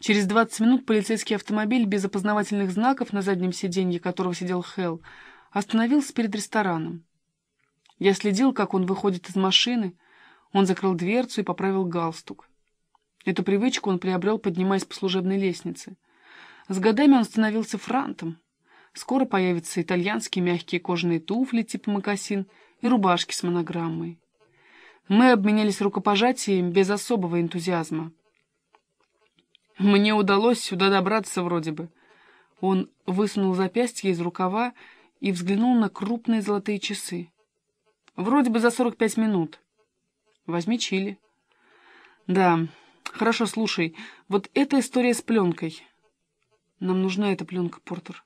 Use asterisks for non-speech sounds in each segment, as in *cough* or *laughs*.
Через 20 минут полицейский автомобиль без опознавательных знаков, на заднем сиденье которого сидел Хелл, остановился перед рестораном. Я следил, как он выходит из машины. Он закрыл дверцу и поправил галстук. Эту привычку он приобрел, поднимаясь по служебной лестнице. С годами он становился франтом. Скоро появятся итальянские мягкие кожаные туфли типа мокасин и рубашки с монограммой. Мы обменялись рукопожатием без особого энтузиазма. Мне удалось сюда добраться вроде бы. Он высунул запястье из рукава и взглянул на крупные золотые часы. Вроде бы за 45 минут. Возьми чили. Да, хорошо, слушай, вот эта история с пленкой. Нам нужна эта пленка, Портер.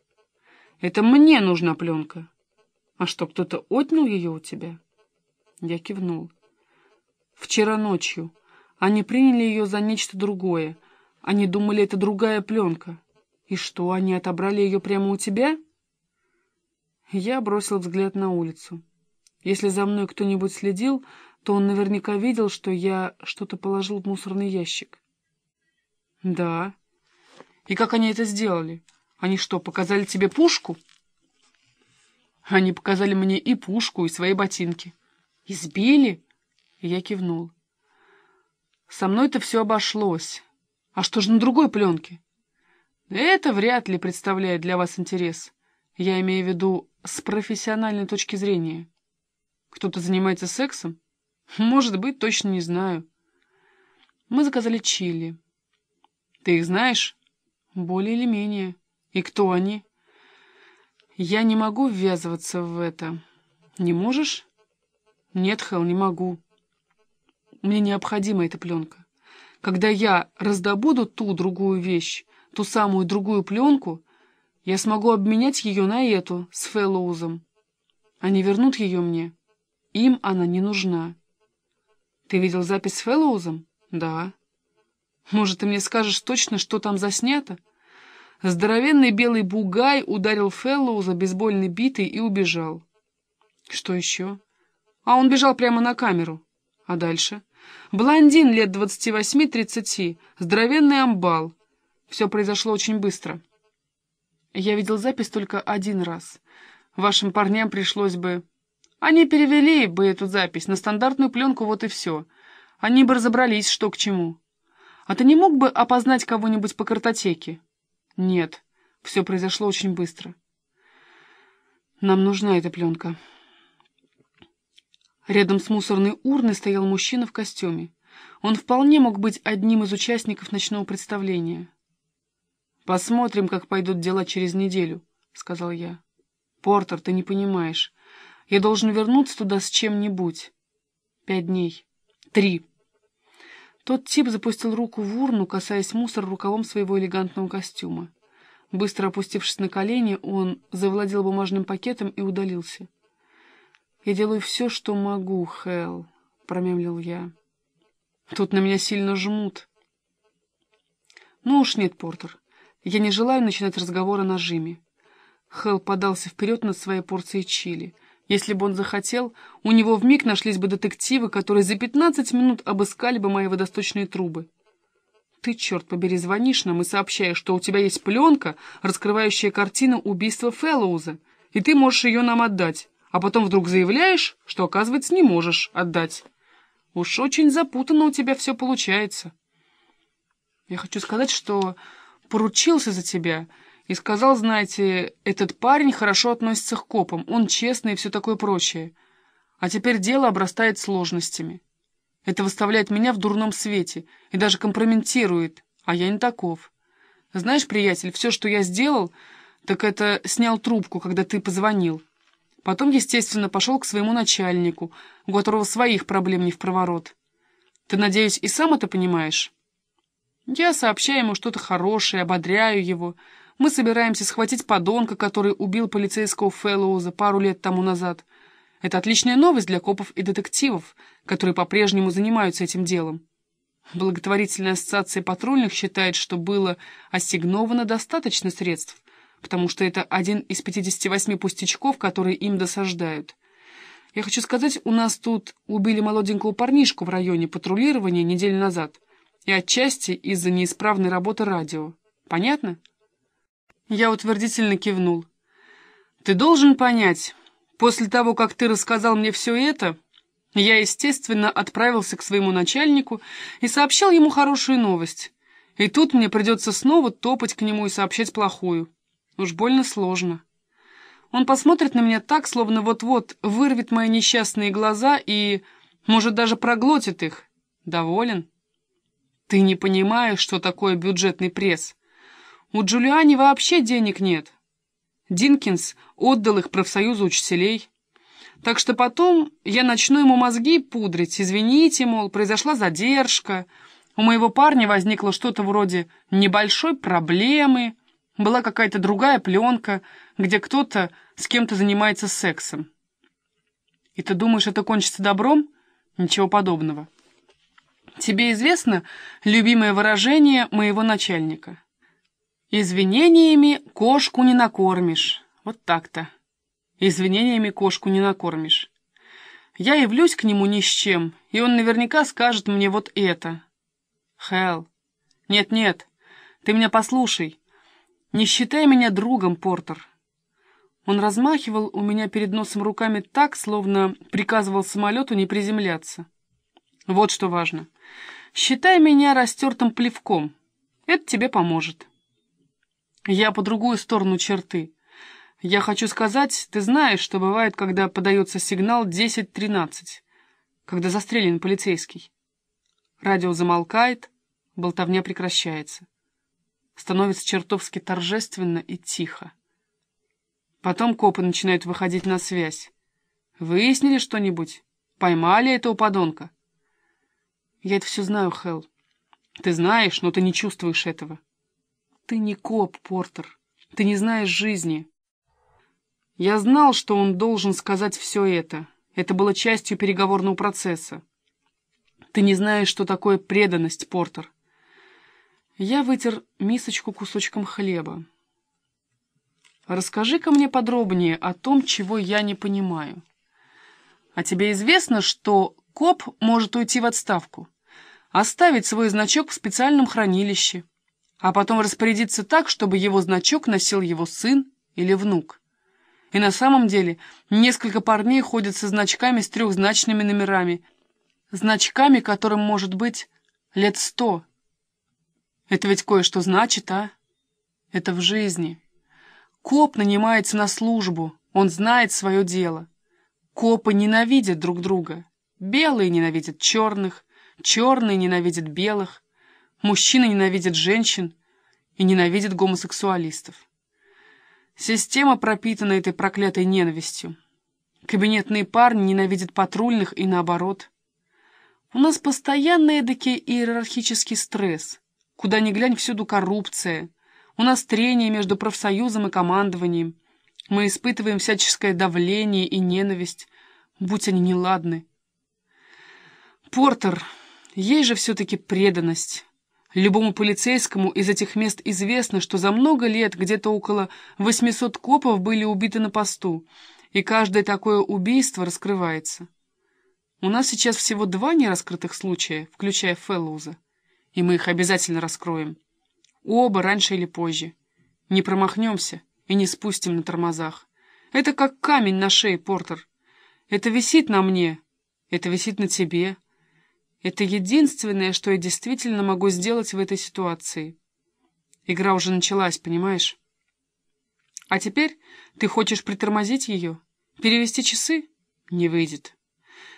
Это мне нужна пленка. А что, кто-то отнял ее у тебя? Я кивнул. Вчера ночью. Они приняли ее за нечто другое. Они думали, это другая пленка. И что, они отобрали ее прямо у тебя? Я бросил взгляд на улицу. Если за мной кто-нибудь следил, то он наверняка видел, что я что-то положил в мусорный ящик. Да. И как они это сделали? Они что, показали тебе пушку? Они показали мне и пушку, и свои ботинки. Избили? Я кивнул. Со мной это все обошлось. А что же на другой пленке? Это вряд ли представляет для вас интерес. Я имею в виду с профессиональной точки зрения. Кто-то занимается сексом? Может быть, точно не знаю. Мы заказали чили. Ты их знаешь? Более или менее. И кто они? Я не могу ввязываться в это. Не можешь? Нет, Хелл, не могу. Мне необходима эта пленка. Когда я раздобуду ту другую вещь, ту самую другую пленку, я смогу обменять ее на эту с Фэллоузом. Они вернут ее мне. Им она не нужна. Ты видел запись с Фэллоузом? Да. Может, ты мне скажешь точно, что там заснято? Здоровенный белый бугай ударил Фэллоуза бейсбольной битой и убежал. Что еще? А он бежал прямо на камеру. А дальше? — Блондин лет 28-30, здоровенный амбал. Все произошло очень быстро. Я видел запись только один раз. Вашим парням пришлось бы... Они перевели бы эту запись на стандартную пленку, вот и все. Они бы разобрались, что к чему. А ты не мог бы опознать кого-нибудь по картотеке? Нет, все произошло очень быстро. Нам нужна эта пленка. Рядом с мусорной урной стоял мужчина в костюме. Он вполне мог быть одним из участников ночного представления. «Посмотрим, как пойдут дела через неделю», — сказал я. «Портер, ты не понимаешь. Я должен вернуться туда с чем-нибудь. Пять дней. Три». Тот тип запустил руку в урну, касаясь мусора рукавом своего элегантного костюма. Быстро опустившись на колени, он завладел бумажным пакетом и удалился. «Я делаю все, что могу, Хэл», — промямлил я. «Тут на меня сильно жмут». «Ну уж нет, Портер, я не желаю начинать разговор о нажиме». Хэл подался вперед над своей порцией чили. Если бы он захотел, у него в миг нашлись бы детективы, которые за пятнадцать минут обыскали бы мои водосточные трубы. Ты, черт побери, звонишь нам и сообщаешь, что у тебя есть пленка, раскрывающая картину убийства Фэллоуза, и ты можешь ее нам отдать а потом вдруг заявляешь, что, оказывается, не можешь отдать. Уж очень запутанно у тебя все получается. Я хочу сказать, что поручился за тебя и сказал, знаете, этот парень хорошо относится к копам, он честный и все такое прочее. А теперь дело обрастает сложностями. Это выставляет меня в дурном свете и даже компрометирует, а я не таков. Знаешь, приятель, все, что я сделал, так это снял трубку, когда ты позвонил. Потом, естественно, пошел к своему начальнику, у которого своих проблем не в проворот. Ты, надеюсь, и сам это понимаешь? Я сообщаю ему что-то хорошее, ободряю его. Мы собираемся схватить подонка, который убил полицейского Фэллоуза пару лет тому назад. Это отличная новость для копов и детективов, которые по-прежнему занимаются этим делом. Благотворительная ассоциация патрульных считает, что было ассигновано достаточно средств потому что это один из 58 пустячков, которые им досаждают. Я хочу сказать, у нас тут убили молоденького парнишку в районе патрулирования неделю назад, и отчасти из-за неисправной работы радио. Понятно? Я утвердительно кивнул. Ты должен понять, после того, как ты рассказал мне все это, я, естественно, отправился к своему начальнику и сообщил ему хорошую новость. И тут мне придется снова топать к нему и сообщать плохую. Уж больно сложно. Он посмотрит на меня так, словно вот-вот вырвет мои несчастные глаза и, может, даже проглотит их. Доволен? Ты не понимаешь, что такое бюджетный пресс. У Джулиани вообще денег нет. Динкинс отдал их профсоюзу учителей. Так что потом я начну ему мозги пудрить. Извините, мол, произошла задержка. У моего парня возникло что-то вроде небольшой проблемы. Была какая-то другая пленка, где кто-то с кем-то занимается сексом. И ты думаешь, это кончится добром? Ничего подобного. Тебе известно любимое выражение моего начальника? Извинениями кошку не накормишь. Вот так-то. Извинениями кошку не накормишь. Я явлюсь к нему ни с чем, и он наверняка скажет мне вот это. Хелл. Нет-нет, ты меня послушай. «Не считай меня другом, Портер!» Он размахивал у меня перед носом руками так, словно приказывал самолету не приземляться. «Вот что важно. Считай меня растертым плевком. Это тебе поможет». «Я по другую сторону черты. Я хочу сказать, ты знаешь, что бывает, когда подается сигнал 10-13, когда застрелен полицейский». Радио замолкает, болтовня прекращается становится чертовски торжественно и тихо. Потом копы начинают выходить на связь. Выяснили что-нибудь? Поймали этого подонка? Я это все знаю, Хелл. Ты знаешь, но ты не чувствуешь этого. Ты не коп, Портер. Ты не знаешь жизни. Я знал, что он должен сказать все это. Это было частью переговорного процесса. Ты не знаешь, что такое преданность, Портер. Я вытер мисочку кусочком хлеба. «Расскажи-ка мне подробнее о том, чего я не понимаю. А тебе известно, что коп может уйти в отставку, оставить свой значок в специальном хранилище, а потом распорядиться так, чтобы его значок носил его сын или внук?» И на самом деле несколько парней ходят со значками с трехзначными номерами. Значками, которым может быть лет сто. Это ведь кое-что значит, а? Это в жизни. Коп нанимается на службу, он знает свое дело. Копы ненавидят друг друга. Белые ненавидят черных, черные ненавидят белых, мужчины ненавидят женщин и ненавидят гомосексуалистов. Система пропитана этой проклятой ненавистью. Кабинетные парни ненавидят патрульных и наоборот. У нас постоянный эдакий иерархический стресс — Куда ни глянь, всюду коррупция. У нас трение между профсоюзом и командованием. Мы испытываем всяческое давление и ненависть, будь они неладны. Портер, есть же все-таки преданность. Любому полицейскому из этих мест известно, что за много лет где-то около 800 копов были убиты на посту, и каждое такое убийство раскрывается. У нас сейчас всего два нераскрытых случая, включая Феллоуза и мы их обязательно раскроем. Оба раньше или позже. Не промахнемся и не спустим на тормозах. Это как камень на шее, Портер. Это висит на мне, это висит на тебе. Это единственное, что я действительно могу сделать в этой ситуации. Игра уже началась, понимаешь? А теперь ты хочешь притормозить ее? Перевести часы? Не выйдет.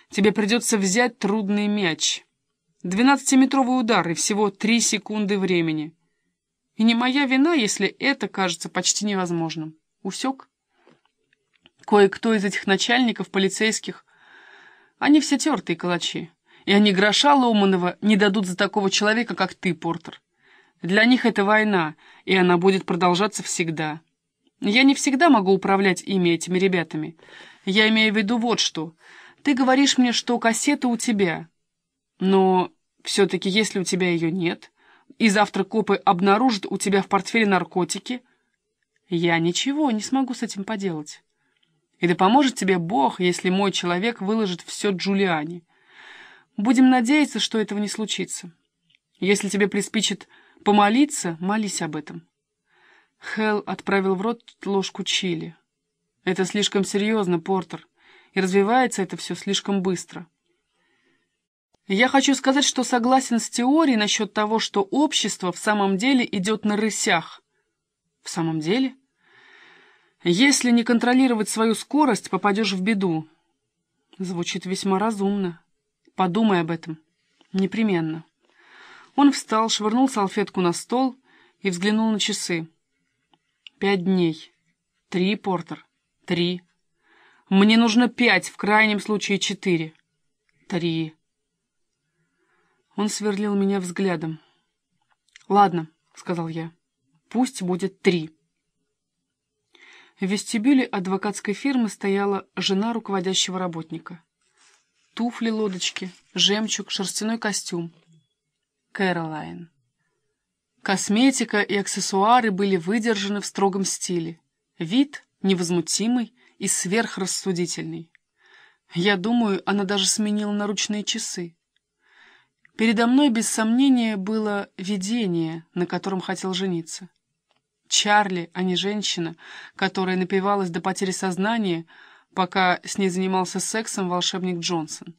Тебе придется взять трудный мяч». Двенадцатиметровый удар и всего три секунды времени. И не моя вина, если это кажется почти невозможным. Усек? Кое-кто из этих начальников полицейских, они все тертые калачи. И они гроша Ломанова не дадут за такого человека, как ты, Портер. Для них это война, и она будет продолжаться всегда. Я не всегда могу управлять ими, этими ребятами. Я имею в виду вот что. Ты говоришь мне, что кассета у тебя. Но все-таки если у тебя ее нет, и завтра копы обнаружат у тебя в портфеле наркотики, я ничего не смогу с этим поделать. И да поможет тебе Бог, если мой человек выложит все Джулиане. Будем надеяться, что этого не случится. Если тебе приспичит помолиться, молись об этом. Хелл отправил в рот ложку чили. Это слишком серьезно, Портер, и развивается это все слишком быстро. Я хочу сказать, что согласен с теорией насчет того, что общество в самом деле идет на рысях. В самом деле? Если не контролировать свою скорость, попадешь в беду. Звучит весьма разумно. Подумай об этом. Непременно. Он встал, швырнул салфетку на стол и взглянул на часы. Пять дней. Три, Портер. Три. Мне нужно пять, в крайнем случае четыре. Три. Он сверлил меня взглядом. «Ладно», — сказал я, — «пусть будет три». В вестибюле адвокатской фирмы стояла жена руководящего работника. Туфли-лодочки, жемчуг, шерстяной костюм. Кэролайн. Косметика и аксессуары были выдержаны в строгом стиле. Вид невозмутимый и сверхрассудительный. Я думаю, она даже сменила наручные часы. Передо мной, без сомнения, было видение, на котором хотел жениться. Чарли, а не женщина, которая напивалась до потери сознания, пока с ней занимался сексом волшебник Джонсон.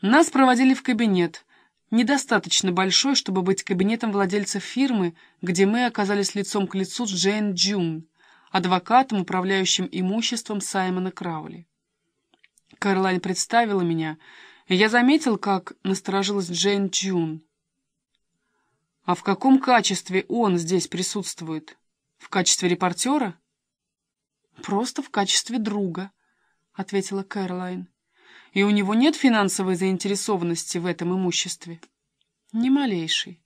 Нас проводили в кабинет, недостаточно большой, чтобы быть кабинетом владельца фирмы, где мы оказались лицом к лицу с Джейн Джун, адвокатом, управляющим имуществом Саймона Краули. Карлайн представила меня — я заметил, как насторожилась Джейн Чун. А в каком качестве он здесь присутствует? В качестве репортера? Просто в качестве друга, ответила Кэролайн. И у него нет финансовой заинтересованности в этом имуществе? Ни малейшей.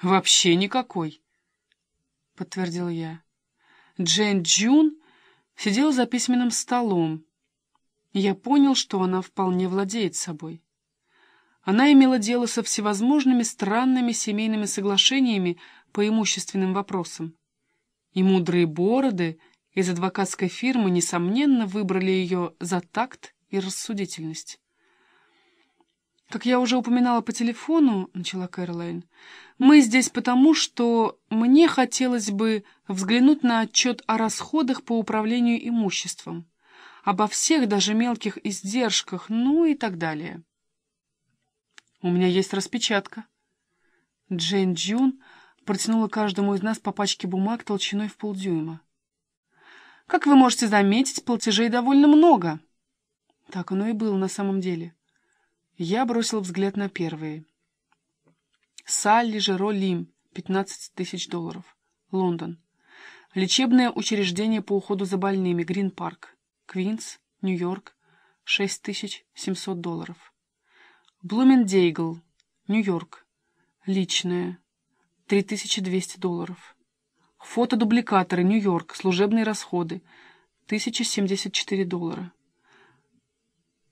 Вообще никакой, подтвердил я. Джейн Джун сидела за письменным столом, я понял, что она вполне владеет собой. Она имела дело со всевозможными странными семейными соглашениями по имущественным вопросам. И мудрые бороды из адвокатской фирмы, несомненно, выбрали ее за такт и рассудительность. «Как я уже упоминала по телефону, — начала Кэролайн, — мы здесь потому, что мне хотелось бы взглянуть на отчет о расходах по управлению имуществом обо всех даже мелких издержках, ну и так далее. У меня есть распечатка. Джейн Джун протянула каждому из нас по пачке бумаг толщиной в полдюйма. Как вы можете заметить, платежей довольно много. Так оно и было на самом деле. Я бросил взгляд на первые. Салли Жеро Лим, 15 тысяч долларов. Лондон. Лечебное учреждение по уходу за больными, Грин-парк. Квинс, Нью-Йорк, 6700 долларов. Блумендейгл, Нью-Йорк, личное, 3200 долларов. Фотодубликаторы, Нью-Йорк, служебные расходы, 1074 доллара.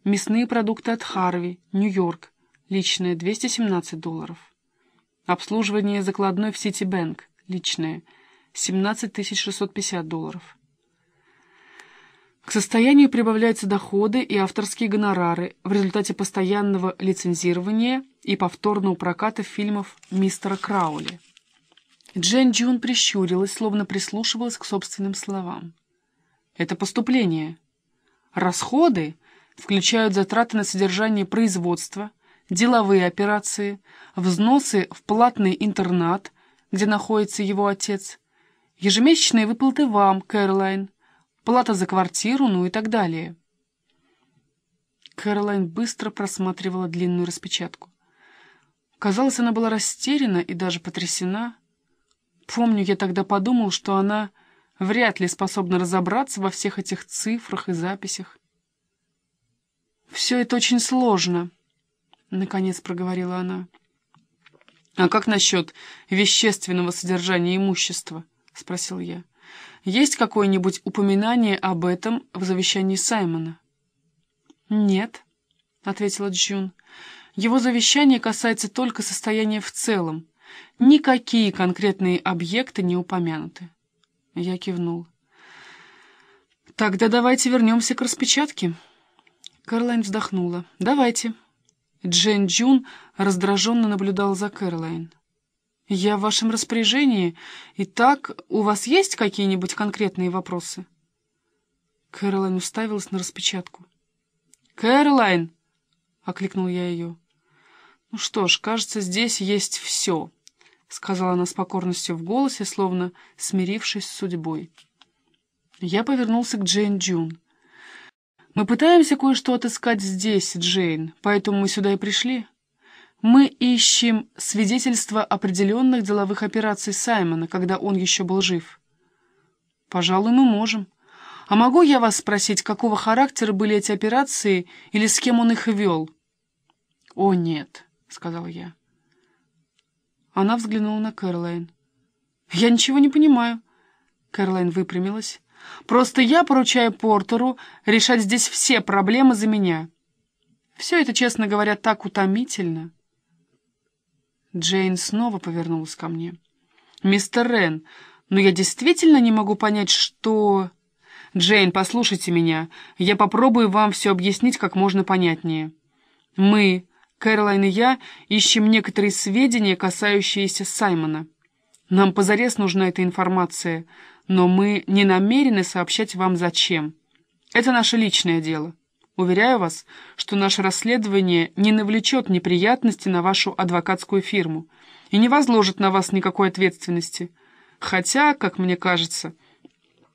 Мясные продукты от Харви, Нью-Йорк, личное, 217 долларов. Обслуживание закладной в Ситибэнк, личное, 17 650 долларов. К состоянию прибавляются доходы и авторские гонорары в результате постоянного лицензирования и повторного проката фильмов мистера Краули. Джен Джун прищурилась, словно прислушивалась к собственным словам. Это поступление. Расходы включают затраты на содержание производства, деловые операции, взносы в платный интернат, где находится его отец, ежемесячные выплаты вам, Кэролайн, плата за квартиру, ну и так далее. Кэролайн быстро просматривала длинную распечатку. Казалось, она была растеряна и даже потрясена. Помню, я тогда подумал, что она вряд ли способна разобраться во всех этих цифрах и записях. «Все это очень сложно», — наконец проговорила она. «А как насчет вещественного содержания имущества?» — спросил я. Есть какое-нибудь упоминание об этом в завещании Саймона? Нет, ответила Джун. Его завещание касается только состояния в целом. Никакие конкретные объекты не упомянуты. Я кивнул. Тогда давайте вернемся к распечатке. Кэролайн вздохнула. Давайте. Джен Джун раздраженно наблюдал за Кэролайн. «Я в вашем распоряжении. Итак, у вас есть какие-нибудь конкретные вопросы?» Кэролайн уставилась на распечатку. «Кэролайн!» — окликнул я ее. «Ну что ж, кажется, здесь есть все», — сказала она с покорностью в голосе, словно смирившись с судьбой. Я повернулся к Джейн Джун. «Мы пытаемся кое-что отыскать здесь, Джейн, поэтому мы сюда и пришли». Мы ищем свидетельства определенных деловых операций Саймона, когда он еще был жив. Пожалуй, мы можем. А могу я вас спросить, какого характера были эти операции или с кем он их вел? О, нет, сказала я. Она взглянула на Кэролайн. Я ничего не понимаю. Кэролайн выпрямилась. Просто я поручаю Портеру решать здесь все проблемы за меня. Все это, честно говоря, так утомительно. Джейн снова повернулась ко мне. «Мистер Рен, но ну я действительно не могу понять, что...» «Джейн, послушайте меня. Я попробую вам все объяснить как можно понятнее. Мы, Кэролайн и я, ищем некоторые сведения, касающиеся Саймона. Нам позарез нужна эта информация, но мы не намерены сообщать вам зачем. Это наше личное дело. Уверяю вас, что наше расследование не навлечет неприятности на вашу адвокатскую фирму и не возложит на вас никакой ответственности. Хотя, как мне кажется,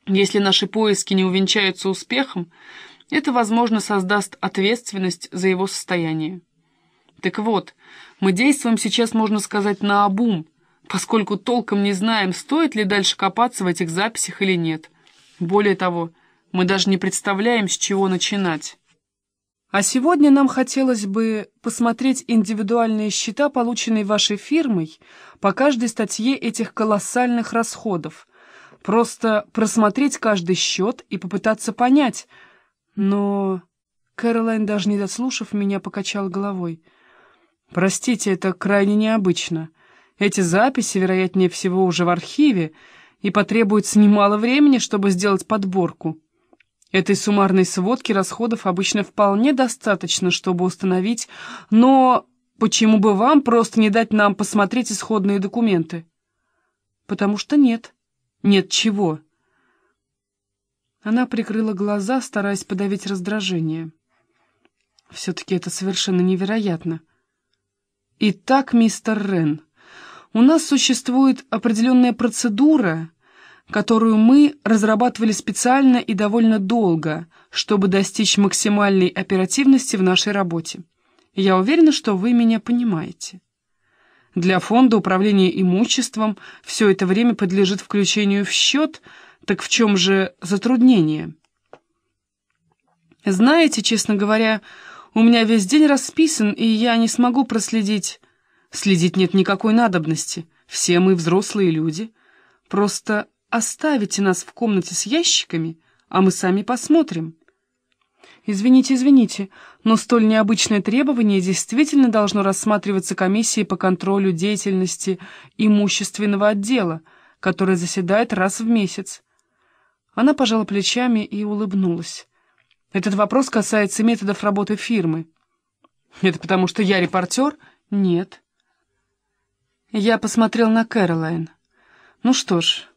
если наши поиски не увенчаются успехом, это, возможно, создаст ответственность за его состояние. Так вот, мы действуем сейчас, можно сказать, на обум, поскольку толком не знаем, стоит ли дальше копаться в этих записях или нет. Более того, мы даже не представляем, с чего начинать. А сегодня нам хотелось бы посмотреть индивидуальные счета, полученные вашей фирмой, по каждой статье этих колоссальных расходов. Просто просмотреть каждый счет и попытаться понять. Но... Кэролайн, даже не дослушав, меня покачал головой. «Простите, это крайне необычно. Эти записи, вероятнее всего, уже в архиве, и потребуется немало времени, чтобы сделать подборку». Этой суммарной сводки расходов обычно вполне достаточно, чтобы установить, но почему бы вам просто не дать нам посмотреть исходные документы? Потому что нет. Нет чего. Она прикрыла глаза, стараясь подавить раздражение. Все-таки это совершенно невероятно. Итак, мистер Рен, у нас существует определенная процедура, которую мы разрабатывали специально и довольно долго, чтобы достичь максимальной оперативности в нашей работе. Я уверена, что вы меня понимаете. Для фонда управления имуществом все это время подлежит включению в счет, так в чем же затруднение? Знаете, честно говоря, у меня весь день расписан, и я не смогу проследить. Следить нет никакой надобности, все мы взрослые люди. Просто оставите нас в комнате с ящиками, а мы сами посмотрим». «Извините, извините, но столь необычное требование действительно должно рассматриваться комиссией по контролю деятельности имущественного отдела, которая заседает раз в месяц». Она пожала плечами и улыбнулась. «Этот вопрос касается методов работы фирмы». «Это потому, что я репортер?» «Нет». Я посмотрел на Кэролайн. «Ну что ж...»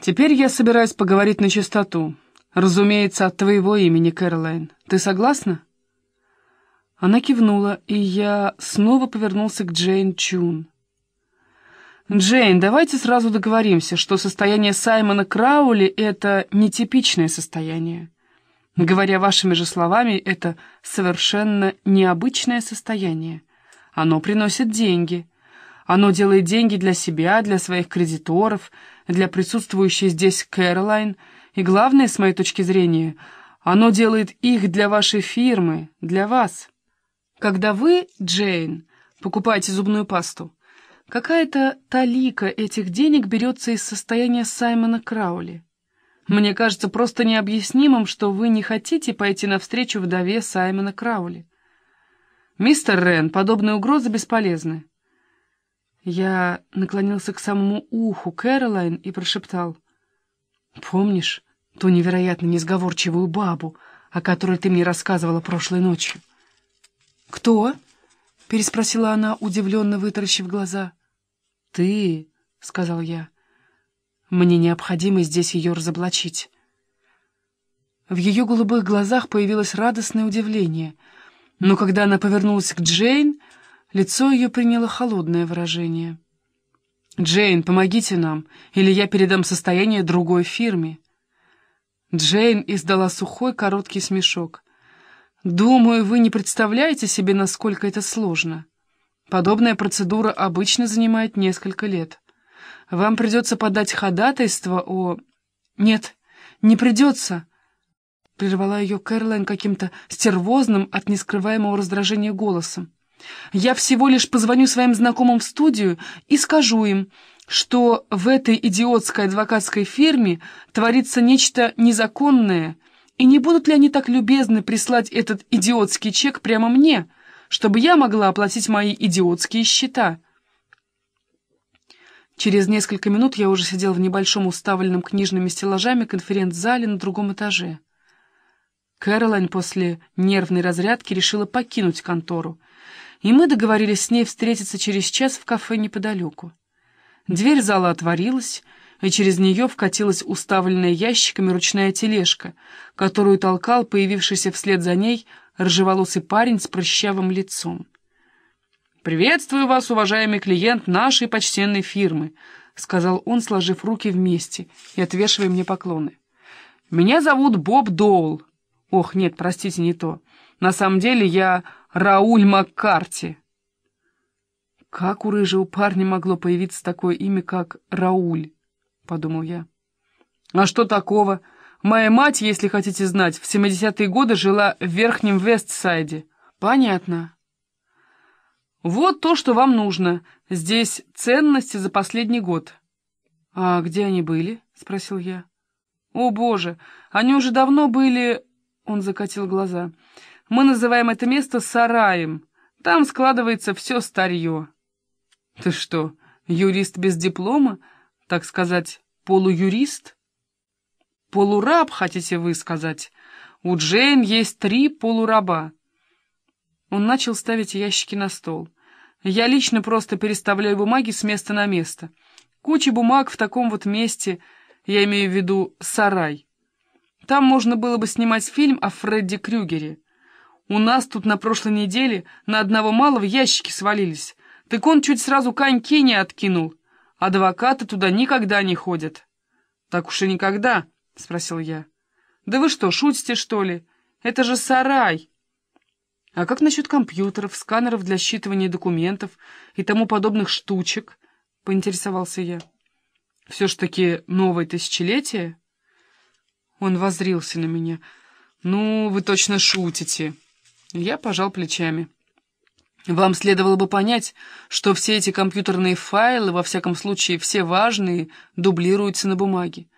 Теперь я собираюсь поговорить на чистоту. Разумеется, от твоего имени, Кэролайн. Ты согласна? Она кивнула, и я снова повернулся к Джейн Чун. «Джейн, давайте сразу договоримся, что состояние Саймона Краули — это нетипичное состояние. Говоря вашими же словами, это совершенно необычное состояние. Оно приносит деньги. Оно делает деньги для себя, для своих кредиторов — для присутствующей здесь Кэролайн, и главное, с моей точки зрения, оно делает их для вашей фирмы, для вас. Когда вы, Джейн, покупаете зубную пасту, какая-то талика этих денег берется из состояния Саймона Краули. Мне кажется просто необъяснимым, что вы не хотите пойти навстречу вдове Саймона Краули. Мистер Рен, подобные угрозы бесполезны. Я наклонился к самому уху Кэролайн и прошептал. «Помнишь ту невероятно несговорчивую бабу, о которой ты мне рассказывала прошлой ночью?» «Кто?» — переспросила она, удивленно вытаращив глаза. «Ты», — сказал я. «Мне необходимо здесь ее разоблачить». В ее голубых глазах появилось радостное удивление, но когда она повернулась к Джейн, Лицо ее приняло холодное выражение. «Джейн, помогите нам, или я передам состояние другой фирме». Джейн издала сухой короткий смешок. «Думаю, вы не представляете себе, насколько это сложно. Подобная процедура обычно занимает несколько лет. Вам придется подать ходатайство о...» «Нет, не придется!» Прервала ее Кэролайн каким-то стервозным от нескрываемого раздражения голосом. Я всего лишь позвоню своим знакомым в студию и скажу им, что в этой идиотской адвокатской фирме творится нечто незаконное, и не будут ли они так любезны прислать этот идиотский чек прямо мне, чтобы я могла оплатить мои идиотские счета? Через несколько минут я уже сидел в небольшом уставленном книжными стеллажами конференц-зале на другом этаже. Кэролайн после нервной разрядки решила покинуть контору — и мы договорились с ней встретиться через час в кафе неподалеку. Дверь зала отворилась, и через нее вкатилась уставленная ящиками ручная тележка, которую толкал появившийся вслед за ней рыжеволосый парень с прыщавым лицом. «Приветствую вас, уважаемый клиент нашей почтенной фирмы», — сказал он, сложив руки вместе и отвешивая мне поклоны. «Меня зовут Боб Доул. Ох, нет, простите, не то. На самом деле я Рауль Маккарти. «Как у рыжего парня могло появиться такое имя, как Рауль?» — подумал я. «А что такого? Моя мать, если хотите знать, в 70-е годы жила в Верхнем Вестсайде. Понятно». «Вот то, что вам нужно. Здесь ценности за последний год». «А где они были?» — спросил я. «О, боже, они уже давно были...» — он закатил глаза. Мы называем это место сараем. Там складывается все старье. Ты что, юрист без диплома? Так сказать, полуюрист? Полураб, хотите вы сказать? У Джейн есть три полураба. Он начал ставить ящики на стол. Я лично просто переставляю бумаги с места на место. Куча бумаг в таком вот месте, я имею в виду сарай. Там можно было бы снимать фильм о Фредди Крюгере. У нас тут на прошлой неделе на одного малого ящики свалились. Так он чуть сразу коньки не откинул. Адвокаты туда никогда не ходят. Так уж и никогда, спросил я. Да вы что, шутите, что ли? Это же сарай. А как насчет компьютеров, сканеров для считывания документов и тому подобных штучек? Поинтересовался я. Все ж таки новое тысячелетие? Он возрился на меня. Ну, вы точно шутите. Я пожал плечами. Вам следовало бы понять, что все эти компьютерные файлы, во всяком случае все важные, дублируются на бумаге.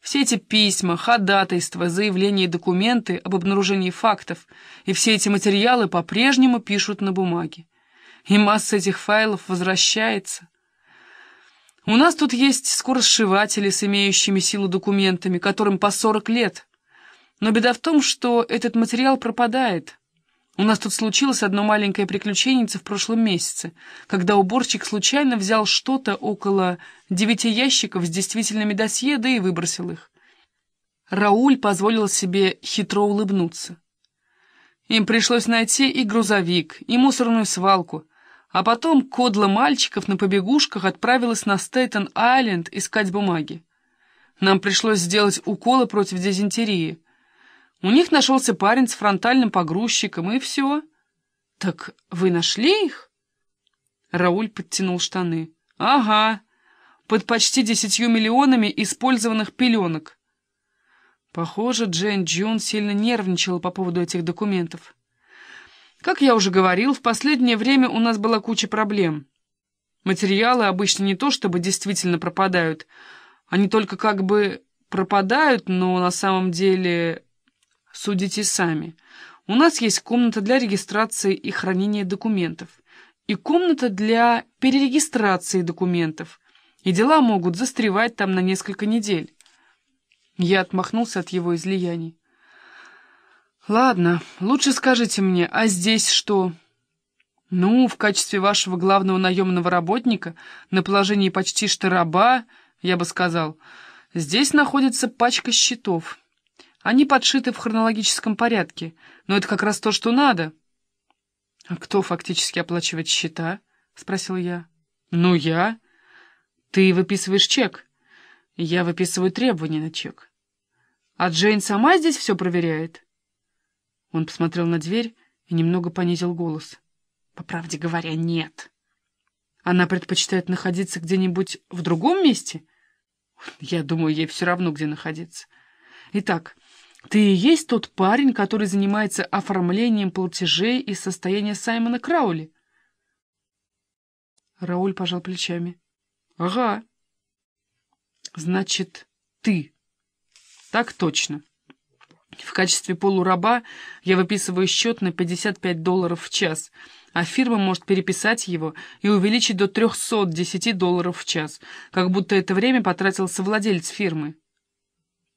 Все эти письма, ходатайства, заявления и документы об обнаружении фактов и все эти материалы по-прежнему пишут на бумаге. И масса этих файлов возвращается. У нас тут есть скоросшиватели с имеющими силу документами, которым по 40 лет. Но беда в том, что этот материал пропадает – у нас тут случилось одно маленькое приключение в прошлом месяце, когда уборщик случайно взял что-то около девяти ящиков с действительными досье, да и выбросил их. Рауль позволил себе хитро улыбнуться. Им пришлось найти и грузовик, и мусорную свалку, а потом кодла мальчиков на побегушках отправилась на Стейтон айленд искать бумаги. Нам пришлось сделать уколы против дизентерии — у них нашелся парень с фронтальным погрузчиком, и все. Так вы нашли их? Рауль подтянул штаны. Ага, под почти десятью миллионами использованных пеленок. Похоже, Джен Джун сильно нервничала по поводу этих документов. Как я уже говорил, в последнее время у нас была куча проблем. Материалы обычно не то чтобы действительно пропадают, они только как бы пропадают, но на самом деле Судите сами. У нас есть комната для регистрации и хранения документов. И комната для перерегистрации документов. И дела могут застревать там на несколько недель. Я отмахнулся от его излияний. «Ладно, лучше скажите мне, а здесь что?» «Ну, в качестве вашего главного наемного работника, на положении почти что раба, я бы сказал, здесь находится пачка счетов». Они подшиты в хронологическом порядке, но это как раз то, что надо. — А кто фактически оплачивает счета? — спросил я. — Ну, я. — Ты выписываешь чек. — Я выписываю требования на чек. — А Джейн сама здесь все проверяет? Он посмотрел на дверь и немного понизил голос. — По правде говоря, нет. — Она предпочитает находиться где-нибудь в другом месте? — Я думаю, ей все равно, где находиться. — Итак... Ты и есть тот парень, который занимается оформлением платежей из состояния Саймона Краули? Рауль пожал плечами. — Ага. — Значит, ты. — Так точно. В качестве полураба я выписываю счет на 55 долларов в час, а фирма может переписать его и увеличить до 310 долларов в час, как будто это время потратился владелец фирмы.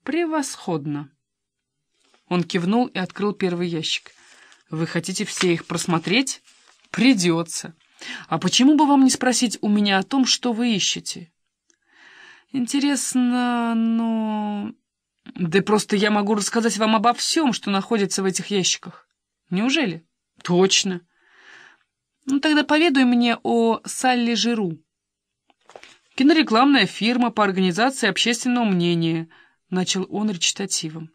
Превосходно. Он кивнул и открыл первый ящик. «Вы хотите все их просмотреть?» «Придется. А почему бы вам не спросить у меня о том, что вы ищете?» «Интересно, но...» «Да просто я могу рассказать вам обо всем, что находится в этих ящиках». «Неужели?» «Точно. Ну тогда поведай мне о Салли Жиру». «Кинорекламная фирма по организации общественного мнения», — начал он речитативом.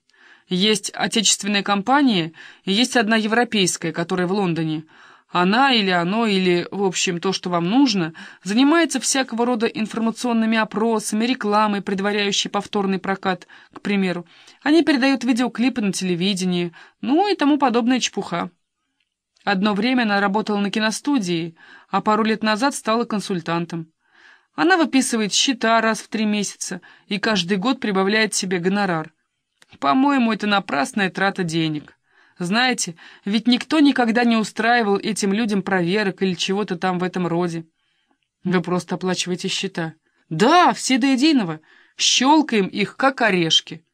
Есть отечественные компании, и есть одна европейская, которая в Лондоне. Она или оно, или, в общем, то, что вам нужно, занимается всякого рода информационными опросами, рекламой, предваряющей повторный прокат, к примеру. Они передают видеоклипы на телевидении, ну и тому подобная чепуха. Одно время она работала на киностудии, а пару лет назад стала консультантом. Она выписывает счета раз в три месяца и каждый год прибавляет себе гонорар. По-моему, это напрасная трата денег. Знаете, ведь никто никогда не устраивал этим людям проверок или чего-то там в этом роде. Вы просто оплачиваете счета. Да, все до единого. Щелкаем их, как орешки.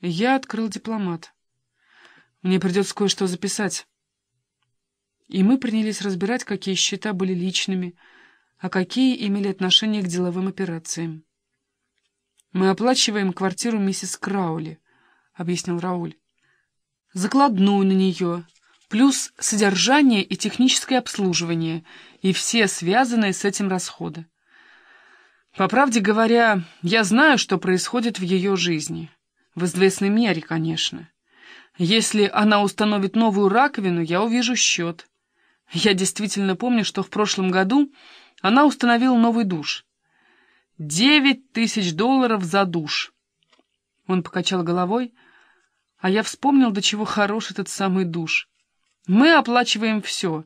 Я открыл дипломат. Мне придется кое-что записать. И мы принялись разбирать, какие счета были личными, а какие имели отношение к деловым операциям. «Мы оплачиваем квартиру миссис Краули», — объяснил Рауль. «Закладную на нее, плюс содержание и техническое обслуживание, и все связанные с этим расходы. По правде говоря, я знаю, что происходит в ее жизни. В известной мере, конечно. Если она установит новую раковину, я увижу счет. Я действительно помню, что в прошлом году она установила новый душ. Девять тысяч долларов за душ. Он покачал головой, а я вспомнил, до чего хорош этот самый душ. Мы оплачиваем все.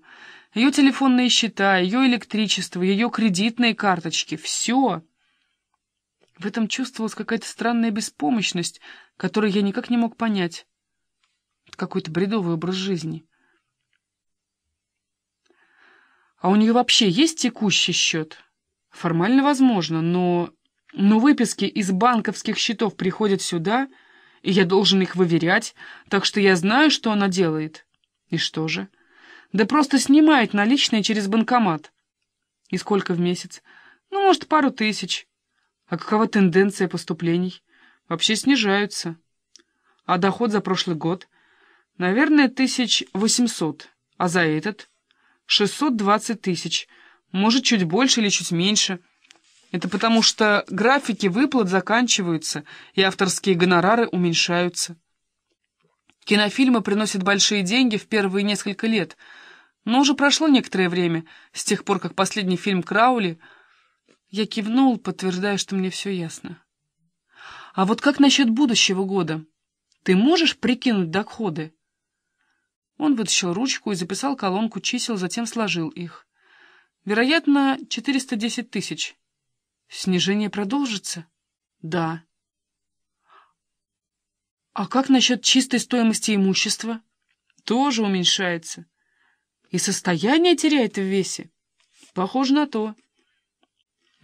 Ее телефонные счета, ее электричество, ее кредитные карточки. Все. В этом чувствовалась какая-то странная беспомощность, которую я никак не мог понять. Какой-то бредовый образ жизни. А у нее вообще есть текущий счет? — Формально возможно, но... Но выписки из банковских счетов приходят сюда, и я должен их выверять, так что я знаю, что она делает. И что же? Да просто снимает наличные через банкомат. И сколько в месяц? Ну, может, пару тысяч. А какова тенденция поступлений? Вообще снижаются. А доход за прошлый год? Наверное, тысяч восемьсот. А за этот? Шестьсот двадцать тысяч – может, чуть больше или чуть меньше. Это потому, что графики выплат заканчиваются, и авторские гонорары уменьшаются. Кинофильмы приносят большие деньги в первые несколько лет, но уже прошло некоторое время, с тех пор, как последний фильм Краули. Я кивнул, подтверждая, что мне все ясно. А вот как насчет будущего года? Ты можешь прикинуть доходы? Он вытащил ручку и записал колонку чисел, затем сложил их. Вероятно, 410 тысяч. Снижение продолжится? Да. А как насчет чистой стоимости имущества? Тоже уменьшается. И состояние теряет в весе? Похоже на то.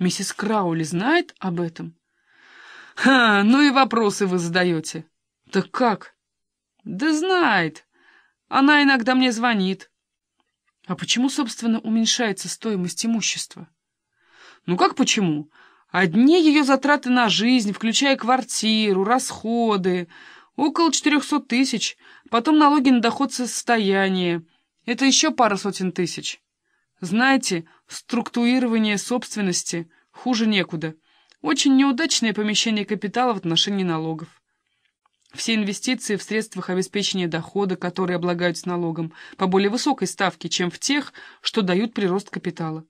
Миссис Краули знает об этом? Ха, ну и вопросы вы задаете. Так как? Да знает. Она иногда мне звонит. А почему, собственно, уменьшается стоимость имущества? Ну как почему? Одни ее затраты на жизнь, включая квартиру, расходы, около 400 тысяч, потом налоги на доход состояния, это еще пара сотен тысяч. Знаете, структурирование собственности хуже некуда. Очень неудачное помещение капитала в отношении налогов. Все инвестиции в средствах обеспечения дохода, которые облагаются налогом, по более высокой ставке, чем в тех, что дают прирост капитала.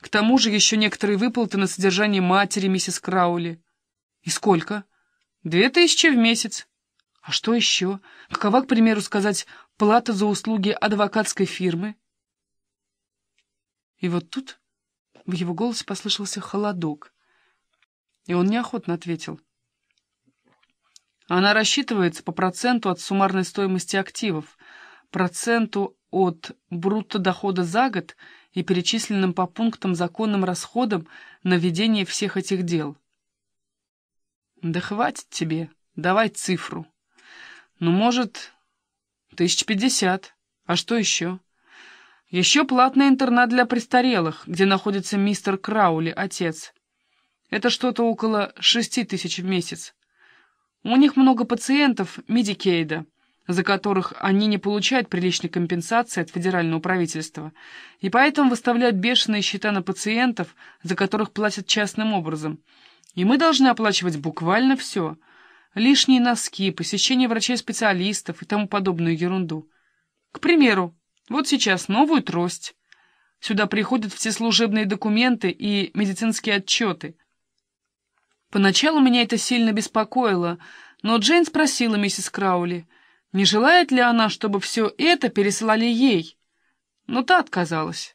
К тому же еще некоторые выплаты на содержание матери миссис Краули. И сколько? Две тысячи в месяц. А что еще? Какова, к примеру, сказать, плата за услуги адвокатской фирмы? И вот тут в его голосе послышался холодок, и он неохотно ответил — она рассчитывается по проценту от суммарной стоимости активов, проценту от брутто дохода за год и перечисленным по пунктам законным расходам на ведение всех этих дел. Да хватит тебе, давай цифру. Ну, может, тысяч пятьдесят. А что еще? Еще платный интернат для престарелых, где находится мистер Краули, отец. Это что-то около шести тысяч в месяц. У них много пациентов Медикейда, за которых они не получают приличной компенсации от федерального правительства, и поэтому выставляют бешеные счета на пациентов, за которых платят частным образом. И мы должны оплачивать буквально все — лишние носки, посещение врачей-специалистов и тому подобную ерунду. К примеру, вот сейчас новую трость. Сюда приходят все служебные документы и медицинские отчеты — Поначалу меня это сильно беспокоило, но Джейн спросила миссис Краули, не желает ли она, чтобы все это пересылали ей. Но та отказалась.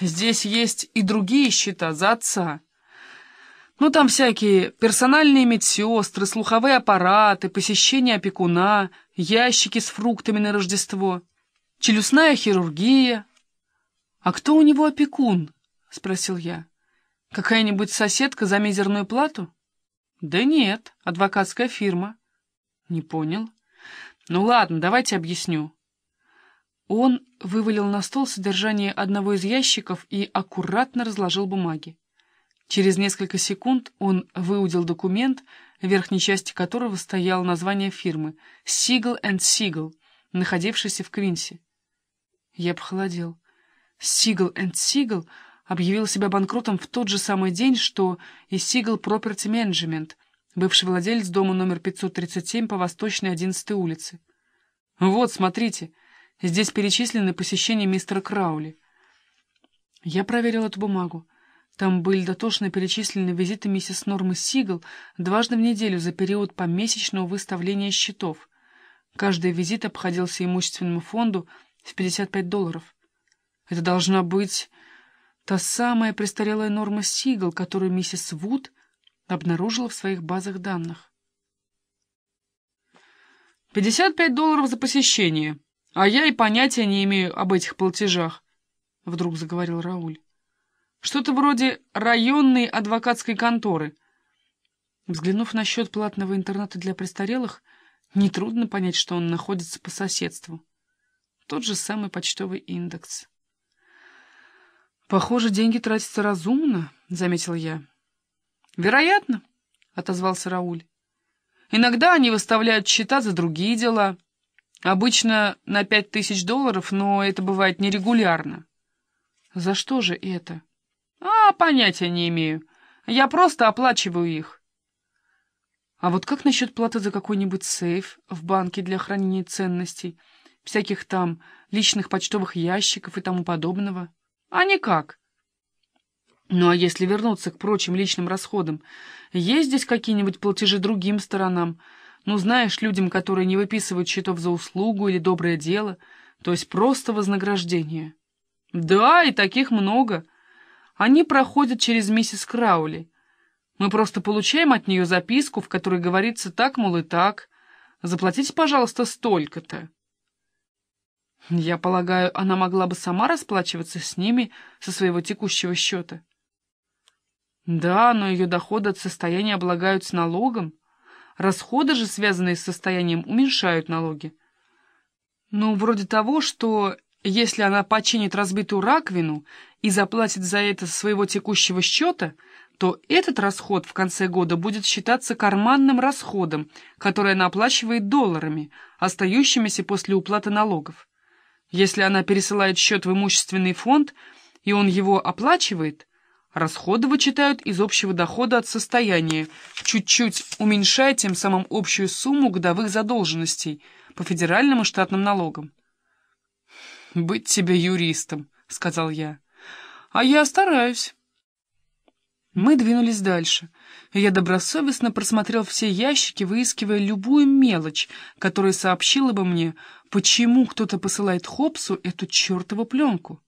Здесь есть и другие счета за отца. Ну, там всякие персональные медсестры, слуховые аппараты, посещение опекуна, ящики с фруктами на Рождество, челюстная хирургия. «А кто у него опекун?» — спросил я. Какая-нибудь соседка за мизерную плату? Да нет, адвокатская фирма. Не понял. Ну ладно, давайте объясню. Он вывалил на стол содержание одного из ящиков и аккуратно разложил бумаги. Через несколько секунд он выудил документ, в верхней части которого стояло название фирмы «Сигл энд Сигл», находившейся в Квинсе. Я похолодел. «Сигл энд Сигл» объявил себя банкротом в тот же самый день, что и Сигал Property Management, бывший владелец дома номер 537 по Восточной 11 улице. Вот, смотрите, здесь перечислены посещения мистера Краули. Я проверил эту бумагу. Там были дотошно перечислены визиты миссис Нормы Сигал дважды в неделю за период помесячного выставления счетов. Каждый визит обходился имущественному фонду в 55 долларов. Это должна быть... Та самая престарелая Норма Сигл, которую миссис Вуд обнаружила в своих базах данных. 55 долларов за посещение, а я и понятия не имею об этих платежах, — вдруг заговорил Рауль. Что-то вроде районной адвокатской конторы. Взглянув на счет платного интерната для престарелых, нетрудно понять, что он находится по соседству. Тот же самый почтовый индекс. «Похоже, деньги тратятся разумно», — заметил я. «Вероятно», — отозвался Рауль. «Иногда они выставляют счета за другие дела. Обычно на пять тысяч долларов, но это бывает нерегулярно». «За что же это?» «А, понятия не имею. Я просто оплачиваю их». «А вот как насчет платы за какой-нибудь сейф в банке для хранения ценностей, всяких там личных почтовых ящиков и тому подобного?» А никак. Ну а если вернуться к прочим личным расходам, есть здесь какие-нибудь платежи другим сторонам? Ну, знаешь, людям, которые не выписывают счетов за услугу или доброе дело, то есть просто вознаграждение. Да, и таких много. Они проходят через миссис Краули. Мы просто получаем от нее записку, в которой говорится так, мол, и так. Заплатите, пожалуйста, столько-то. Я полагаю, она могла бы сама расплачиваться с ними со своего текущего счета. Да, но ее доходы от состояния облагаются налогом. Расходы же, связанные с состоянием, уменьшают налоги. Ну, вроде того, что если она починит разбитую раковину и заплатит за это со своего текущего счета, то этот расход в конце года будет считаться карманным расходом, который она оплачивает долларами, остающимися после уплаты налогов. Если она пересылает счет в имущественный фонд, и он его оплачивает, расходы вычитают из общего дохода от состояния, чуть-чуть уменьшая тем самым общую сумму годовых задолженностей по федеральным и штатным налогам. «Быть тебе юристом», — сказал я. «А я стараюсь». Мы двинулись дальше, я добросовестно просмотрел все ящики, выискивая любую мелочь, которая сообщила бы мне Почему кто-то посылает Хопсу эту чертову пленку?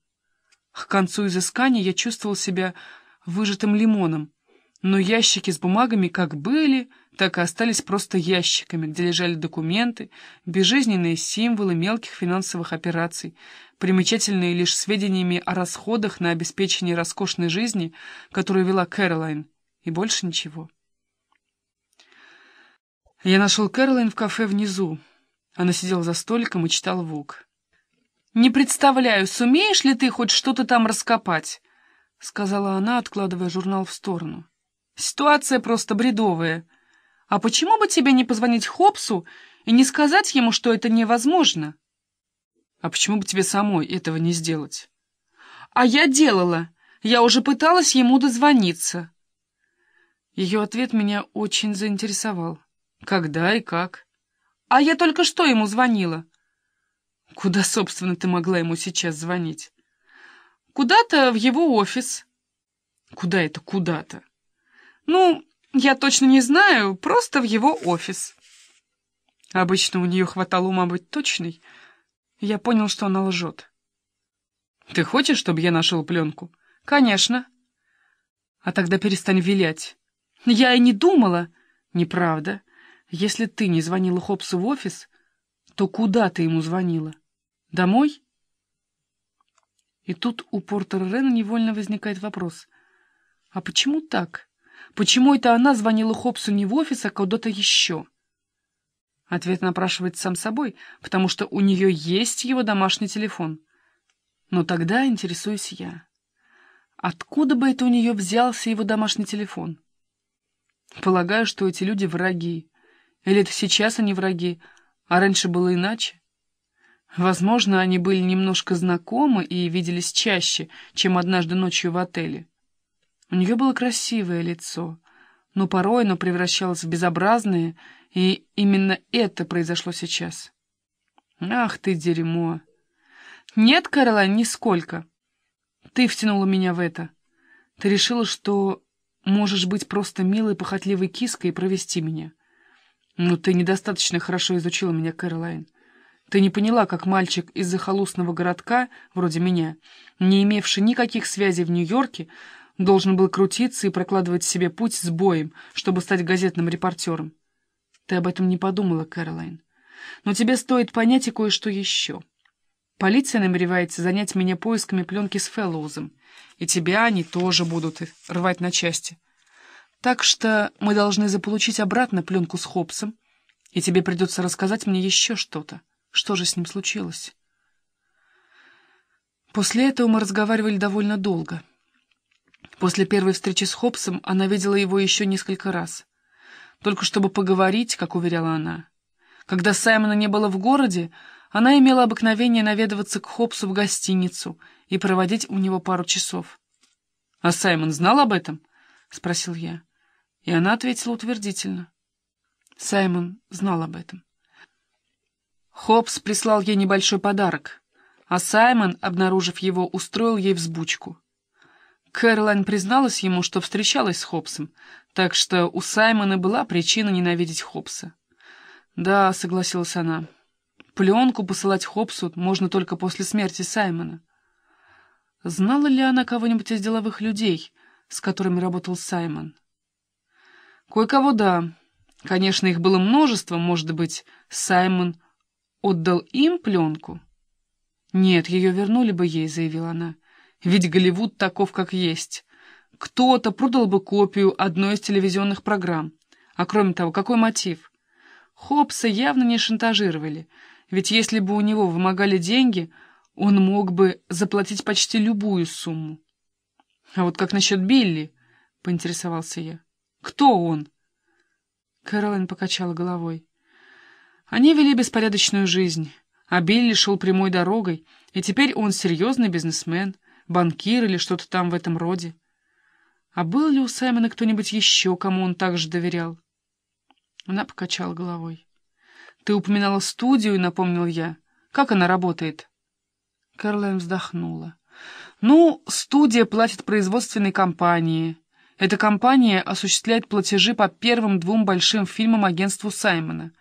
К концу изыскания я чувствовал себя выжатым лимоном, но ящики с бумагами как были, так и остались просто ящиками, где лежали документы, безжизненные символы мелких финансовых операций, примечательные лишь сведениями о расходах на обеспечение роскошной жизни, которую вела Кэролайн, и больше ничего. Я нашел Кэролайн в кафе внизу, она сидела за столиком и читала Вог. «Не представляю, сумеешь ли ты хоть что-то там раскопать?» — сказала она, откладывая журнал в сторону. «Ситуация просто бредовая. А почему бы тебе не позвонить Хопсу и не сказать ему, что это невозможно?» «А почему бы тебе самой этого не сделать?» «А я делала. Я уже пыталась ему дозвониться». Ее ответ меня очень заинтересовал. «Когда и как?» А я только что ему звонила. Куда, собственно, ты могла ему сейчас звонить? Куда-то в его офис. Куда это куда-то? Ну, я точно не знаю, просто в его офис. Обычно у нее хватало ума быть точной. Я понял, что она лжет. Ты хочешь, чтобы я нашел пленку? Конечно. А тогда перестань вилять. Я и не думала. Неправда. Если ты не звонила Хопсу в офис, то куда ты ему звонила? Домой? И тут у Портера Рена невольно возникает вопрос. А почему так? Почему это она звонила Хопсу не в офис, а куда-то еще? Ответ напрашивается сам собой, потому что у нее есть его домашний телефон. Но тогда интересуюсь я. Откуда бы это у нее взялся его домашний телефон? Полагаю, что эти люди враги. Или это сейчас они враги, а раньше было иначе? Возможно, они были немножко знакомы и виделись чаще, чем однажды ночью в отеле. У нее было красивое лицо, но порой оно превращалось в безобразное, и именно это произошло сейчас. «Ах ты, дерьмо!» «Нет, Каролайн, нисколько. Ты втянула меня в это. Ты решила, что можешь быть просто милой, похотливой киской и провести меня». «Ну, ты недостаточно хорошо изучила меня, Кэролайн. Ты не поняла, как мальчик из захолустного городка, вроде меня, не имевший никаких связей в Нью-Йорке, должен был крутиться и прокладывать себе путь с боем, чтобы стать газетным репортером. Ты об этом не подумала, Кэролайн. Но тебе стоит понять и кое-что еще. Полиция намеревается занять меня поисками пленки с Фэллоузом, и тебя они тоже будут рвать на части». Так что мы должны заполучить обратно пленку с Хопсом, и тебе придется рассказать мне еще что-то. Что же с ним случилось? После этого мы разговаривали довольно долго. После первой встречи с Хопсом она видела его еще несколько раз. Только чтобы поговорить, как уверяла она. Когда Саймона не было в городе, она имела обыкновение наведываться к Хопсу в гостиницу и проводить у него пару часов. — А Саймон знал об этом? — спросил я. И она ответила утвердительно. Саймон знал об этом. Хопс прислал ей небольшой подарок, а Саймон, обнаружив его, устроил ей взбучку. Кэролайн призналась ему, что встречалась с Хопсом, так что у Саймона была причина ненавидеть Хопса. «Да», — согласилась она, — «пленку посылать Хопсу можно только после смерти Саймона». Знала ли она кого-нибудь из деловых людей, с которыми работал Саймон? Кое-кого да. Конечно, их было множество, может быть, Саймон отдал им пленку? Нет, ее вернули бы ей, заявила она. Ведь Голливуд таков, как есть. Кто-то продал бы копию одной из телевизионных программ. А кроме того, какой мотив? Хопса явно не шантажировали, ведь если бы у него вымогали деньги, он мог бы заплатить почти любую сумму. «А вот как насчет Билли?» — поинтересовался я. Кто он?» Кэролайн покачала головой. Они вели беспорядочную жизнь, а Билли шел прямой дорогой, и теперь он серьезный бизнесмен, банкир или что-то там в этом роде. А был ли у Саймона кто-нибудь еще, кому он так же доверял? Она покачала головой. «Ты упоминала студию», — напомнил я. «Как она работает?» Кэролайн вздохнула. «Ну, студия платит производственной компании». Эта компания осуществляет платежи по первым двум большим фильмам агентству Саймона,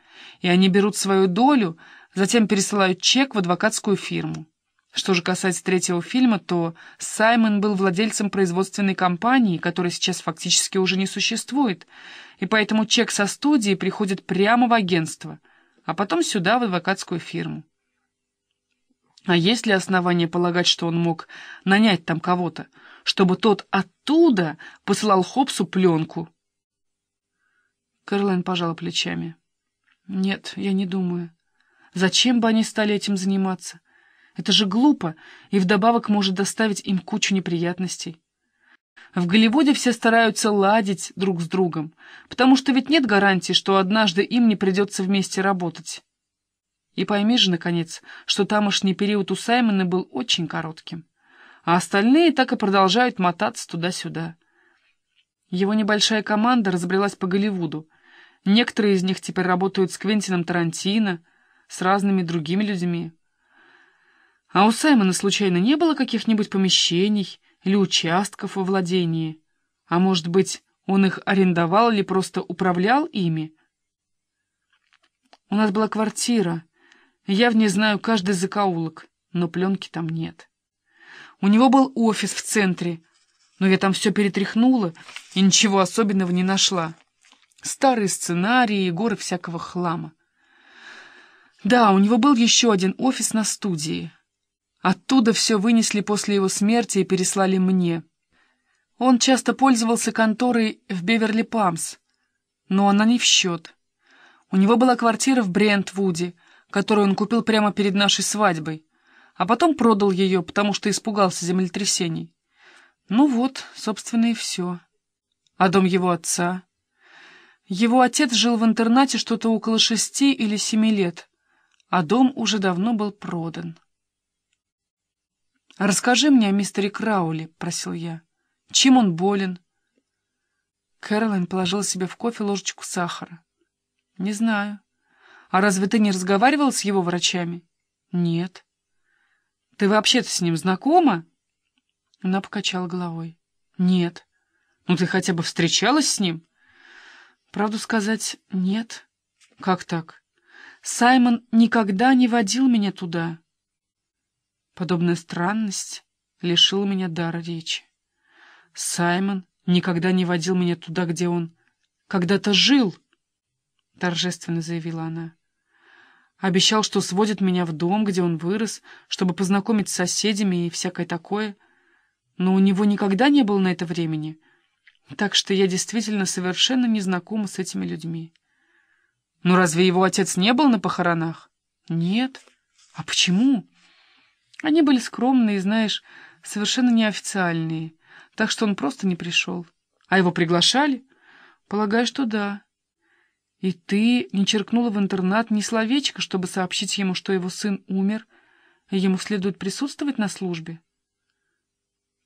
и они берут свою долю, затем пересылают чек в адвокатскую фирму. Что же касается третьего фильма, то Саймон был владельцем производственной компании, которая сейчас фактически уже не существует, и поэтому чек со студии приходит прямо в агентство, а потом сюда, в адвокатскую фирму. А есть ли основания полагать, что он мог нанять там кого-то? чтобы тот оттуда посылал Хопсу пленку. Кэролайн пожала плечами. «Нет, я не думаю. Зачем бы они стали этим заниматься? Это же глупо, и вдобавок может доставить им кучу неприятностей. В Голливуде все стараются ладить друг с другом, потому что ведь нет гарантии, что однажды им не придется вместе работать. И пойми же, наконец, что тамошний период у Саймона был очень коротким а остальные так и продолжают мотаться туда-сюда. Его небольшая команда разбрелась по Голливуду. Некоторые из них теперь работают с Квентином Тарантино, с разными другими людьми. А у Саймона случайно не было каких-нибудь помещений или участков во владении? А может быть, он их арендовал или просто управлял ими? У нас была квартира. Я в ней знаю каждый закоулок, но пленки там нет. У него был офис в центре, но я там все перетряхнула и ничего особенного не нашла. Старые сценарии и горы всякого хлама. Да, у него был еще один офис на студии. Оттуда все вынесли после его смерти и переслали мне. Он часто пользовался конторой в Беверли-Памс, но она не в счет. У него была квартира в Брентвуде, которую он купил прямо перед нашей свадьбой а потом продал ее, потому что испугался землетрясений. Ну вот, собственно, и все. А дом его отца? Его отец жил в интернате что-то около шести или семи лет, а дом уже давно был продан. «Расскажи мне о мистере Краули, просил я. «Чем он болен?» Кэролин положила себе в кофе ложечку сахара. «Не знаю. А разве ты не разговаривал с его врачами?» «Нет». Ты вообще-то с ним знакома? Она покачала головой. Нет. Ну ты хотя бы встречалась с ним? Правду сказать, нет. Как так? Саймон никогда не водил меня туда. Подобная странность лишила меня дара речи. Саймон никогда не водил меня туда, где он когда-то жил, — торжественно заявила она. Обещал, что сводит меня в дом, где он вырос, чтобы познакомить с соседями и всякое такое. Но у него никогда не было на это времени, так что я действительно совершенно не знакома с этими людьми. Но разве его отец не был на похоронах? Нет. А почему? Они были скромные, знаешь, совершенно неофициальные, так что он просто не пришел. А его приглашали? Полагаю, что да. И ты не черкнула в интернат ни словечко, чтобы сообщить ему, что его сын умер, и ему следует присутствовать на службе?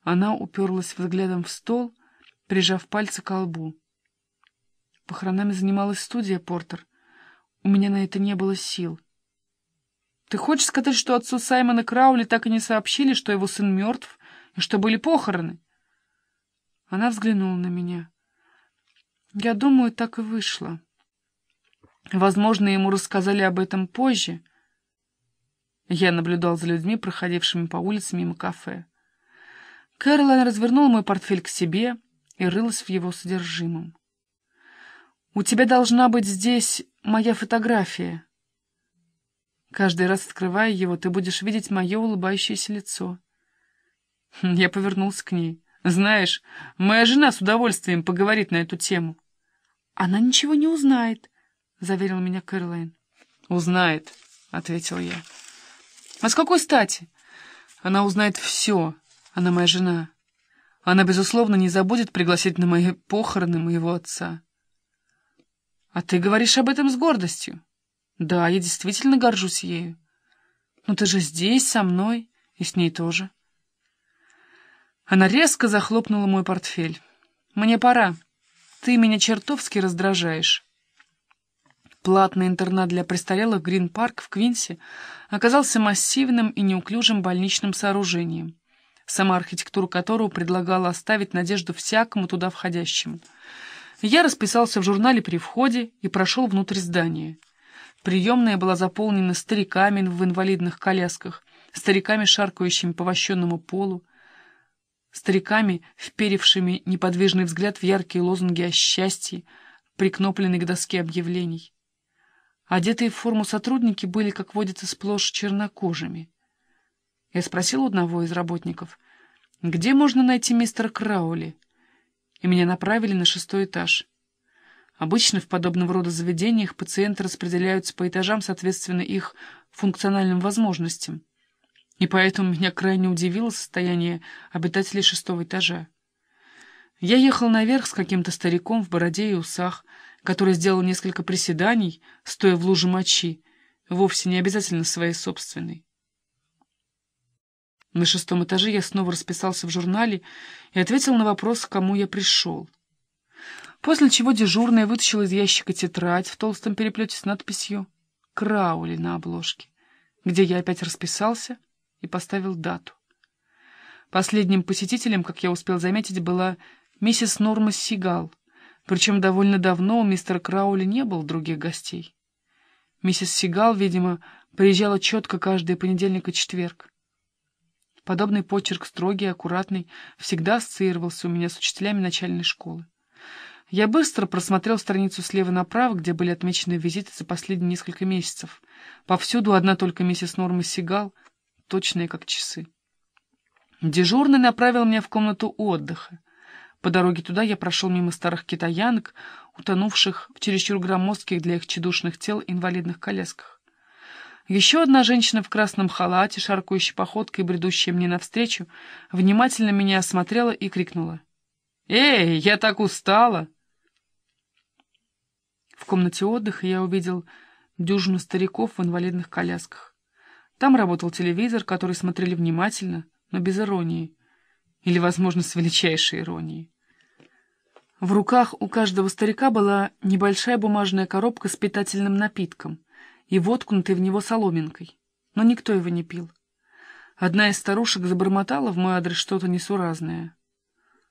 Она уперлась взглядом в стол, прижав пальцы к лбу. Похоронами занималась студия, Портер. У меня на это не было сил. Ты хочешь сказать, что отцу Саймона Краули так и не сообщили, что его сын мертв и что были похороны? Она взглянула на меня. Я думаю, так и вышло. Возможно, ему рассказали об этом позже. Я наблюдал за людьми, проходившими по улице мимо кафе. Кэролайн развернула мой портфель к себе и рылась в его содержимом. «У тебя должна быть здесь моя фотография. Каждый раз открывая его, ты будешь видеть мое улыбающееся лицо». *laughs* Я повернулся к ней. «Знаешь, моя жена с удовольствием поговорит на эту тему». «Она ничего не узнает», — заверил меня Кэролайн. «Узнает», — ответил я. «А с какой стати?» «Она узнает все. Она моя жена. Она, безусловно, не забудет пригласить на мои похороны моего отца». «А ты говоришь об этом с гордостью?» «Да, я действительно горжусь ею. Но ты же здесь, со мной, и с ней тоже». Она резко захлопнула мой портфель. «Мне пора. Ты меня чертовски раздражаешь». Платный интернат для престарелых Грин-парк в Квинсе оказался массивным и неуклюжим больничным сооружением, сама архитектура которого предлагала оставить надежду всякому туда входящему. Я расписался в журнале при входе и прошел внутрь здания. Приемная была заполнена стариками в инвалидных колясках, стариками, шаркающими по вощенному полу, стариками, вперевшими неподвижный взгляд в яркие лозунги о счастье, прикнопленные к доске объявлений. Одетые в форму сотрудники были, как водится, сплошь чернокожими. Я спросил одного из работников, где можно найти мистера Краули, и меня направили на шестой этаж. Обычно в подобного рода заведениях пациенты распределяются по этажам соответственно их функциональным возможностям, и поэтому меня крайне удивило состояние обитателей шестого этажа. Я ехал наверх с каким-то стариком в бороде и усах, который сделал несколько приседаний, стоя в луже мочи, вовсе не обязательно своей собственной. На шестом этаже я снова расписался в журнале и ответил на вопрос, к кому я пришел. После чего дежурная вытащила из ящика тетрадь в толстом переплете с надписью «Краули» на обложке, где я опять расписался и поставил дату. Последним посетителем, как я успел заметить, была миссис Норма Сигал — причем довольно давно у мистера Краули не было других гостей. Миссис Сигал, видимо, приезжала четко каждый понедельник и четверг. Подобный почерк, строгий, и аккуратный, всегда ассоциировался у меня с учителями начальной школы. Я быстро просмотрел страницу слева направо, где были отмечены визиты за последние несколько месяцев. Повсюду одна только миссис Норма Сигал, точная как часы. Дежурный направил меня в комнату отдыха. По дороге туда я прошел мимо старых китаянок, утонувших в чересчур громоздких для их чедушных тел инвалидных колясках. Еще одна женщина в красном халате, шаркающей походкой, бредущая мне навстречу, внимательно меня осмотрела и крикнула. «Эй, я так устала!» В комнате отдыха я увидел дюжину стариков в инвалидных колясках. Там работал телевизор, который смотрели внимательно, но без иронии. Или, возможно, с величайшей иронией. В руках у каждого старика была небольшая бумажная коробка с питательным напитком и воткнутой в него соломинкой, но никто его не пил. Одна из старушек забормотала в мой адрес что-то несуразное.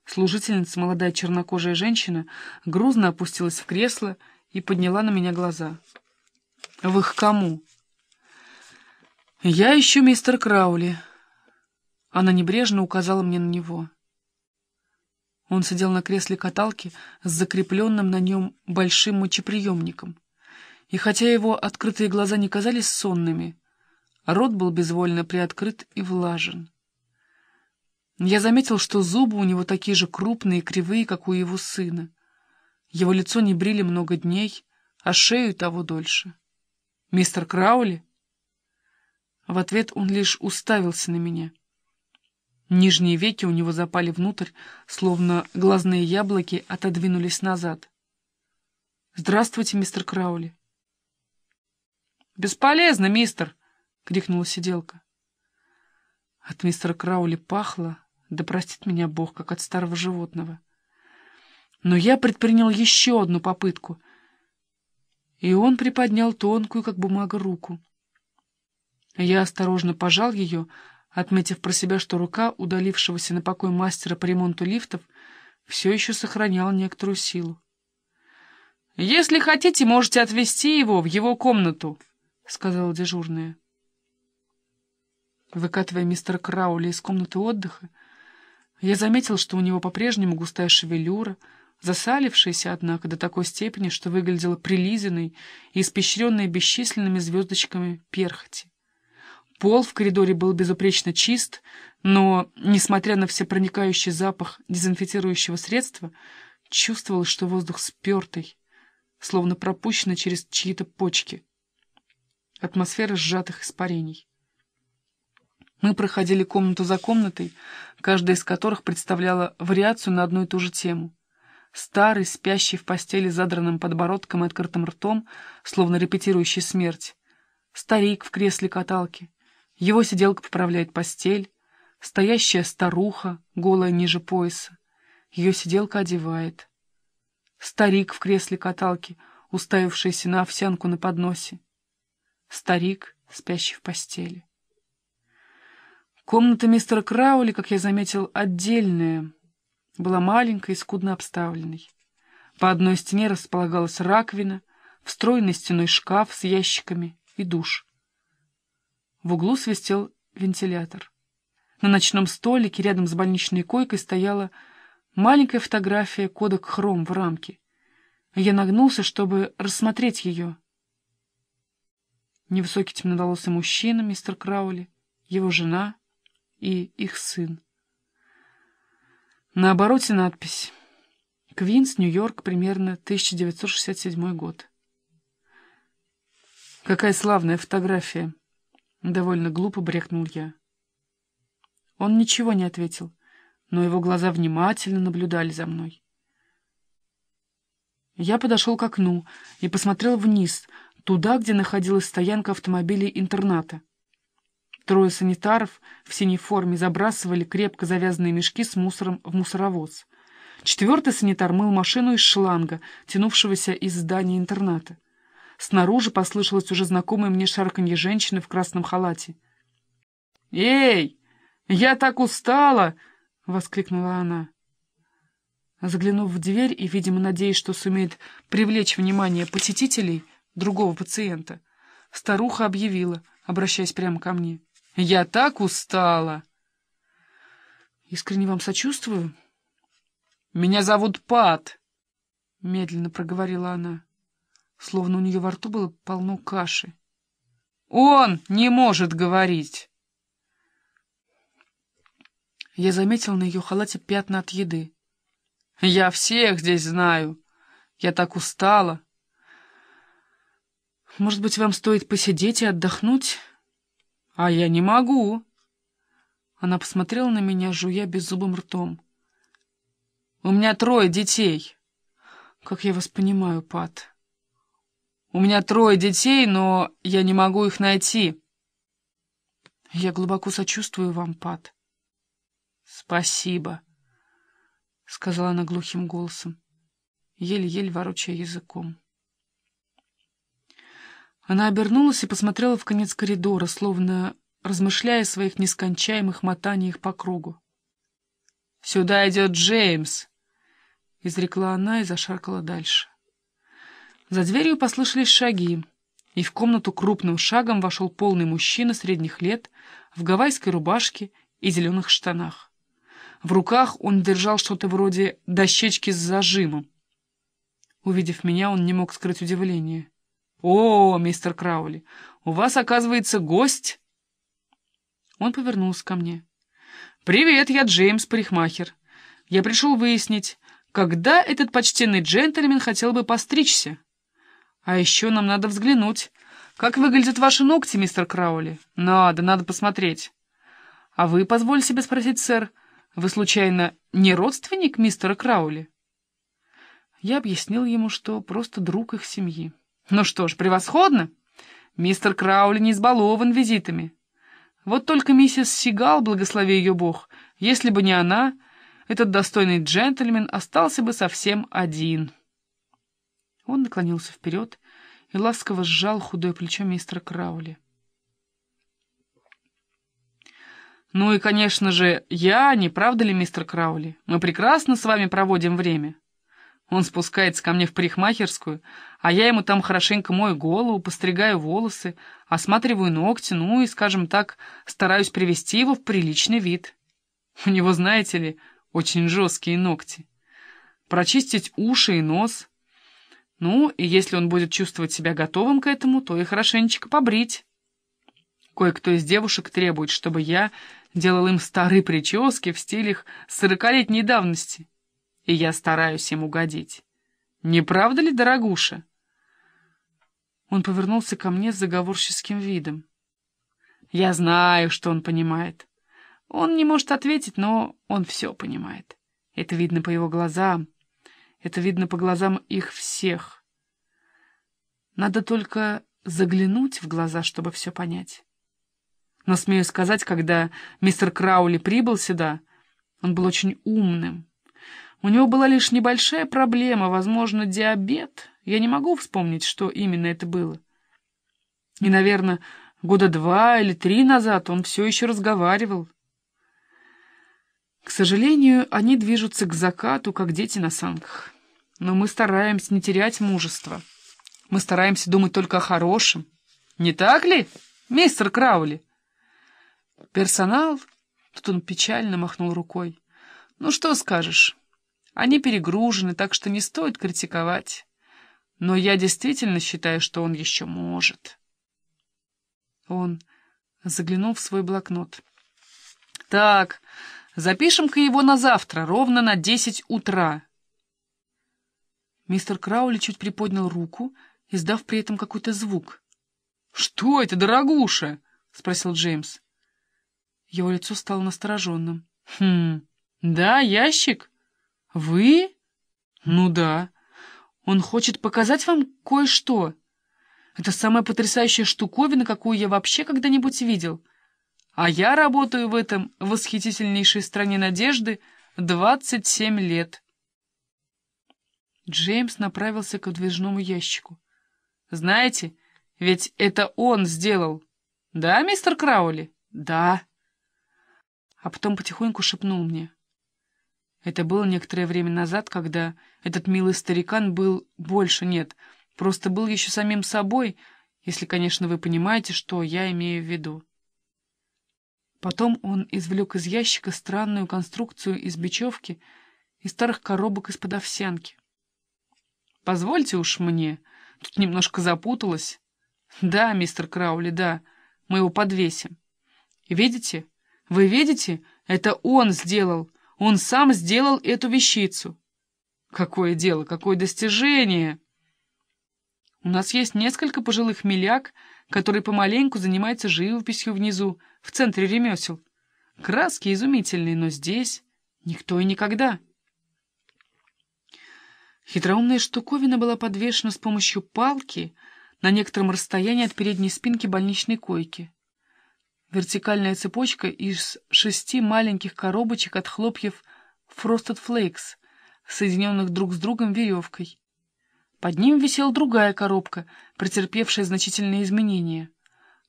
Служительница, молодая чернокожая женщина, грузно опустилась в кресло и подняла на меня глаза. «В их кому?» «Я ищу мистер Краули». Она небрежно указала мне на него. Он сидел на кресле каталки с закрепленным на нем большим мочеприемником. И хотя его открытые глаза не казались сонными, рот был безвольно приоткрыт и влажен. Я заметил, что зубы у него такие же крупные и кривые, как у его сына. Его лицо не брили много дней, а шею того дольше. «Мистер Краули?» В ответ он лишь уставился на меня — Нижние веки у него запали внутрь, словно глазные яблоки отодвинулись назад. «Здравствуйте, мистер Краули!» «Бесполезно, мистер!» — крикнула сиделка. От мистера Краули пахло, да простит меня Бог, как от старого животного. Но я предпринял еще одну попытку, и он приподнял тонкую, как бумага, руку. Я осторожно пожал ее, — отметив про себя, что рука удалившегося на покой мастера по ремонту лифтов все еще сохраняла некоторую силу. «Если хотите, можете отвезти его в его комнату», — сказала дежурная. Выкатывая мистера Краули из комнаты отдыха, я заметил, что у него по-прежнему густая шевелюра, засалившаяся, однако, до такой степени, что выглядела прилизанной и испещренной бесчисленными звездочками перхоти. Пол в коридоре был безупречно чист, но, несмотря на всепроникающий запах дезинфицирующего средства, чувствовалось, что воздух спертый, словно пропущенный через чьи-то почки. Атмосфера сжатых испарений. Мы проходили комнату за комнатой, каждая из которых представляла вариацию на одну и ту же тему. Старый, спящий в постели задранным подбородком и открытым ртом, словно репетирующий смерть. Старик в кресле каталки — его сиделка поправляет постель, стоящая старуха, голая ниже пояса. Ее сиделка одевает. Старик в кресле каталки, уставившийся на овсянку на подносе. Старик, спящий в постели. Комната мистера Краули, как я заметил, отдельная, была маленькой и скудно обставленной. По одной стене располагалась раковина, встроенный стеной шкаф с ящиками и душ. В углу свистел вентилятор. На ночном столике рядом с больничной койкой стояла маленькая фотография кодек хром в рамке. Я нагнулся, чтобы рассмотреть ее. Невысокий темноволосый мужчина, мистер Краули, его жена и их сын. На обороте надпись «Квинс, Нью-Йорк, примерно 1967 год». Какая славная фотография! Довольно глупо брякнул я. Он ничего не ответил, но его глаза внимательно наблюдали за мной. Я подошел к окну и посмотрел вниз, туда, где находилась стоянка автомобилей интерната. Трое санитаров в синей форме забрасывали крепко завязанные мешки с мусором в мусоровоз. Четвертый санитар мыл машину из шланга, тянувшегося из здания интерната. Снаружи послышалось уже знакомое мне шарканье женщины в красном халате. «Эй, я так устала!» — воскликнула она. Заглянув в дверь и, видимо, надеясь, что сумеет привлечь внимание посетителей другого пациента, старуха объявила, обращаясь прямо ко мне. «Я так устала!» «Искренне вам сочувствую». «Меня зовут Пат», — медленно проговорила она словно у нее во рту было полно каши. «Он не может говорить!» Я заметил на ее халате пятна от еды. «Я всех здесь знаю. Я так устала. Может быть, вам стоит посидеть и отдохнуть?» «А я не могу!» Она посмотрела на меня, жуя беззубым ртом. «У меня трое детей!» «Как я вас понимаю, Пат!» У меня трое детей, но я не могу их найти. Я глубоко сочувствую вам, Пат. Спасибо, — сказала она глухим голосом, еле-еле ворочая языком. Она обернулась и посмотрела в конец коридора, словно размышляя о своих нескончаемых мотаниях по кругу. «Сюда идет Джеймс!» — изрекла она и зашаркала дальше. За дверью послышались шаги, и в комнату крупным шагом вошел полный мужчина средних лет в гавайской рубашке и зеленых штанах. В руках он держал что-то вроде дощечки с зажимом. Увидев меня, он не мог скрыть удивление. «О, мистер Краули, у вас, оказывается, гость!» Он повернулся ко мне. «Привет, я Джеймс, парикмахер. Я пришел выяснить, когда этот почтенный джентльмен хотел бы постричься?» А еще нам надо взглянуть. Как выглядят ваши ногти, мистер Краули? Надо, надо посмотреть. А вы, позволь себе спросить, сэр, вы, случайно, не родственник мистера Краули? Я объяснил ему, что просто друг их семьи. Ну что ж, превосходно. Мистер Краули не избалован визитами. Вот только миссис Сигал, благослови ее бог, если бы не она, этот достойный джентльмен остался бы совсем один». Он наклонился вперед и ласково сжал худое плечо мистера Краули. «Ну и, конечно же, я, не правда ли, мистер Краули? Мы прекрасно с вами проводим время». Он спускается ко мне в парикмахерскую, а я ему там хорошенько мою голову, постригаю волосы, осматриваю ногти, ну и, скажем так, стараюсь привести его в приличный вид. У него, знаете ли, очень жесткие ногти. Прочистить уши и нос — ну, и если он будет чувствовать себя готовым к этому, то и хорошенечко побрить. Кое-кто из девушек требует, чтобы я делал им старые прически в стилях сорокалетней давности. И я стараюсь им угодить. Не правда ли, дорогуша? Он повернулся ко мне с заговорческим видом. Я знаю, что он понимает. Он не может ответить, но он все понимает. Это видно по его глазам. Это видно по глазам их всех. Надо только заглянуть в глаза, чтобы все понять. Но, смею сказать, когда мистер Краули прибыл сюда, он был очень умным. У него была лишь небольшая проблема, возможно, диабет. Я не могу вспомнить, что именно это было. И, наверное, года два или три назад он все еще разговаривал. К сожалению, они движутся к закату, как дети на санках. Но мы стараемся не терять мужество. Мы стараемся думать только о хорошем. Не так ли, мистер Краули? Персонал, тут он печально махнул рукой. Ну что скажешь, они перегружены, так что не стоит критиковать. Но я действительно считаю, что он еще может. Он заглянул в свой блокнот. Так, запишем-ка его на завтра, ровно на десять утра. Мистер Краули чуть приподнял руку, издав при этом какой-то звук. «Что это, дорогуша?» — спросил Джеймс. Его лицо стало настороженным. «Хм, да, ящик? Вы?» «Ну да. Он хочет показать вам кое-что. Это самая потрясающая штуковина, какую я вообще когда-нибудь видел. А я работаю в этом восхитительнейшей стране надежды двадцать семь лет». Джеймс направился к выдвижному ящику. «Знаете, ведь это он сделал. Да, мистер Краули?» «Да». А потом потихоньку шепнул мне. Это было некоторое время назад, когда этот милый старикан был... Больше нет, просто был еще самим собой, если, конечно, вы понимаете, что я имею в виду. Потом он извлек из ящика странную конструкцию из бечевки и старых коробок из-под овсянки. Позвольте уж мне. Тут немножко запуталась. Да, мистер Краули, да. Мы его подвесим. Видите? Вы видите? Это он сделал. Он сам сделал эту вещицу. Какое дело, какое достижение! У нас есть несколько пожилых миляк, которые помаленьку занимаются живописью внизу, в центре ремесел. Краски изумительные, но здесь никто и никогда. Хитроумная штуковина была подвешена с помощью палки на некотором расстоянии от передней спинки больничной койки. Вертикальная цепочка из шести маленьких коробочек от хлопьев Frosted Flakes, соединенных друг с другом веревкой. Под ним висела другая коробка, претерпевшая значительные изменения.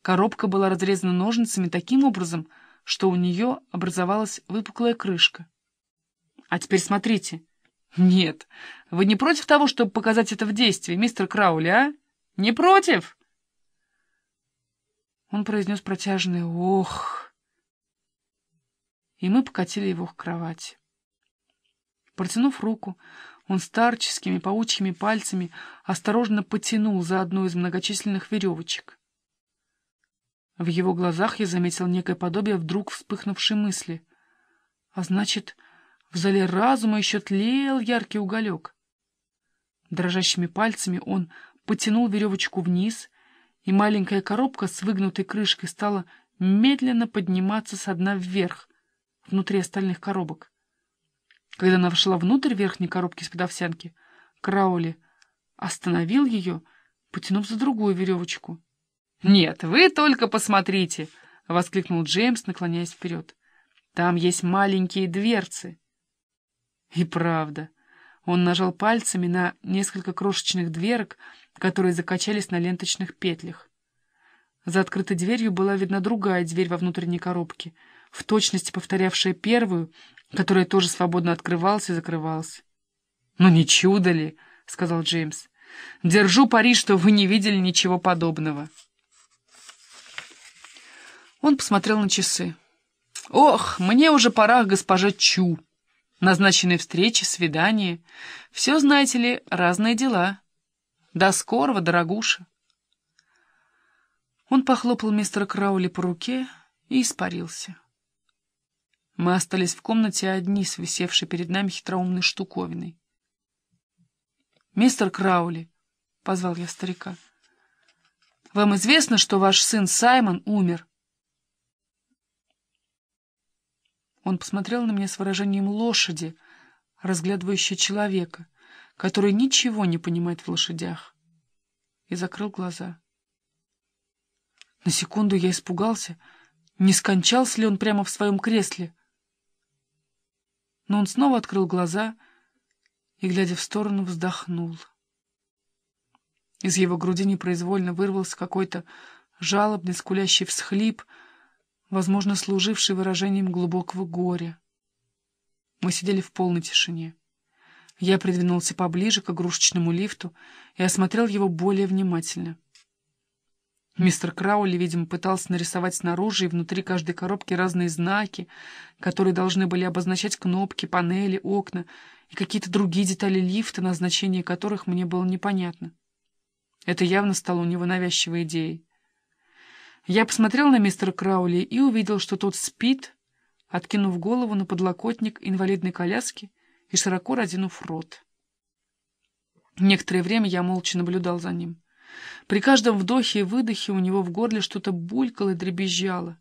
Коробка была разрезана ножницами таким образом, что у нее образовалась выпуклая крышка. «А теперь смотрите», «Нет. Вы не против того, чтобы показать это в действии, мистер Краули, а? Не против?» Он произнес протяжный «Ох!» И мы покатили его к кровати. Протянув руку, он старческими паучьими пальцами осторожно потянул за одну из многочисленных веревочек. В его глазах я заметил некое подобие вдруг вспыхнувшей мысли. А значит, в зале разума еще тлел яркий уголек. Дрожащими пальцами он потянул веревочку вниз, и маленькая коробка с выгнутой крышкой стала медленно подниматься со дна вверх, внутри остальных коробок. Когда она вошла внутрь верхней коробки с подовсянки Краули остановил ее, потянув за другую веревочку. «Нет, вы только посмотрите!» — воскликнул Джеймс, наклоняясь вперед. «Там есть маленькие дверцы!» И правда. Он нажал пальцами на несколько крошечных дверок, которые закачались на ленточных петлях. За открытой дверью была видна другая дверь во внутренней коробке, в точности повторявшая первую, которая тоже свободно открывалась и закрывалась. «Ну не чудо ли?» — сказал Джеймс. «Держу пари, что вы не видели ничего подобного». Он посмотрел на часы. «Ох, мне уже пора госпожа Чу!» назначенные встречи, свидания. Все, знаете ли, разные дела. До скорого, дорогуша. Он похлопал мистера Краули по руке и испарился. Мы остались в комнате одни с висевшей перед нами хитроумной штуковиной. «Мистер Краули», — позвал я старика, — «вам известно, что ваш сын Саймон умер?» Он посмотрел на меня с выражением лошади, разглядывающей человека, который ничего не понимает в лошадях, и закрыл глаза. На секунду я испугался, не скончался ли он прямо в своем кресле. Но он снова открыл глаза и, глядя в сторону, вздохнул. Из его груди непроизвольно вырвался какой-то жалобный, скулящий всхлип — возможно, служивший выражением глубокого горя. Мы сидели в полной тишине. Я придвинулся поближе к игрушечному лифту и осмотрел его более внимательно. Мистер Краули, видимо, пытался нарисовать снаружи и внутри каждой коробки разные знаки, которые должны были обозначать кнопки, панели, окна и какие-то другие детали лифта, назначение которых мне было непонятно. Это явно стало у него навязчивой идеей. Я посмотрел на мистера Краули и увидел, что тот спит, откинув голову на подлокотник инвалидной коляски и широко разинув рот. Некоторое время я молча наблюдал за ним. При каждом вдохе и выдохе у него в горле что-то булькало и дребезжало.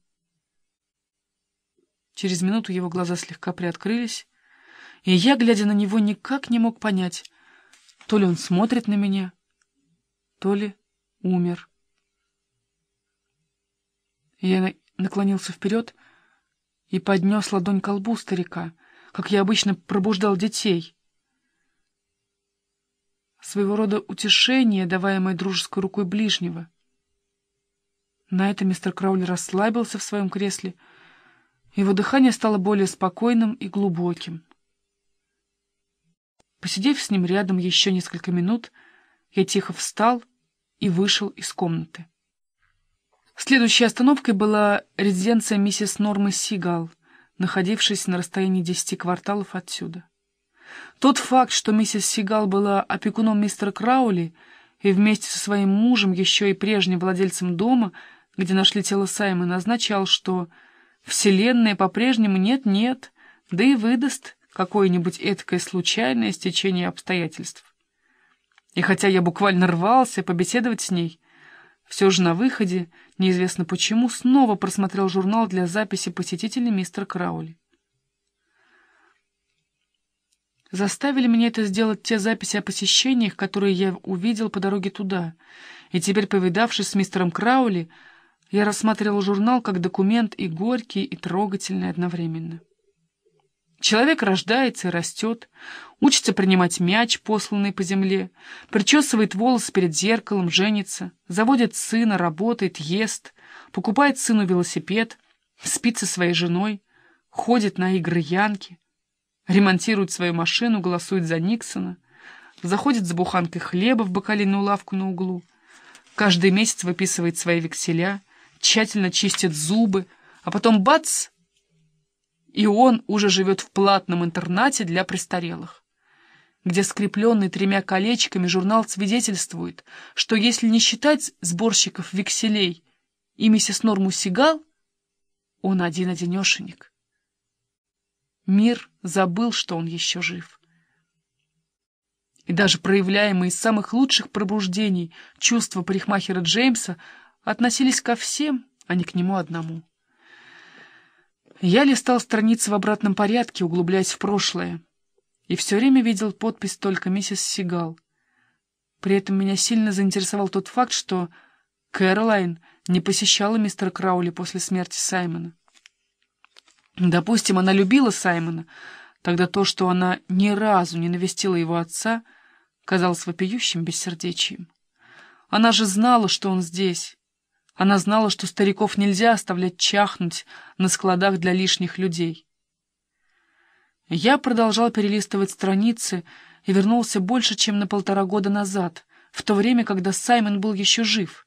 Через минуту его глаза слегка приоткрылись, и я, глядя на него, никак не мог понять, то ли он смотрит на меня, то ли умер. Я наклонился вперед и поднес ладонь к лбу старика, как я обычно пробуждал детей. Своего рода утешение, даваемое дружеской рукой ближнего. На это мистер Кроули расслабился в своем кресле. Его дыхание стало более спокойным и глубоким. Посидев с ним рядом еще несколько минут, я тихо встал и вышел из комнаты. Следующей остановкой была резиденция миссис Нормы Сигал, находившаяся на расстоянии десяти кварталов отсюда. Тот факт, что миссис Сигал была опекуном мистера Краули и вместе со своим мужем, еще и прежним владельцем дома, где нашли тело Саймона, означал, что Вселенная по-прежнему нет-нет, да и выдаст какое-нибудь этакое случайное стечение обстоятельств. И хотя я буквально рвался побеседовать с ней, все же на выходе, неизвестно почему, снова просмотрел журнал для записи посетителей мистер Краули. Заставили меня это сделать те записи о посещениях, которые я увидел по дороге туда. И теперь, повидавшись с мистером Краули, я рассматривал журнал как документ и горький, и трогательный одновременно. Человек рождается и растет, учится принимать мяч, посланный по земле, причесывает волосы перед зеркалом, женится, заводит сына, работает, ест, покупает сыну велосипед, спит со своей женой, ходит на игры Янки, ремонтирует свою машину, голосует за Никсона, заходит с буханкой хлеба в бакалейную лавку на углу, каждый месяц выписывает свои векселя, тщательно чистит зубы, а потом бац — и он уже живет в платном интернате для престарелых, где скрепленный тремя колечками журнал свидетельствует, что если не считать сборщиков векселей и миссис Норму Сигал, он один-одинешенек. Мир забыл, что он еще жив. И даже проявляемые из самых лучших пробуждений чувства парикмахера Джеймса относились ко всем, а не к нему одному. Я листал страницы в обратном порядке, углубляясь в прошлое, и все время видел подпись только миссис Сигал. При этом меня сильно заинтересовал тот факт, что Кэролайн не посещала мистера Краули после смерти Саймона. Допустим, она любила Саймона, тогда то, что она ни разу не навестила его отца, казалось вопиющим бессердечием. Она же знала, что он здесь, она знала, что стариков нельзя оставлять чахнуть на складах для лишних людей. Я продолжал перелистывать страницы и вернулся больше, чем на полтора года назад, в то время, когда Саймон был еще жив.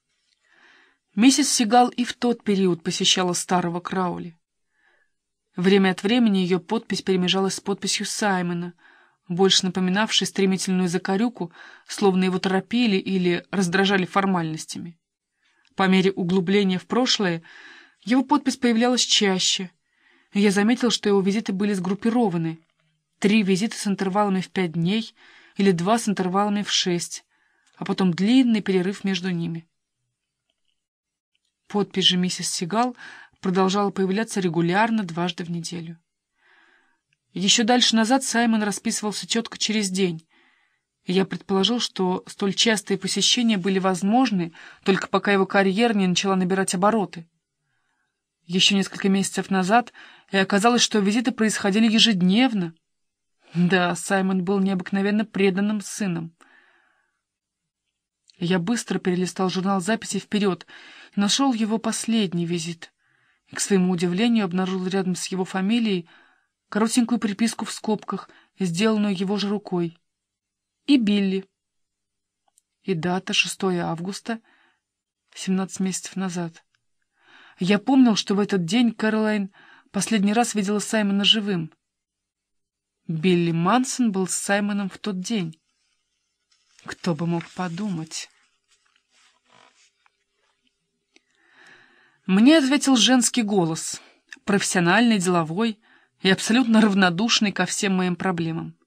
Миссис Сигал и в тот период посещала старого Краули. Время от времени ее подпись перемежалась с подписью Саймона, больше напоминавшей стремительную закорюку, словно его торопили или раздражали формальностями. По мере углубления в прошлое его подпись появлялась чаще. Я заметил, что его визиты были сгруппированы. Три визита с интервалами в пять дней или два с интервалами в шесть, а потом длинный перерыв между ними. Подпись же миссис Сигал продолжала появляться регулярно дважды в неделю. Еще дальше назад Саймон расписывался четко через день, я предположил, что столь частые посещения были возможны, только пока его карьера не начала набирать обороты. Еще несколько месяцев назад и оказалось, что визиты происходили ежедневно. Да, Саймон был необыкновенно преданным сыном. Я быстро перелистал журнал записей вперед нашел его последний визит. И, к своему удивлению, обнаружил рядом с его фамилией коротенькую приписку в скобках, сделанную его же рукой и Билли. И дата 6 августа, 17 месяцев назад. Я помнил, что в этот день Кэролайн последний раз видела Саймона живым. Билли Мансон был с Саймоном в тот день. Кто бы мог подумать... Мне ответил женский голос, профессиональный, деловой и абсолютно равнодушный ко всем моим проблемам.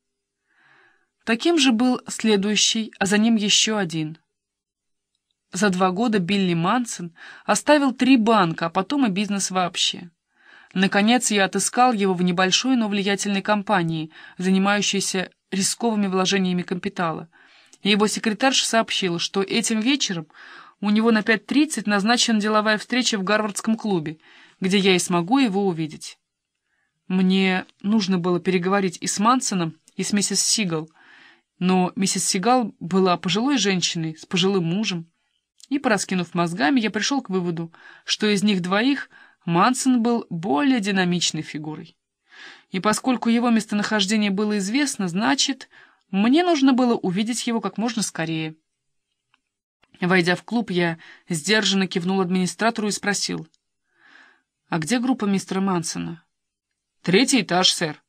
Таким же был следующий, а за ним еще один. За два года Билли Мансон оставил три банка, а потом и бизнес вообще. Наконец я отыскал его в небольшой, но влиятельной компании, занимающейся рисковыми вложениями капитала. Его секретарша сообщила, что этим вечером у него на 5.30 назначена деловая встреча в Гарвардском клубе, где я и смогу его увидеть. Мне нужно было переговорить и с Мансоном, и с миссис Сигал — но миссис Сигал была пожилой женщиной с пожилым мужем. И, пораскинув мозгами, я пришел к выводу, что из них двоих Мансон был более динамичной фигурой. И поскольку его местонахождение было известно, значит, мне нужно было увидеть его как можно скорее. Войдя в клуб, я сдержанно кивнул администратору и спросил. «А где группа мистера Мансона?» «Третий этаж, сэр»,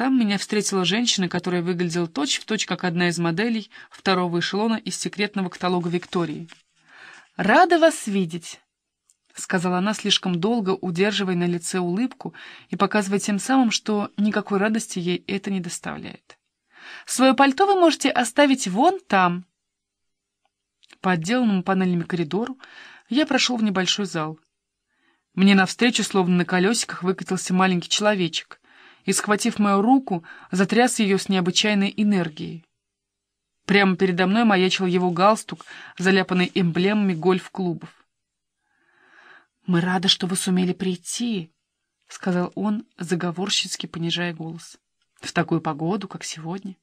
там меня встретила женщина, которая выглядела точь-в-точь, точь, как одна из моделей второго эшелона из секретного каталога Виктории. «Рада вас видеть!» — сказала она, слишком долго удерживая на лице улыбку и показывая тем самым, что никакой радости ей это не доставляет. «Свое пальто вы можете оставить вон там!» По отделанному панельными коридору я прошел в небольшой зал. Мне навстречу, словно на колесиках, выкатился маленький человечек и, схватив мою руку, затряс ее с необычайной энергией. Прямо передо мной маячил его галстук, заляпанный эмблемами гольф-клубов. «Мы рады, что вы сумели прийти», — сказал он, заговорщицки понижая голос. «В такую погоду, как сегодня».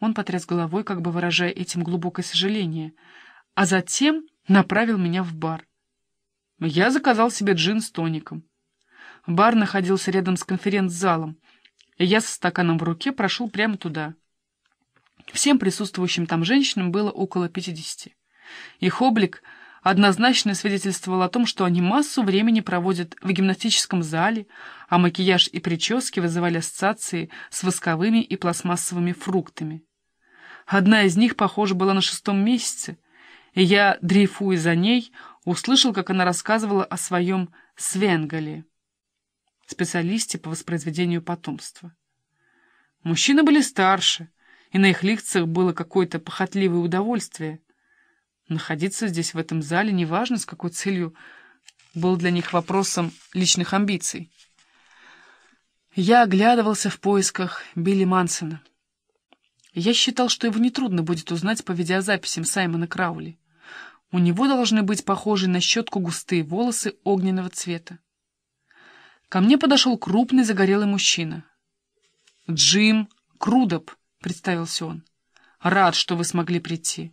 Он потряс головой, как бы выражая этим глубокое сожаление, а затем направил меня в бар. Я заказал себе джин с тоником. Бар находился рядом с конференц-залом, и я со стаканом в руке прошел прямо туда. Всем присутствующим там женщинам было около 50. Их облик однозначно свидетельствовал о том, что они массу времени проводят в гимнастическом зале, а макияж и прически вызывали ассоциации с восковыми и пластмассовыми фруктами. Одна из них, похоже, была на шестом месяце, и я, дрейфуя за ней, услышал, как она рассказывала о своем Свенгале специалисте по воспроизведению потомства. Мужчины были старше, и на их лицах было какое-то похотливое удовольствие. Находиться здесь, в этом зале, неважно с какой целью, был для них вопросом личных амбиций. Я оглядывался в поисках Билли Мансона. Я считал, что его нетрудно будет узнать по видеозаписям Саймона Краули. У него должны быть похожие на щетку густые волосы огненного цвета. Ко мне подошел крупный загорелый мужчина. «Джим Крудоп», — представился он. «Рад, что вы смогли прийти».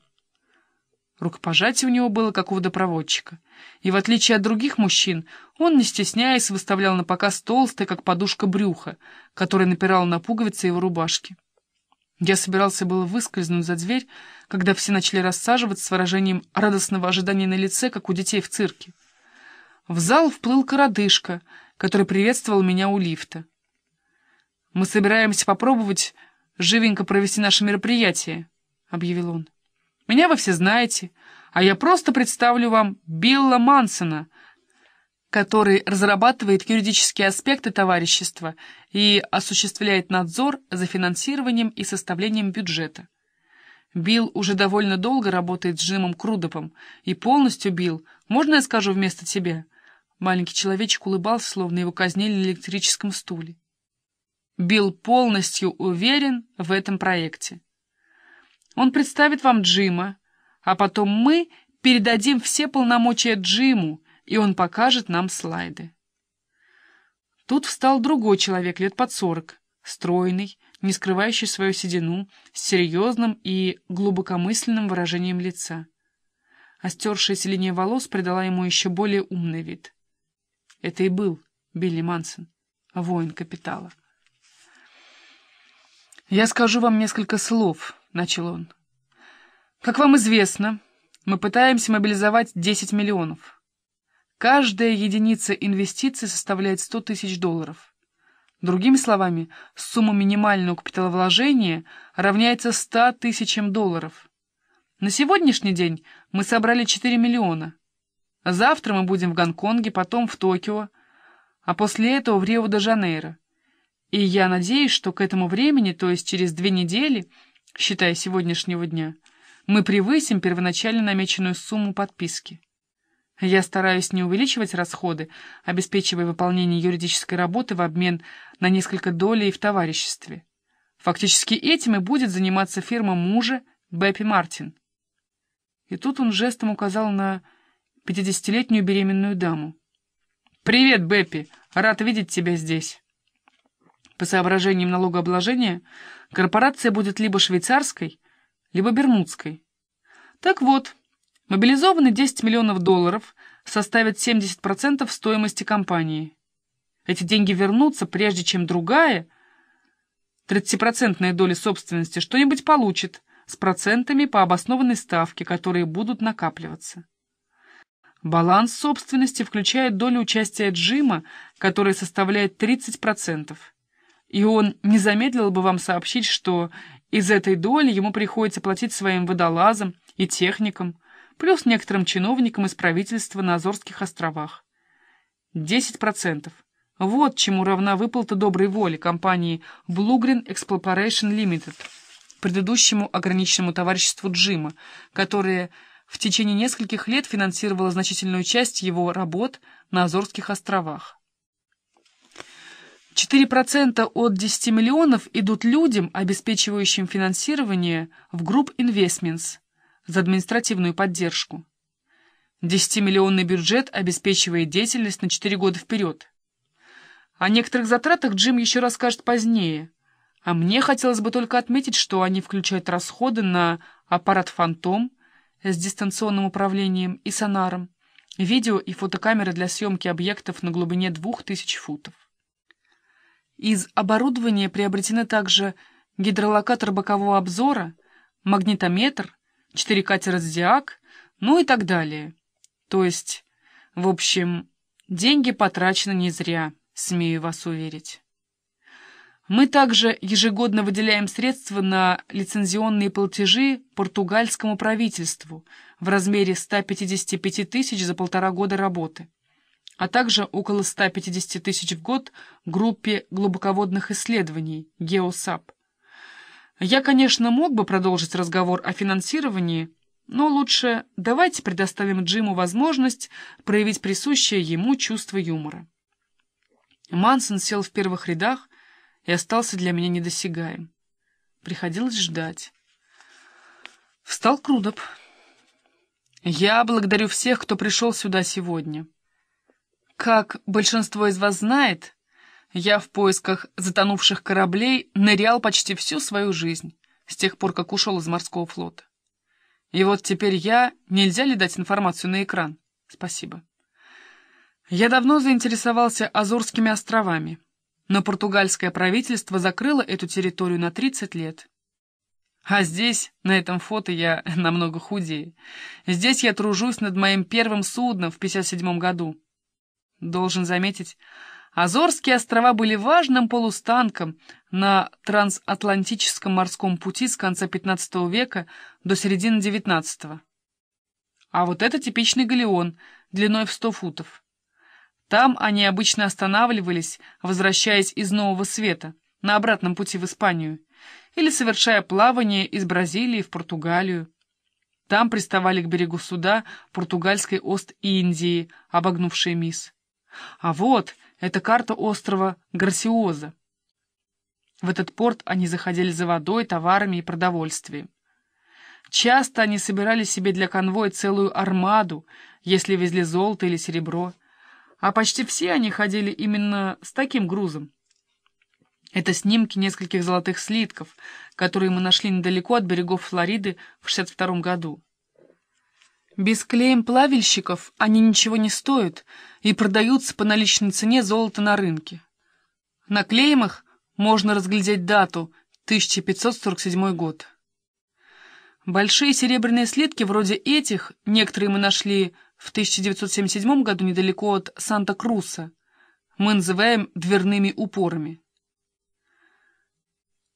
Рукопожатие у него было как у водопроводчика, и, в отличие от других мужчин, он, не стесняясь, выставлял на показ толстый как подушка брюха, которое напирало на пуговицы его рубашки. Я собирался было выскользнуть за дверь, когда все начали рассаживаться с выражением радостного ожидания на лице, как у детей в цирке. В зал вплыл коротышка — который приветствовал меня у лифта. «Мы собираемся попробовать живенько провести наше мероприятие», — объявил он. «Меня вы все знаете, а я просто представлю вам Билла Мансона, который разрабатывает юридические аспекты товарищества и осуществляет надзор за финансированием и составлением бюджета. Билл уже довольно долго работает с Джимом Крудопом, и полностью, Билл, можно я скажу вместо тебя — Маленький человечек улыбался, словно его казнили на электрическом стуле. Билл полностью уверен в этом проекте. Он представит вам Джима, а потом мы передадим все полномочия Джиму, и он покажет нам слайды. Тут встал другой человек лет под сорок, стройный, не скрывающий свою седину, с серьезным и глубокомысленным выражением лица. Остершаяся линия волос придала ему еще более умный вид. Это и был Билли Мансон, воин капитала. «Я скажу вам несколько слов», — начал он. «Как вам известно, мы пытаемся мобилизовать 10 миллионов. Каждая единица инвестиций составляет 100 тысяч долларов. Другими словами, сумма минимального капиталовложения равняется 100 тысячам долларов. На сегодняшний день мы собрали 4 миллиона. А завтра мы будем в Гонконге, потом в Токио, а после этого в Рио-де-Жанейро. И я надеюсь, что к этому времени, то есть через две недели, считая сегодняшнего дня, мы превысим первоначально намеченную сумму подписки. Я стараюсь не увеличивать расходы, обеспечивая выполнение юридической работы в обмен на несколько долей в товариществе. Фактически этим и будет заниматься фирма мужа Бэппи Мартин. И тут он жестом указал на пятидесятилетнюю беременную даму. «Привет, Бэппи! Рад видеть тебя здесь!» По соображениям налогообложения, корпорация будет либо швейцарской, либо бермудской. Так вот, мобилизованы 10 миллионов долларов, составят 70% стоимости компании. Эти деньги вернутся, прежде чем другая, 30% процентная доля собственности, что-нибудь получит, с процентами по обоснованной ставке, которые будут накапливаться. Баланс собственности включает долю участия Джима, которая составляет 30%. И он не замедлил бы вам сообщить, что из этой доли ему приходится платить своим водолазам и техникам, плюс некоторым чиновникам из правительства на Азорских островах. 10%. Вот чему равна выплата доброй воли компании Bluegreen Exploration Limited, предыдущему ограниченному товариществу Джима, которое в течение нескольких лет финансировала значительную часть его работ на Азорских островах. 4% от 10 миллионов идут людям, обеспечивающим финансирование в Group Investments за административную поддержку. 10-миллионный бюджет обеспечивает деятельность на 4 года вперед. О некоторых затратах Джим еще расскажет позднее, а мне хотелось бы только отметить, что они включают расходы на аппарат «Фантом», с дистанционным управлением и сонаром, видео и фотокамеры для съемки объектов на глубине 2000 футов. Из оборудования приобретены также гидролокатор бокового обзора, магнитометр, 4 катера зодиак, ну и так далее. То есть, в общем, деньги потрачены не зря, смею вас уверить. Мы также ежегодно выделяем средства на лицензионные платежи португальскому правительству в размере 155 тысяч за полтора года работы, а также около 150 тысяч в год группе глубоководных исследований «Геосап». Я, конечно, мог бы продолжить разговор о финансировании, но лучше давайте предоставим Джиму возможность проявить присущее ему чувство юмора. Мансон сел в первых рядах, и остался для меня недосягаем. Приходилось ждать. Встал Крудоп. «Я благодарю всех, кто пришел сюда сегодня. Как большинство из вас знает, я в поисках затонувших кораблей нырял почти всю свою жизнь, с тех пор, как ушел из морского флота. И вот теперь я... Нельзя ли дать информацию на экран? Спасибо. Я давно заинтересовался Азорскими островами» но португальское правительство закрыло эту территорию на 30 лет. А здесь, на этом фото, я *laughs* намного худее. Здесь я тружусь над моим первым судном в 57 году. Должен заметить, Азорские острова были важным полустанком на трансатлантическом морском пути с конца 15 века до середины 19 А вот это типичный галеон, длиной в 100 футов. Там они обычно останавливались, возвращаясь из Нового Света, на обратном пути в Испанию, или совершая плавание из Бразилии в Португалию. Там приставали к берегу суда португальской Ост-Индии, обогнувшей мисс. А вот, это карта острова Гарсиоза. В этот порт они заходили за водой, товарами и продовольствием. Часто они собирали себе для конвоя целую армаду, если везли золото или серебро — а почти все они ходили именно с таким грузом. Это снимки нескольких золотых слитков, которые мы нашли недалеко от берегов Флориды в 62 году. Без клеем плавильщиков они ничего не стоят и продаются по наличной цене золота на рынке. На клеймах можно разглядеть дату 1547 год. Большие серебряные слитки вроде этих, некоторые мы нашли в 1977 году недалеко от Санта-Круса. Мы называем дверными упорами.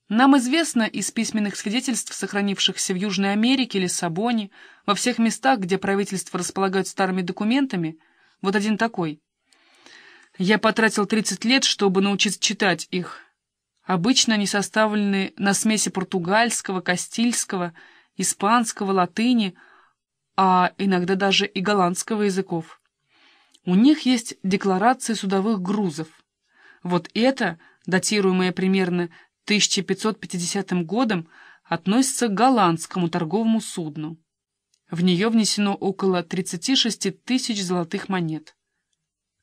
Нам известно из письменных свидетельств, сохранившихся в Южной Америке, Лиссабоне, во всех местах, где правительство располагают старыми документами, вот один такой. Я потратил 30 лет, чтобы научиться читать их. Обычно они составлены на смеси португальского, кастильского, испанского, латыни — а иногда даже и голландского языков. У них есть декларации судовых грузов. Вот это, датируемое примерно 1550 годом, относится к голландскому торговому судну. В нее внесено около 36 тысяч золотых монет.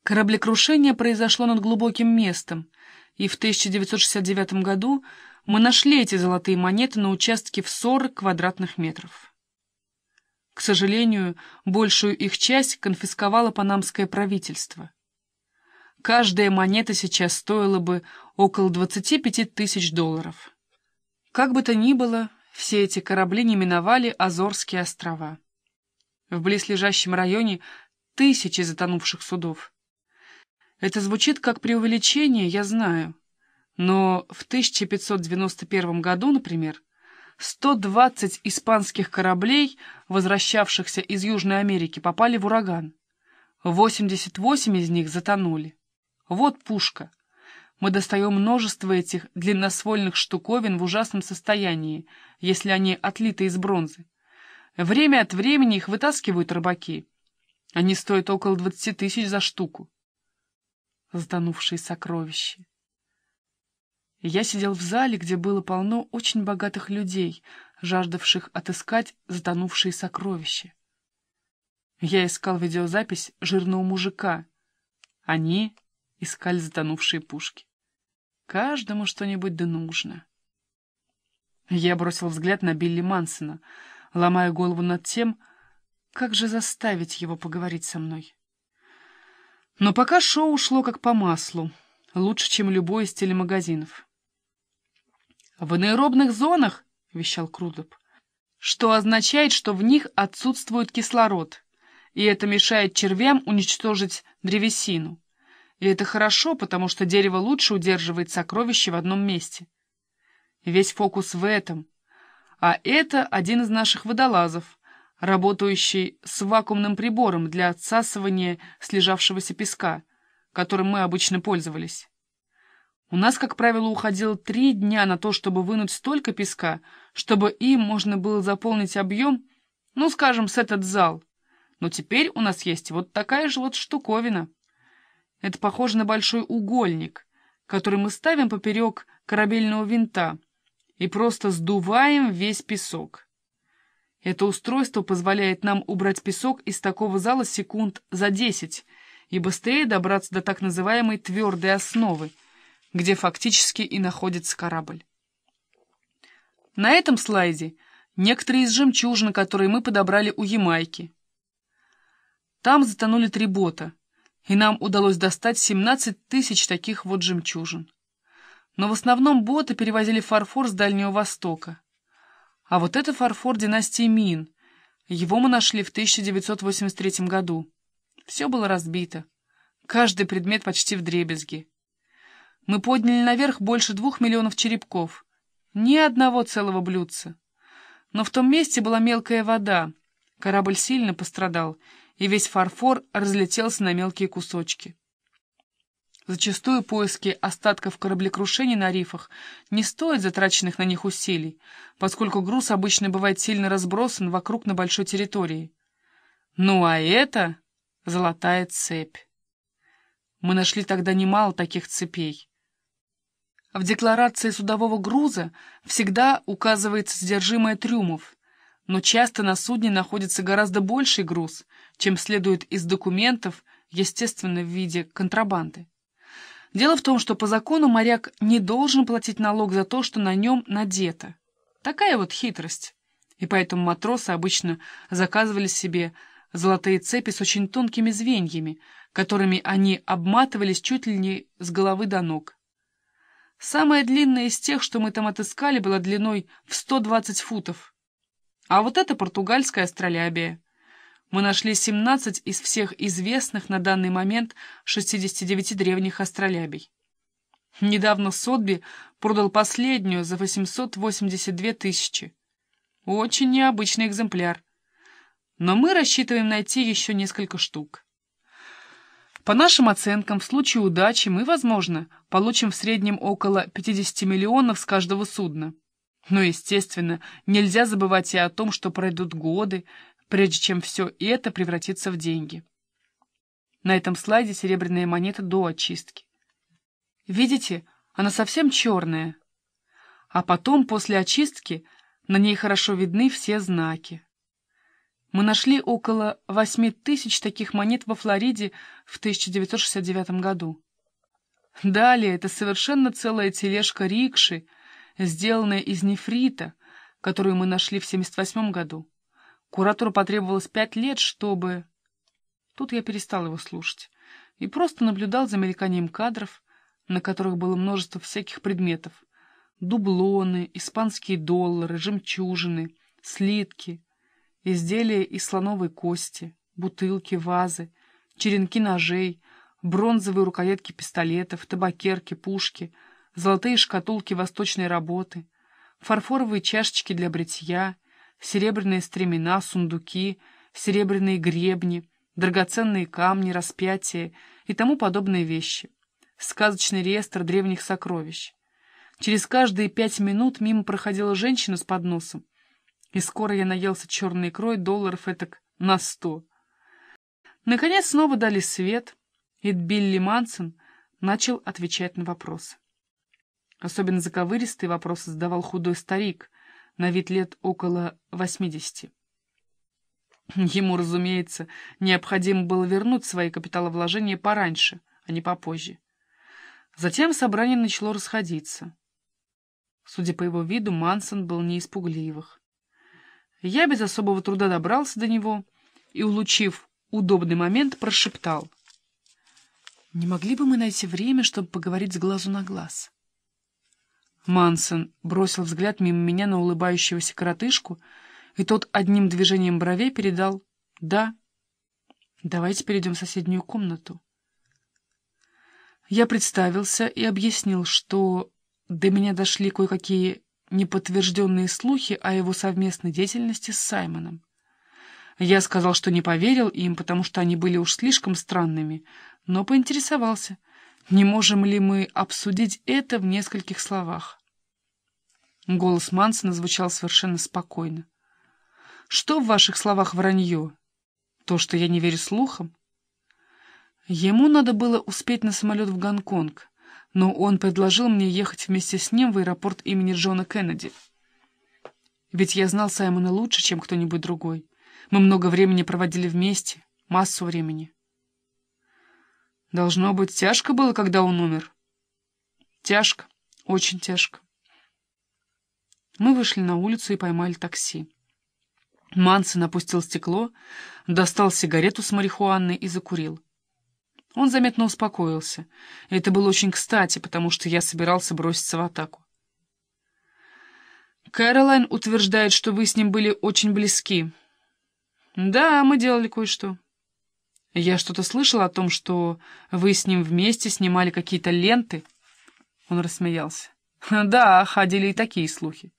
Кораблекрушение произошло над глубоким местом, и в 1969 году мы нашли эти золотые монеты на участке в 40 квадратных метров. К сожалению, большую их часть конфисковало панамское правительство. Каждая монета сейчас стоила бы около 25 тысяч долларов. Как бы то ни было, все эти корабли не миновали Азорские острова. В близлежащем районе тысячи затонувших судов. Это звучит как преувеличение, я знаю, но в 1591 году, например, 120 испанских кораблей, возвращавшихся из Южной Америки, попали в ураган. 88 из них затонули. Вот пушка. Мы достаем множество этих длинносвольных штуковин в ужасном состоянии, если они отлиты из бронзы. Время от времени их вытаскивают рыбаки. Они стоят около 20 тысяч за штуку. Затонувшие сокровища. Я сидел в зале, где было полно очень богатых людей, жаждавших отыскать затонувшие сокровища. Я искал видеозапись жирного мужика. Они искали затонувшие пушки. Каждому что-нибудь да нужно. Я бросил взгляд на Билли Мансона, ломая голову над тем, как же заставить его поговорить со мной. Но пока шоу шло как по маслу, лучше, чем любой из телемагазинов. В анаэробных зонах, — вещал Крудоп, — что означает, что в них отсутствует кислород, и это мешает червям уничтожить древесину. И это хорошо, потому что дерево лучше удерживает сокровища в одном месте. И весь фокус в этом. А это один из наших водолазов, работающий с вакуумным прибором для отсасывания слежавшегося песка, которым мы обычно пользовались. У нас, как правило, уходило три дня на то, чтобы вынуть столько песка, чтобы им можно было заполнить объем, ну, скажем, с этот зал. Но теперь у нас есть вот такая же вот штуковина. Это похоже на большой угольник, который мы ставим поперек корабельного винта и просто сдуваем весь песок. Это устройство позволяет нам убрать песок из такого зала секунд за десять и быстрее добраться до так называемой твердой основы — где фактически и находится корабль. На этом слайде некоторые из жемчужин, которые мы подобрали у Ямайки. Там затонули три бота, и нам удалось достать 17 тысяч таких вот жемчужин. Но в основном боты перевозили фарфор с Дальнего Востока. А вот это фарфор династии Мин. Его мы нашли в 1983 году. Все было разбито. Каждый предмет почти в дребезги. Мы подняли наверх больше двух миллионов черепков. Ни одного целого блюдца. Но в том месте была мелкая вода. Корабль сильно пострадал, и весь фарфор разлетелся на мелкие кусочки. Зачастую поиски остатков кораблекрушений на рифах не стоят затраченных на них усилий, поскольку груз обычно бывает сильно разбросан вокруг на большой территории. Ну а это — золотая цепь. Мы нашли тогда немало таких цепей. В декларации судового груза всегда указывается содержимое трюмов, но часто на судне находится гораздо больший груз, чем следует из документов, естественно, в виде контрабанды. Дело в том, что по закону моряк не должен платить налог за то, что на нем надето. Такая вот хитрость. И поэтому матросы обычно заказывали себе золотые цепи с очень тонкими звеньями, которыми они обматывались чуть ли не с головы до ног. Самая длинная из тех, что мы там отыскали, была длиной в 120 футов. А вот это португальская астролябия. Мы нашли 17 из всех известных на данный момент 69 древних астролябий. Недавно Сотби продал последнюю за 882 тысячи. Очень необычный экземпляр. Но мы рассчитываем найти еще несколько штук. По нашим оценкам, в случае удачи мы, возможно, получим в среднем около 50 миллионов с каждого судна. Но, естественно, нельзя забывать и о том, что пройдут годы, прежде чем все это превратится в деньги. На этом слайде серебряная монета до очистки. Видите, она совсем черная. А потом, после очистки, на ней хорошо видны все знаки. Мы нашли около 8 тысяч таких монет во Флориде в 1969 году. Далее это совершенно целая тележка рикши, сделанная из нефрита, которую мы нашли в 1978 году. Куратору потребовалось пять лет, чтобы... Тут я перестал его слушать и просто наблюдал за мельканием кадров, на которых было множество всяких предметов. Дублоны, испанские доллары, жемчужины, слитки, изделия из слоновой кости, бутылки, вазы, черенки ножей, бронзовые рукоятки пистолетов, табакерки, пушки, золотые шкатулки восточной работы, фарфоровые чашечки для бритья, серебряные стремена, сундуки, серебряные гребни, драгоценные камни, распятия и тому подобные вещи. Сказочный реестр древних сокровищ. Через каждые пять минут мимо проходила женщина с подносом, и скоро я наелся черной икрой долларов этак на сто. Наконец снова дали свет, и Билли Мансон начал отвечать на вопросы. Особенно заковыристые вопросы задавал худой старик, на вид лет около восьмидесяти. Ему, разумеется, необходимо было вернуть свои капиталовложения пораньше, а не попозже. Затем собрание начало расходиться. Судя по его виду, Мансон был не из пугливых. Я без особого труда добрался до него и, улучив удобный момент, прошептал. «Не могли бы мы найти время, чтобы поговорить с глазу на глаз?» Мансон бросил взгляд мимо меня на улыбающегося коротышку, и тот одним движением бровей передал «Да». «Давайте перейдем в соседнюю комнату». Я представился и объяснил, что до меня дошли кое-какие неподтвержденные слухи о его совместной деятельности с Саймоном. Я сказал, что не поверил им, потому что они были уж слишком странными, но поинтересовался, не можем ли мы обсудить это в нескольких словах. Голос Мансона звучал совершенно спокойно. «Что в ваших словах вранье? То, что я не верю слухам?» Ему надо было успеть на самолет в Гонконг, но он предложил мне ехать вместе с ним в аэропорт имени Джона Кеннеди. Ведь я знал Саймона лучше, чем кто-нибудь другой. Мы много времени проводили вместе, массу времени. Должно быть, тяжко было, когда он умер. Тяжко, очень тяжко. Мы вышли на улицу и поймали такси. Мансон опустил стекло, достал сигарету с марихуаной и закурил. Он заметно успокоился. И это было очень кстати, потому что я собирался броситься в атаку. Кэролайн утверждает, что вы с ним были очень близки. Да, мы делали кое-что. Я что-то слышал о том, что вы с ним вместе снимали какие-то ленты. Он рассмеялся. Да, ходили и такие слухи.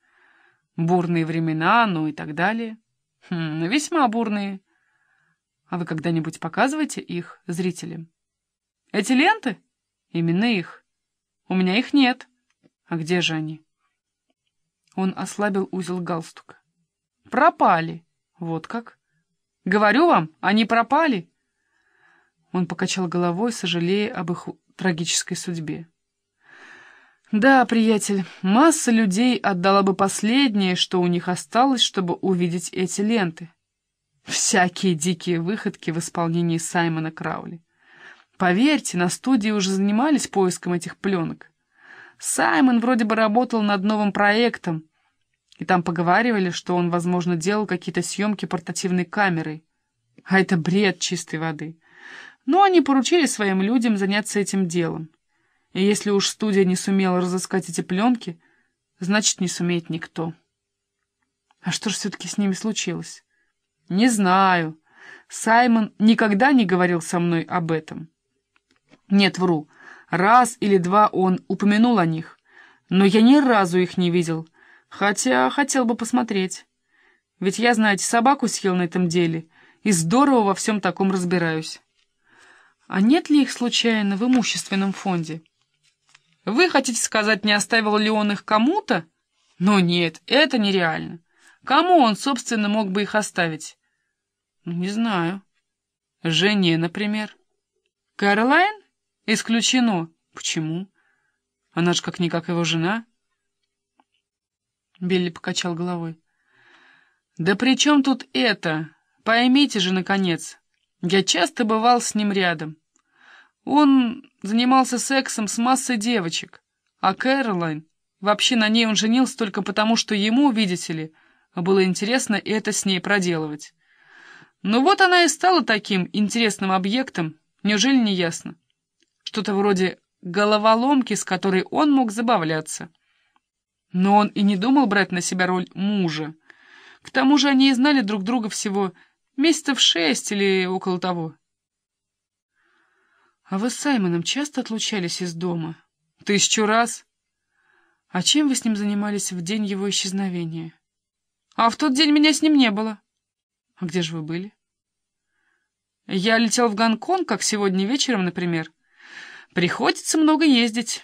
Бурные времена, ну и так далее. Хм, весьма бурные. А вы когда-нибудь показываете их зрителям? Эти ленты? Именно их. У меня их нет. А где же они? Он ослабил узел галстука. Пропали. Вот как. Говорю вам, они пропали. Он покачал головой, сожалея об их трагической судьбе. Да, приятель, масса людей отдала бы последнее, что у них осталось, чтобы увидеть эти ленты. Всякие дикие выходки в исполнении Саймона Краули. Поверьте, на студии уже занимались поиском этих пленок. Саймон вроде бы работал над новым проектом, и там поговаривали, что он, возможно, делал какие-то съемки портативной камерой. А это бред чистой воды. Но они поручили своим людям заняться этим делом. И если уж студия не сумела разыскать эти пленки, значит, не сумеет никто. А что же все-таки с ними случилось? Не знаю. Саймон никогда не говорил со мной об этом. Нет, вру. Раз или два он упомянул о них. Но я ни разу их не видел. Хотя хотел бы посмотреть. Ведь я, знаете, собаку съел на этом деле. И здорово во всем таком разбираюсь. А нет ли их случайно в имущественном фонде? Вы хотите сказать, не оставил ли он их кому-то? Но нет, это нереально. Кому он, собственно, мог бы их оставить? Ну, не знаю. Жене, например. Кэролайн? «Исключено». «Почему? Она же как-никак его жена». Билли покачал головой. «Да при чем тут это? Поймите же, наконец. Я часто бывал с ним рядом. Он занимался сексом с массой девочек, а Кэролайн... Вообще на ней он женился только потому, что ему, видите ли, было интересно это с ней проделывать. Ну вот она и стала таким интересным объектом, неужели не ясно?» что-то вроде головоломки, с которой он мог забавляться. Но он и не думал брать на себя роль мужа. К тому же они и знали друг друга всего месяцев шесть или около того. «А вы с Саймоном часто отлучались из дома?» «Тысячу раз». «А чем вы с ним занимались в день его исчезновения?» «А в тот день меня с ним не было». «А где же вы были?» «Я летел в Гонконг, как сегодня вечером, например». Приходится много ездить.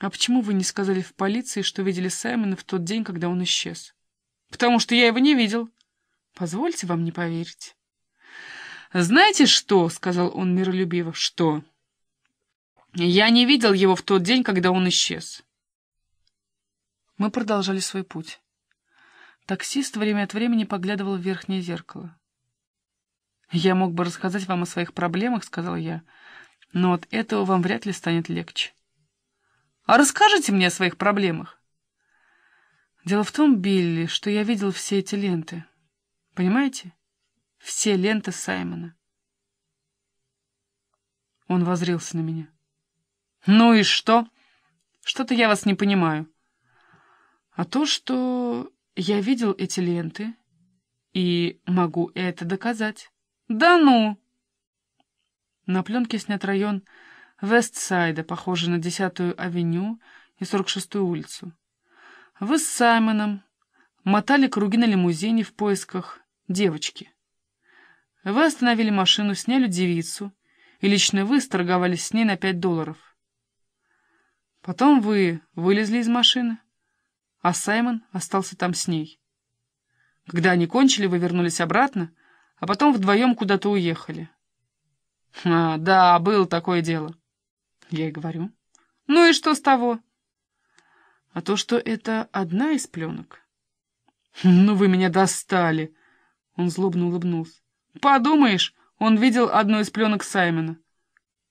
А почему вы не сказали в полиции, что видели Саймона в тот день, когда он исчез? Потому что я его не видел. Позвольте вам не поверить. Знаете что, сказал он миролюбиво, что? Я не видел его в тот день, когда он исчез. Мы продолжали свой путь. Таксист время от времени поглядывал в верхнее зеркало. «Я мог бы рассказать вам о своих проблемах», — сказал я, — но от этого вам вряд ли станет легче. А расскажите мне о своих проблемах. Дело в том, Билли, что я видел все эти ленты. Понимаете? Все ленты Саймона. Он возрился на меня. Ну и что? Что-то я вас не понимаю. А то, что я видел эти ленты и могу это доказать. Да ну! На пленке снят район Вестсайда, похожий на 10-ю авеню и 46-ю улицу. Вы с Саймоном мотали круги на лимузине в поисках девочки. Вы остановили машину, сняли девицу, и лично вы сторговались с ней на 5 долларов. Потом вы вылезли из машины, а Саймон остался там с ней. Когда они кончили, вы вернулись обратно, а потом вдвоем куда-то уехали. А, да, было такое дело. Я и говорю. Ну и что с того? А то, что это одна из пленок. Ну вы меня достали. Он злобно улыбнулся. Подумаешь, он видел одну из пленок Саймона.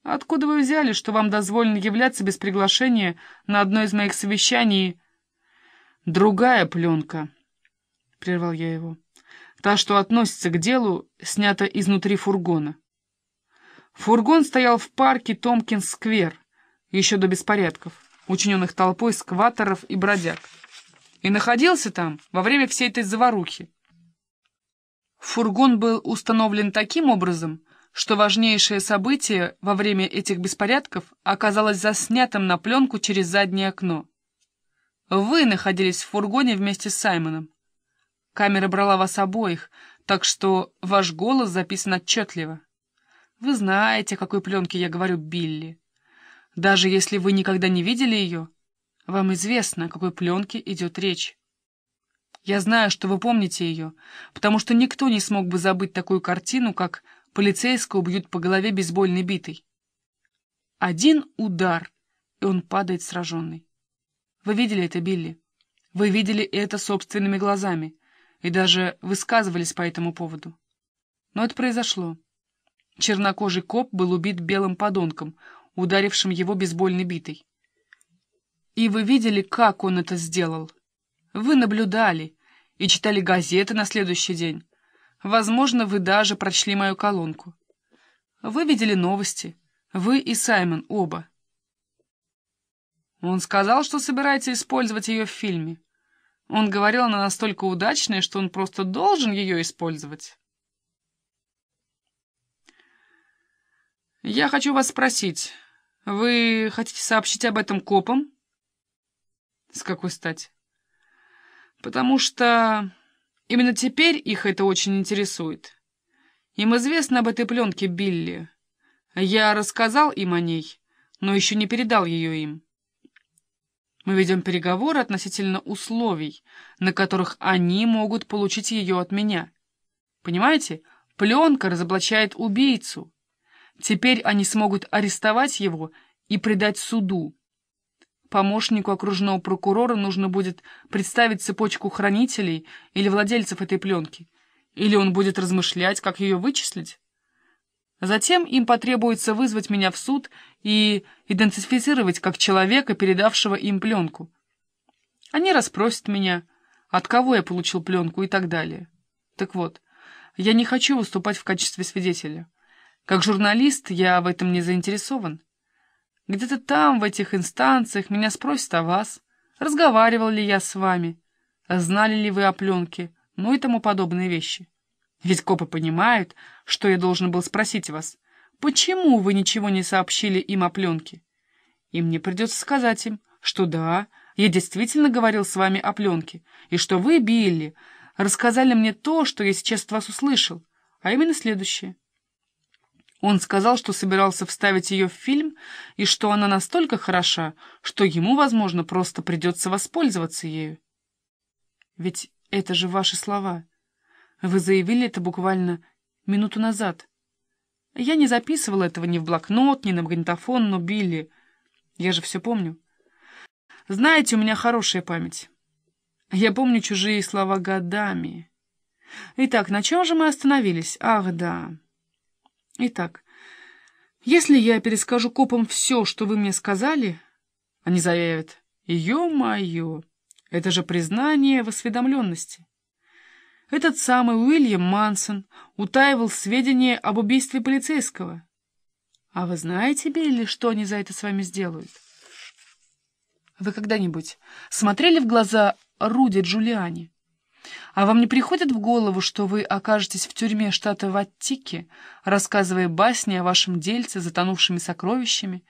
Откуда вы взяли, что вам дозволено являться без приглашения на одно из моих совещаний? Другая пленка, — прервал я его, — та, что относится к делу, снята изнутри фургона. Фургон стоял в парке Томкинс-сквер, еще до беспорядков, учиненных толпой скваторов и бродяг. И находился там во время всей этой заварухи. Фургон был установлен таким образом, что важнейшее событие во время этих беспорядков оказалось заснятым на пленку через заднее окно. Вы находились в фургоне вместе с Саймоном. Камера брала вас обоих, так что ваш голос записан отчетливо. Вы знаете, о какой пленке я говорю, Билли. Даже если вы никогда не видели ее, вам известно, о какой пленке идет речь. Я знаю, что вы помните ее, потому что никто не смог бы забыть такую картину, как полицейского бьют по голове бейсбольной битой. Один удар, и он падает сраженный. Вы видели это, Билли? Вы видели это собственными глазами и даже высказывались по этому поводу. Но это произошло. Чернокожий коп был убит белым подонком, ударившим его бейсбольной битой. И вы видели, как он это сделал. Вы наблюдали и читали газеты на следующий день. Возможно, вы даже прочли мою колонку. Вы видели новости. Вы и Саймон оба. Он сказал, что собирается использовать ее в фильме. Он говорил, она настолько удачная, что он просто должен ее использовать. Я хочу вас спросить, вы хотите сообщить об этом копам? С какой стати? Потому что именно теперь их это очень интересует. Им известно об этой пленке Билли. Я рассказал им о ней, но еще не передал ее им. Мы ведем переговоры относительно условий, на которых они могут получить ее от меня. Понимаете, пленка разоблачает убийцу. Теперь они смогут арестовать его и предать суду. Помощнику окружного прокурора нужно будет представить цепочку хранителей или владельцев этой пленки, или он будет размышлять, как ее вычислить. Затем им потребуется вызвать меня в суд и идентифицировать как человека, передавшего им пленку. Они расспросят меня, от кого я получил пленку и так далее. Так вот, я не хочу выступать в качестве свидетеля. Как журналист я в этом не заинтересован. Где-то там, в этих инстанциях, меня спросят о вас, разговаривал ли я с вами, знали ли вы о пленке, ну и тому подобные вещи. Ведь копы понимают, что я должен был спросить вас, почему вы ничего не сообщили им о пленке? И мне придется сказать им, что да, я действительно говорил с вами о пленке, и что вы, Билли, рассказали мне то, что я сейчас от вас услышал, а именно следующее. Он сказал, что собирался вставить ее в фильм, и что она настолько хороша, что ему, возможно, просто придется воспользоваться ею. Ведь это же ваши слова. Вы заявили это буквально минуту назад. Я не записывала этого ни в блокнот, ни на магнитофон, но Билли... Я же все помню. Знаете, у меня хорошая память. Я помню чужие слова годами. Итак, на чем же мы остановились? Ах, да... Итак, если я перескажу копам все, что вы мне сказали, они заявят, «Е-мое, это же признание в осведомленности». Этот самый Уильям Мансон утаивал сведения об убийстве полицейского. А вы знаете, Билли, что они за это с вами сделают? Вы когда-нибудь смотрели в глаза Руди Джулиани? А вам не приходит в голову, что вы окажетесь в тюрьме штата Ваттики, рассказывая басни о вашем дельце, затонувшими сокровищами,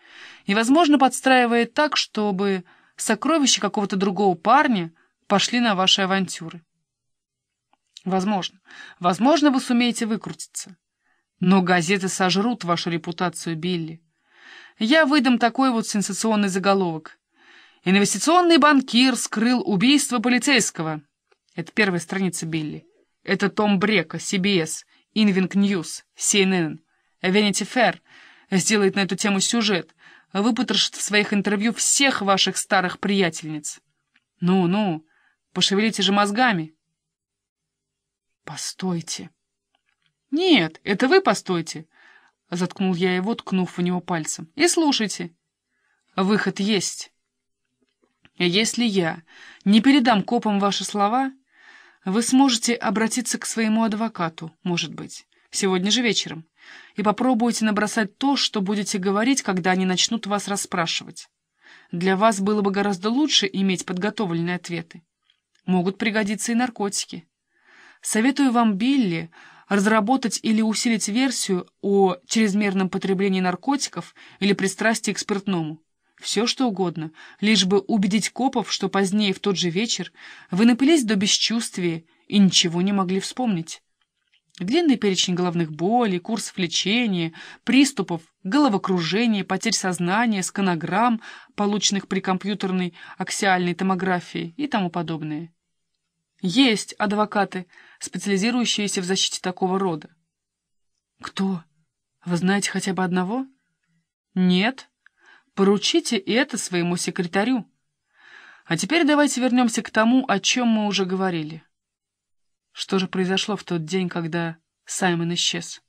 и, возможно, подстраивая так, чтобы сокровища какого-то другого парня пошли на ваши авантюры? Возможно. Возможно, вы сумеете выкрутиться. Но газеты сожрут вашу репутацию, Билли. Я выдам такой вот сенсационный заголовок. «Инвестиционный банкир скрыл убийство полицейского». Это первая страница Билли. Это Том Брека, CBS, Инвинг Ньюс, CNN, Vanity Фэр сделает на эту тему сюжет, выпотрошит в своих интервью всех ваших старых приятельниц. Ну-ну, пошевелите же мозгами. Постойте. Нет, это вы постойте, заткнул я его, ткнув в него пальцем. И слушайте. Выход есть. Если я не передам копам ваши слова, вы сможете обратиться к своему адвокату, может быть, сегодня же вечером, и попробуйте набросать то, что будете говорить, когда они начнут вас расспрашивать. Для вас было бы гораздо лучше иметь подготовленные ответы. Могут пригодиться и наркотики. Советую вам, Билли, разработать или усилить версию о чрезмерном потреблении наркотиков или пристрастии к спиртному все что угодно, лишь бы убедить копов, что позднее в тот же вечер вы напылись до бесчувствия и ничего не могли вспомнить. Длинный перечень головных болей, курсов лечения, приступов, головокружения, потерь сознания, сканограмм, полученных при компьютерной аксиальной томографии и тому подобное. Есть адвокаты, специализирующиеся в защите такого рода. Кто? Вы знаете хотя бы одного? Нет, Поручите и это своему секретарю. А теперь давайте вернемся к тому, о чем мы уже говорили. Что же произошло в тот день, когда Саймон исчез?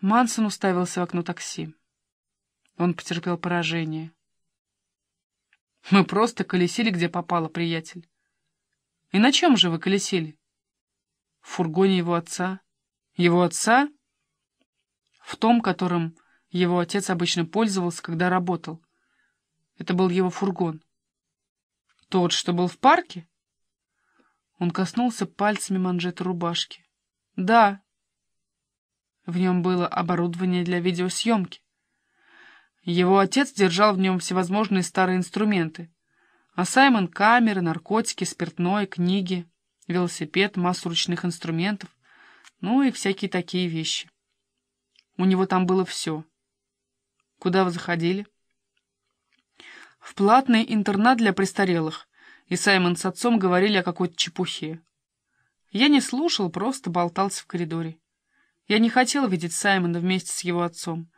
Мансон уставился в окно такси. Он потерпел поражение. «Мы просто колесили, где попало, приятель. И на чем же вы колесили?» «В фургоне его отца». «Его отца?» в том, которым его отец обычно пользовался, когда работал. Это был его фургон. Тот, что был в парке? Он коснулся пальцами манжета рубашки. Да. В нем было оборудование для видеосъемки. Его отец держал в нем всевозможные старые инструменты. А Саймон — камеры, наркотики, спиртное, книги, велосипед, массу ручных инструментов, ну и всякие такие вещи. У него там было все. Куда вы заходили? В платный интернат для престарелых. И Саймон с отцом говорили о какой-то чепухе. Я не слушал, просто болтался в коридоре. Я не хотел видеть Саймона вместе с его отцом.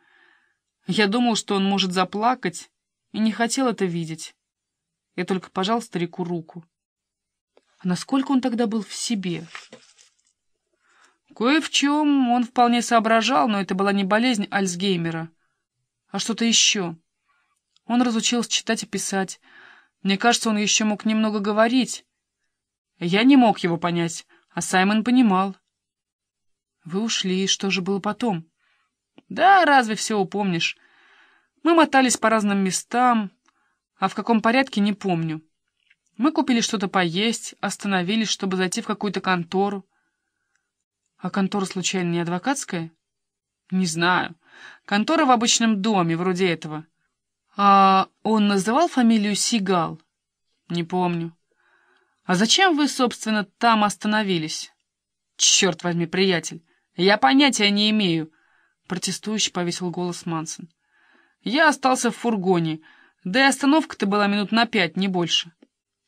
Я думал, что он может заплакать, и не хотел это видеть. Я только пожал старику руку. А насколько он тогда был в себе? Кое в чем он вполне соображал, но это была не болезнь Альцгеймера, а что-то еще. Он разучился читать и писать. Мне кажется, он еще мог немного говорить. Я не мог его понять, а Саймон понимал. Вы ушли, и что же было потом? Да, разве все упомнишь? Мы мотались по разным местам, а в каком порядке не помню. Мы купили что-то поесть, остановились, чтобы зайти в какую-то контору. А контора, случайно, не адвокатская? Не знаю. Контора в обычном доме, вроде этого. А он называл фамилию Сигал? Не помню. А зачем вы, собственно, там остановились? Черт возьми, приятель, я понятия не имею. Протестующий повесил голос Мансон. Я остался в фургоне, да и остановка-то была минут на пять, не больше.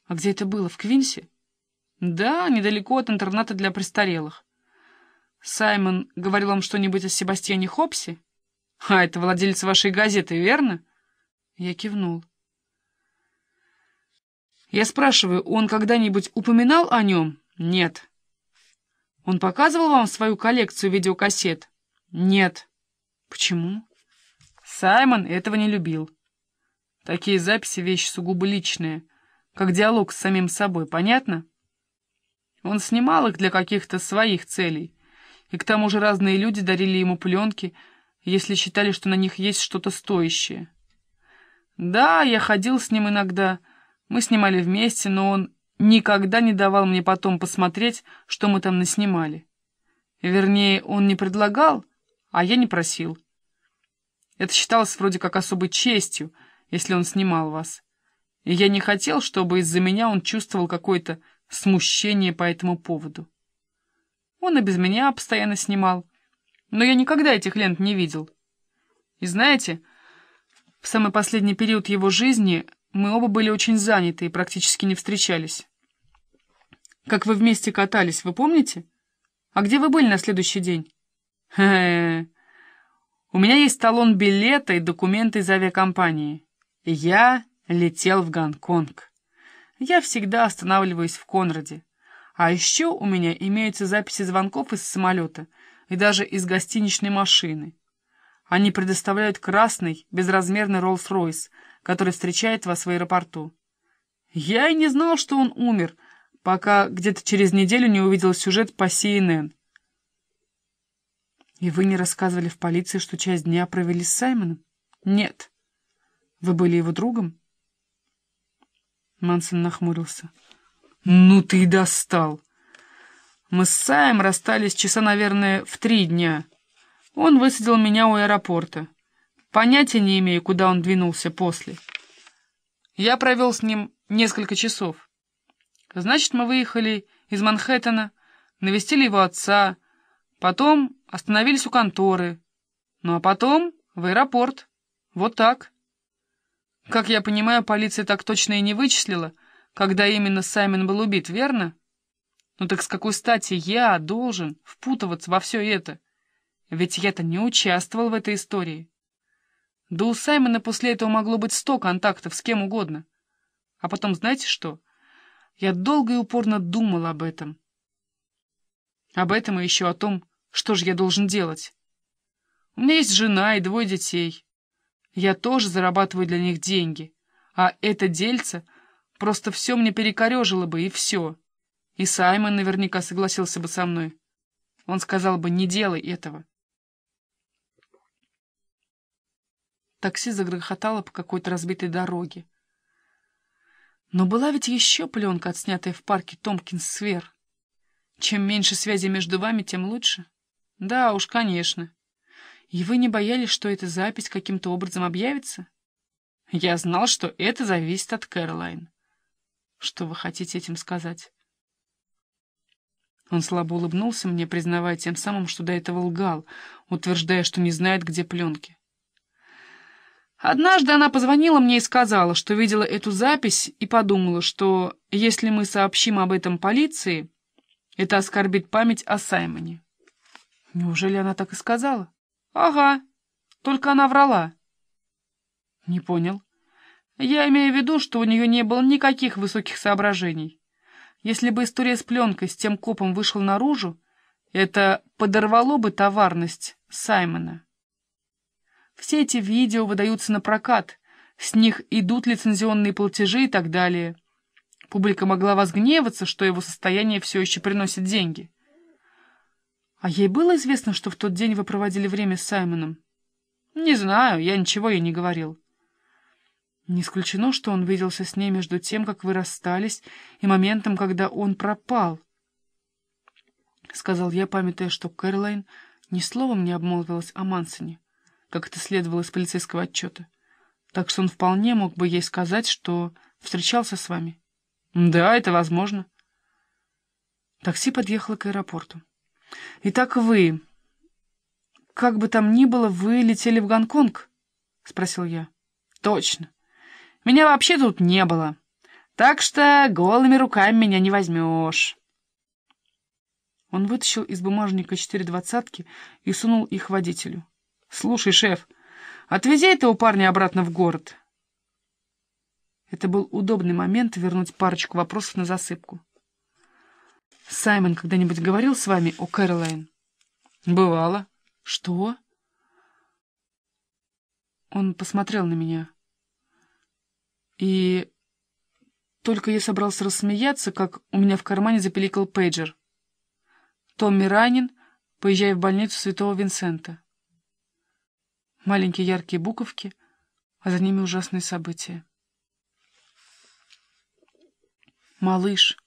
А где это было, в Квинсе? Да, недалеко от интерната для престарелых. Саймон говорил вам что-нибудь о Себастьяне Хопсе? А, это владелец вашей газеты, верно? Я кивнул. Я спрашиваю, он когда-нибудь упоминал о нем? Нет. Он показывал вам свою коллекцию видеокассет? Нет. Почему? Саймон этого не любил. Такие записи — вещи сугубо личные, как диалог с самим собой, понятно? Он снимал их для каких-то своих целей, и к тому же разные люди дарили ему пленки, если считали, что на них есть что-то стоящее. Да, я ходил с ним иногда, мы снимали вместе, но он никогда не давал мне потом посмотреть, что мы там наснимали. Вернее, он не предлагал, а я не просил. Это считалось вроде как особой честью, если он снимал вас. И я не хотел, чтобы из-за меня он чувствовал какое-то смущение по этому поводу. Он и без меня постоянно снимал. Но я никогда этих лент не видел. И знаете, в самый последний период его жизни мы оба были очень заняты и практически не встречались. Как вы вместе катались, вы помните? А где вы были на следующий день? Хе -хе. У меня есть талон билета и документы из авиакомпании. Я летел в Гонконг. Я всегда останавливаюсь в Конраде. А еще у меня имеются записи звонков из самолета и даже из гостиничной машины. Они предоставляют красный, безразмерный Роллс-Ройс, который встречает вас в аэропорту. Я и не знал, что он умер, пока где-то через неделю не увидел сюжет по CNN. И вы не рассказывали в полиции, что часть дня провели с Саймоном? Нет. Вы были его другом? Мансон нахмурился. «Ну ты и достал!» Мы с Саем расстались часа, наверное, в три дня. Он высадил меня у аэропорта. Понятия не имею, куда он двинулся после. Я провел с ним несколько часов. Значит, мы выехали из Манхэттена, навестили его отца, потом остановились у конторы, ну а потом в аэропорт. Вот так. Как я понимаю, полиция так точно и не вычислила — когда именно Саймон был убит, верно? Ну так с какой стати я должен впутываться во все это? Ведь я-то не участвовал в этой истории. Да у Саймона после этого могло быть сто контактов с кем угодно. А потом, знаете что? Я долго и упорно думал об этом. Об этом и еще о том, что же я должен делать. У меня есть жена и двое детей. Я тоже зарабатываю для них деньги. А это дельце — Просто все мне перекорежило бы, и все. И Саймон наверняка согласился бы со мной. Он сказал бы, не делай этого. Такси загрохотало по какой-то разбитой дороге. Но была ведь еще пленка, отснятая в парке Томпкинс-Свер. Чем меньше связи между вами, тем лучше. Да уж, конечно. И вы не боялись, что эта запись каким-то образом объявится? Я знал, что это зависит от Кэролайн. Что вы хотите этим сказать? Он слабо улыбнулся мне, признавая тем самым, что до этого лгал, утверждая, что не знает, где пленки. Однажды она позвонила мне и сказала, что видела эту запись и подумала, что если мы сообщим об этом полиции, это оскорбит память о Саймоне. Неужели она так и сказала? Ага, только она врала. Не понял. Я имею в виду, что у нее не было никаких высоких соображений. Если бы история с пленкой с тем копом вышла наружу, это подорвало бы товарность Саймона. Все эти видео выдаются на прокат, с них идут лицензионные платежи и так далее. Публика могла возгневаться, что его состояние все еще приносит деньги. А ей было известно, что в тот день вы проводили время с Саймоном? Не знаю, я ничего ей не говорил. Не исключено, что он виделся с ней между тем, как вы расстались, и моментом, когда он пропал. Сказал я, памятая, что Кэролайн ни словом не обмолвилась о Мансоне, как это следовало из полицейского отчета. Так что он вполне мог бы ей сказать, что встречался с вами. Да, это возможно. Такси подъехало к аэропорту. Итак, вы... Как бы там ни было, вы летели в Гонконг? Спросил я. Точно. Меня вообще тут не было. Так что голыми руками меня не возьмешь. Он вытащил из бумажника четыре двадцатки и сунул их водителю. «Слушай, шеф, отвези этого парня обратно в город». Это был удобный момент вернуть парочку вопросов на засыпку. «Саймон когда-нибудь говорил с вами о Кэролайн?» «Бывало». «Что?» Он посмотрел на меня. И только я собрался рассмеяться, как у меня в кармане запеликал пейджер. «Томми ранен, поезжай в больницу Святого Винсента». Маленькие яркие буковки, а за ними ужасные события. Малыш.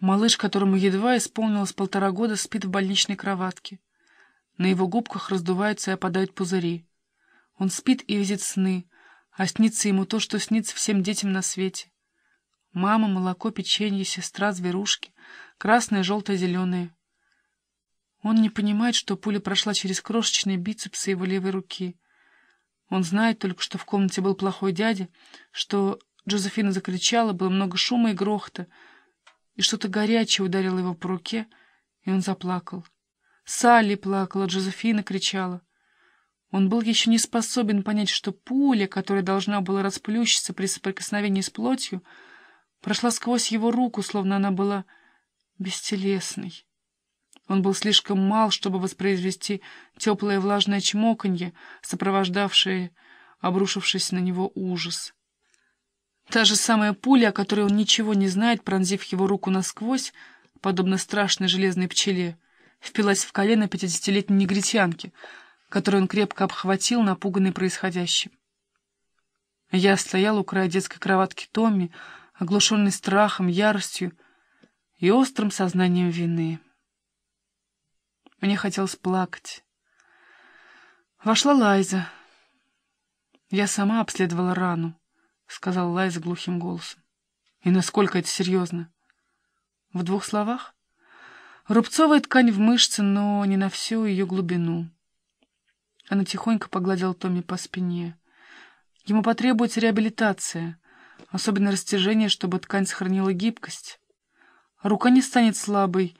Малыш, которому едва исполнилось полтора года, спит в больничной кроватке. На его губках раздуваются и опадают пузыри. Он спит и видит сны, а снится ему то, что снится всем детям на свете. Мама, молоко, печенье, сестра, зверушки. Красные, желтые, зеленые. Он не понимает, что пуля прошла через крошечные бицепсы его левой руки. Он знает только, что в комнате был плохой дядя, что Джозефина закричала, было много шума и грохота, и что-то горячее ударило его по руке, и он заплакал. Салли плакала, Джозефина кричала. Он был еще не способен понять, что пуля, которая должна была расплющиться при соприкосновении с плотью, прошла сквозь его руку, словно она была бестелесной. Он был слишком мал, чтобы воспроизвести теплое влажное чмоканье, сопровождавшее обрушившись на него ужас. Та же самая пуля, о которой он ничего не знает, пронзив его руку насквозь, подобно страшной железной пчеле, впилась в колено пятидесятилетней негритянки — который он крепко обхватил, напуганный происходящим. Я стоял у края детской кроватки Томми, оглушенный страхом, яростью и острым сознанием вины. Мне хотелось плакать. Вошла Лайза. «Я сама обследовала рану», — сказала Лайза глухим голосом. «И насколько это серьезно?» «В двух словах?» Рубцовая ткань в мышце, но не на всю ее глубину. Она тихонько погладила Томми по спине. Ему потребуется реабилитация, особенно растяжение, чтобы ткань сохранила гибкость. Рука не станет слабой,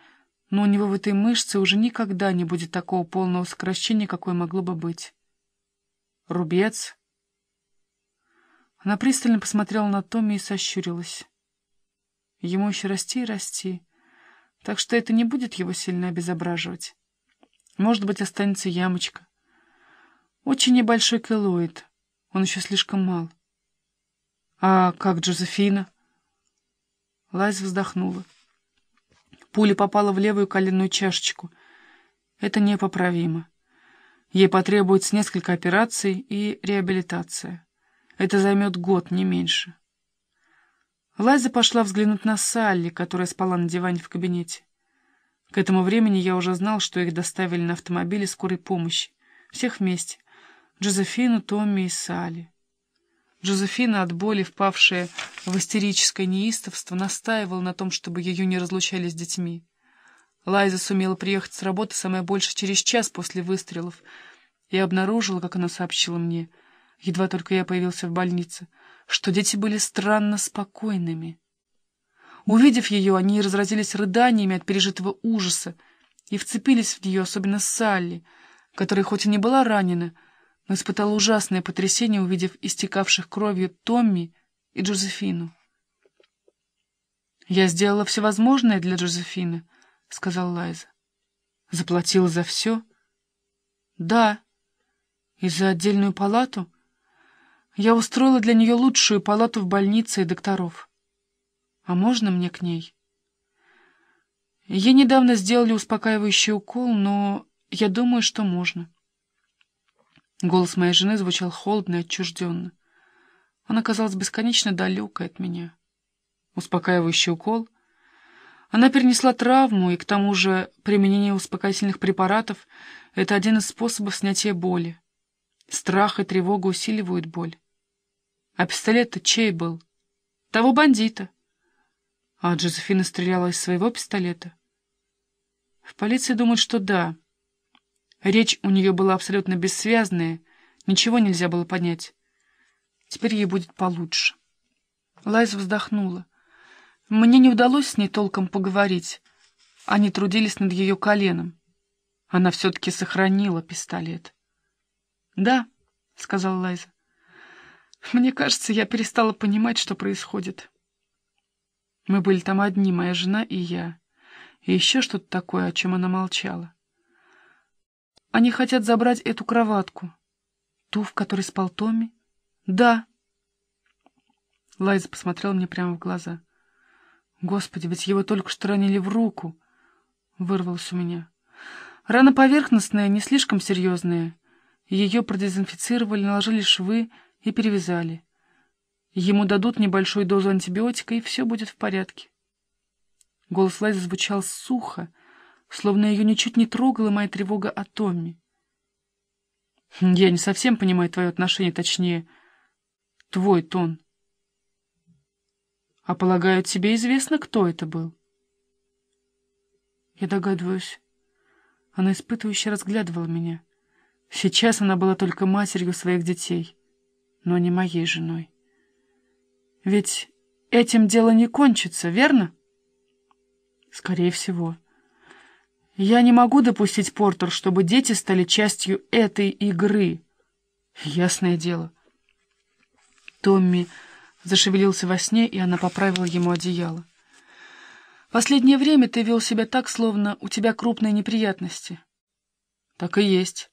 но у него в этой мышце уже никогда не будет такого полного сокращения, какое могло бы быть. «Рубец?» Она пристально посмотрела на Томми и сощурилась. Ему еще расти и расти, так что это не будет его сильно обезображивать. Может быть, останется ямочка, очень небольшой келоид. Он еще слишком мал. А как Джозефина? Лайз вздохнула. Пуля попала в левую коленную чашечку. Это непоправимо. Ей потребуется несколько операций и реабилитация. Это займет год, не меньше. Лайза пошла взглянуть на Салли, которая спала на диване в кабинете. К этому времени я уже знал, что их доставили на автомобиле скорой помощи. Всех вместе. Джозефину, Томми и Салли. Джозефина, от боли впавшая в истерическое неистовство, настаивала на том, чтобы ее не разлучали с детьми. Лайза сумела приехать с работы самое больше через час после выстрелов и обнаружила, как она сообщила мне, едва только я появился в больнице, что дети были странно спокойными. Увидев ее, они разразились рыданиями от пережитого ужаса и вцепились в нее, особенно Салли, которая хоть и не была ранена, но испытал ужасное потрясение, увидев истекавших кровью Томми и Джозефину. «Я сделала все возможное для Джозефины», — сказал Лайза. «Заплатила за все?» «Да. И за отдельную палату?» «Я устроила для нее лучшую палату в больнице и докторов. А можно мне к ней?» «Ей недавно сделали успокаивающий укол, но я думаю, что можно». Голос моей жены звучал холодно и отчужденно. Она казалась бесконечно далекой от меня. Успокаивающий укол. Она перенесла травму, и к тому же применение успокоительных препаратов — это один из способов снятия боли. Страх и тревога усиливают боль. А пистолет-то чей был? Того бандита. А Джозефина стреляла из своего пистолета. В полиции думают, что да — Речь у нее была абсолютно бессвязная, ничего нельзя было понять. Теперь ей будет получше. Лайза вздохнула. Мне не удалось с ней толком поговорить. Они трудились над ее коленом. Она все-таки сохранила пистолет. «Да», — сказала Лайза. «Мне кажется, я перестала понимать, что происходит. Мы были там одни, моя жена и я. И еще что-то такое, о чем она молчала. Они хотят забрать эту кроватку. Ту, в которой спал Томми? Да. Лайза посмотрел мне прямо в глаза. Господи, ведь его только что ранили в руку. Вырвалось у меня. Рана поверхностная, не слишком серьезная. Ее продезинфицировали, наложили швы и перевязали. Ему дадут небольшую дозу антибиотика, и все будет в порядке. Голос Лайзы звучал сухо, словно ее ничуть не трогала моя тревога о Томми. «Я не совсем понимаю твое отношение, точнее, твой тон». «А полагаю, тебе известно, кто это был?» «Я догадываюсь». Она испытывающе разглядывала меня. Сейчас она была только матерью своих детей, но не моей женой. «Ведь этим дело не кончится, верно?» «Скорее всего». Я не могу допустить, Портер, чтобы дети стали частью этой игры. Ясное дело. Томми зашевелился во сне, и она поправила ему одеяло. Последнее время ты вел себя так, словно у тебя крупные неприятности. Так и есть.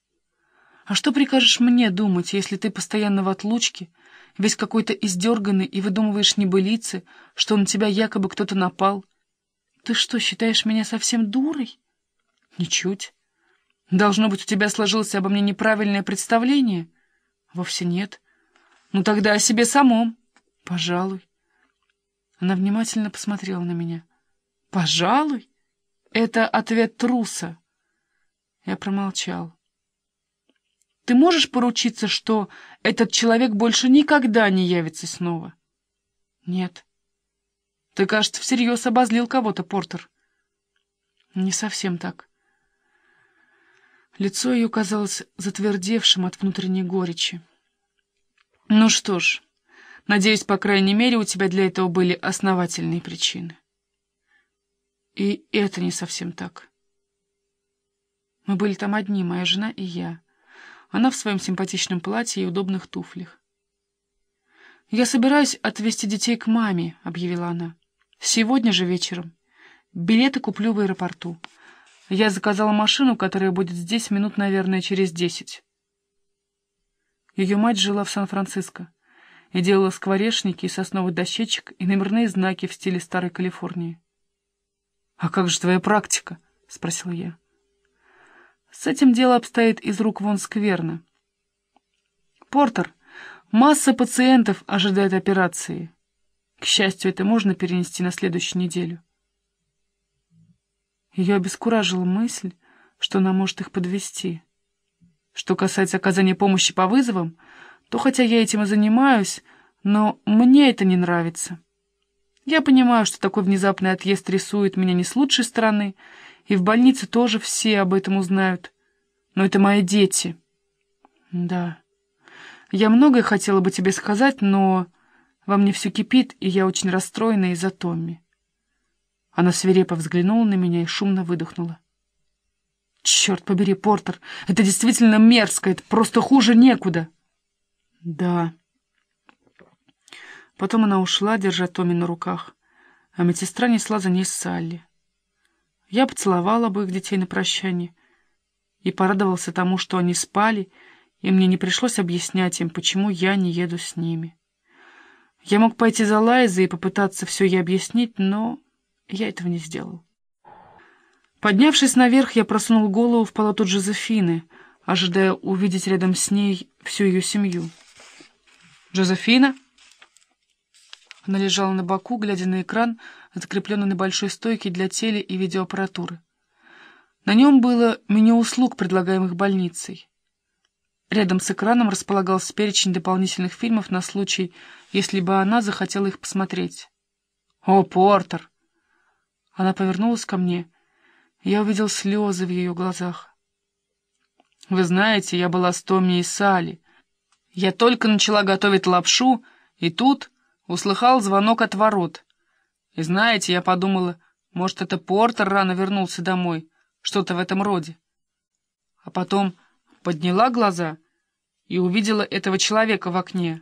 А что прикажешь мне думать, если ты постоянно в отлучке, весь какой-то издерганный и выдумываешь небылицы, что на тебя якобы кто-то напал? Ты что, считаешь меня совсем дурой? Ничуть. Должно быть, у тебя сложилось обо мне неправильное представление? Вовсе нет. Ну тогда о себе самом. Пожалуй. Она внимательно посмотрела на меня. Пожалуй? Это ответ труса. Я промолчал. Ты можешь поручиться, что этот человек больше никогда не явится снова? Нет. Ты, кажется, всерьез обозлил кого-то, Портер. Не совсем так. Лицо ее казалось затвердевшим от внутренней горечи. «Ну что ж, надеюсь, по крайней мере, у тебя для этого были основательные причины». «И это не совсем так. Мы были там одни, моя жена и я. Она в своем симпатичном платье и удобных туфлях. «Я собираюсь отвезти детей к маме», — объявила она. «Сегодня же вечером. Билеты куплю в аэропорту». Я заказала машину, которая будет здесь минут, наверное, через десять. Ее мать жила в Сан-Франциско и делала скворечники и сосновый дощечек и номерные знаки в стиле старой Калифорнии. «А как же твоя практика?» — спросила я. «С этим дело обстоит из рук вон скверно. Портер, масса пациентов ожидает операции. К счастью, это можно перенести на следующую неделю. Ее обескуражила мысль, что она может их подвести. Что касается оказания помощи по вызовам, то хотя я этим и занимаюсь, но мне это не нравится. Я понимаю, что такой внезапный отъезд рисует меня не с лучшей стороны, и в больнице тоже все об этом узнают. Но это мои дети. Да. Я многое хотела бы тебе сказать, но во мне все кипит, и я очень расстроена из-за Томми. Она свирепо взглянула на меня и шумно выдохнула. «Черт побери, Портер, это действительно мерзко, это просто хуже некуда!» «Да». Потом она ушла, держа Томми на руках, а медсестра несла за ней Салли. Я поцеловал обоих детей на прощание и порадовался тому, что они спали, и мне не пришлось объяснять им, почему я не еду с ними. Я мог пойти за Лайзой и попытаться все ей объяснить, но... Я этого не сделал. Поднявшись наверх, я просунул голову в палату Джозефины, ожидая увидеть рядом с ней всю ее семью. «Джозефина?» Она лежала на боку, глядя на экран, закрепленный на большой стойке для теле- и видеоаппаратуры. На нем было меню услуг, предлагаемых больницей. Рядом с экраном располагался перечень дополнительных фильмов на случай, если бы она захотела их посмотреть. «О, Портер!» Она повернулась ко мне. Я увидел слезы в ее глазах. «Вы знаете, я была с Томми и Салли. Я только начала готовить лапшу, и тут услыхал звонок от ворот. И знаете, я подумала, может, это Портер рано вернулся домой, что-то в этом роде. А потом подняла глаза и увидела этого человека в окне».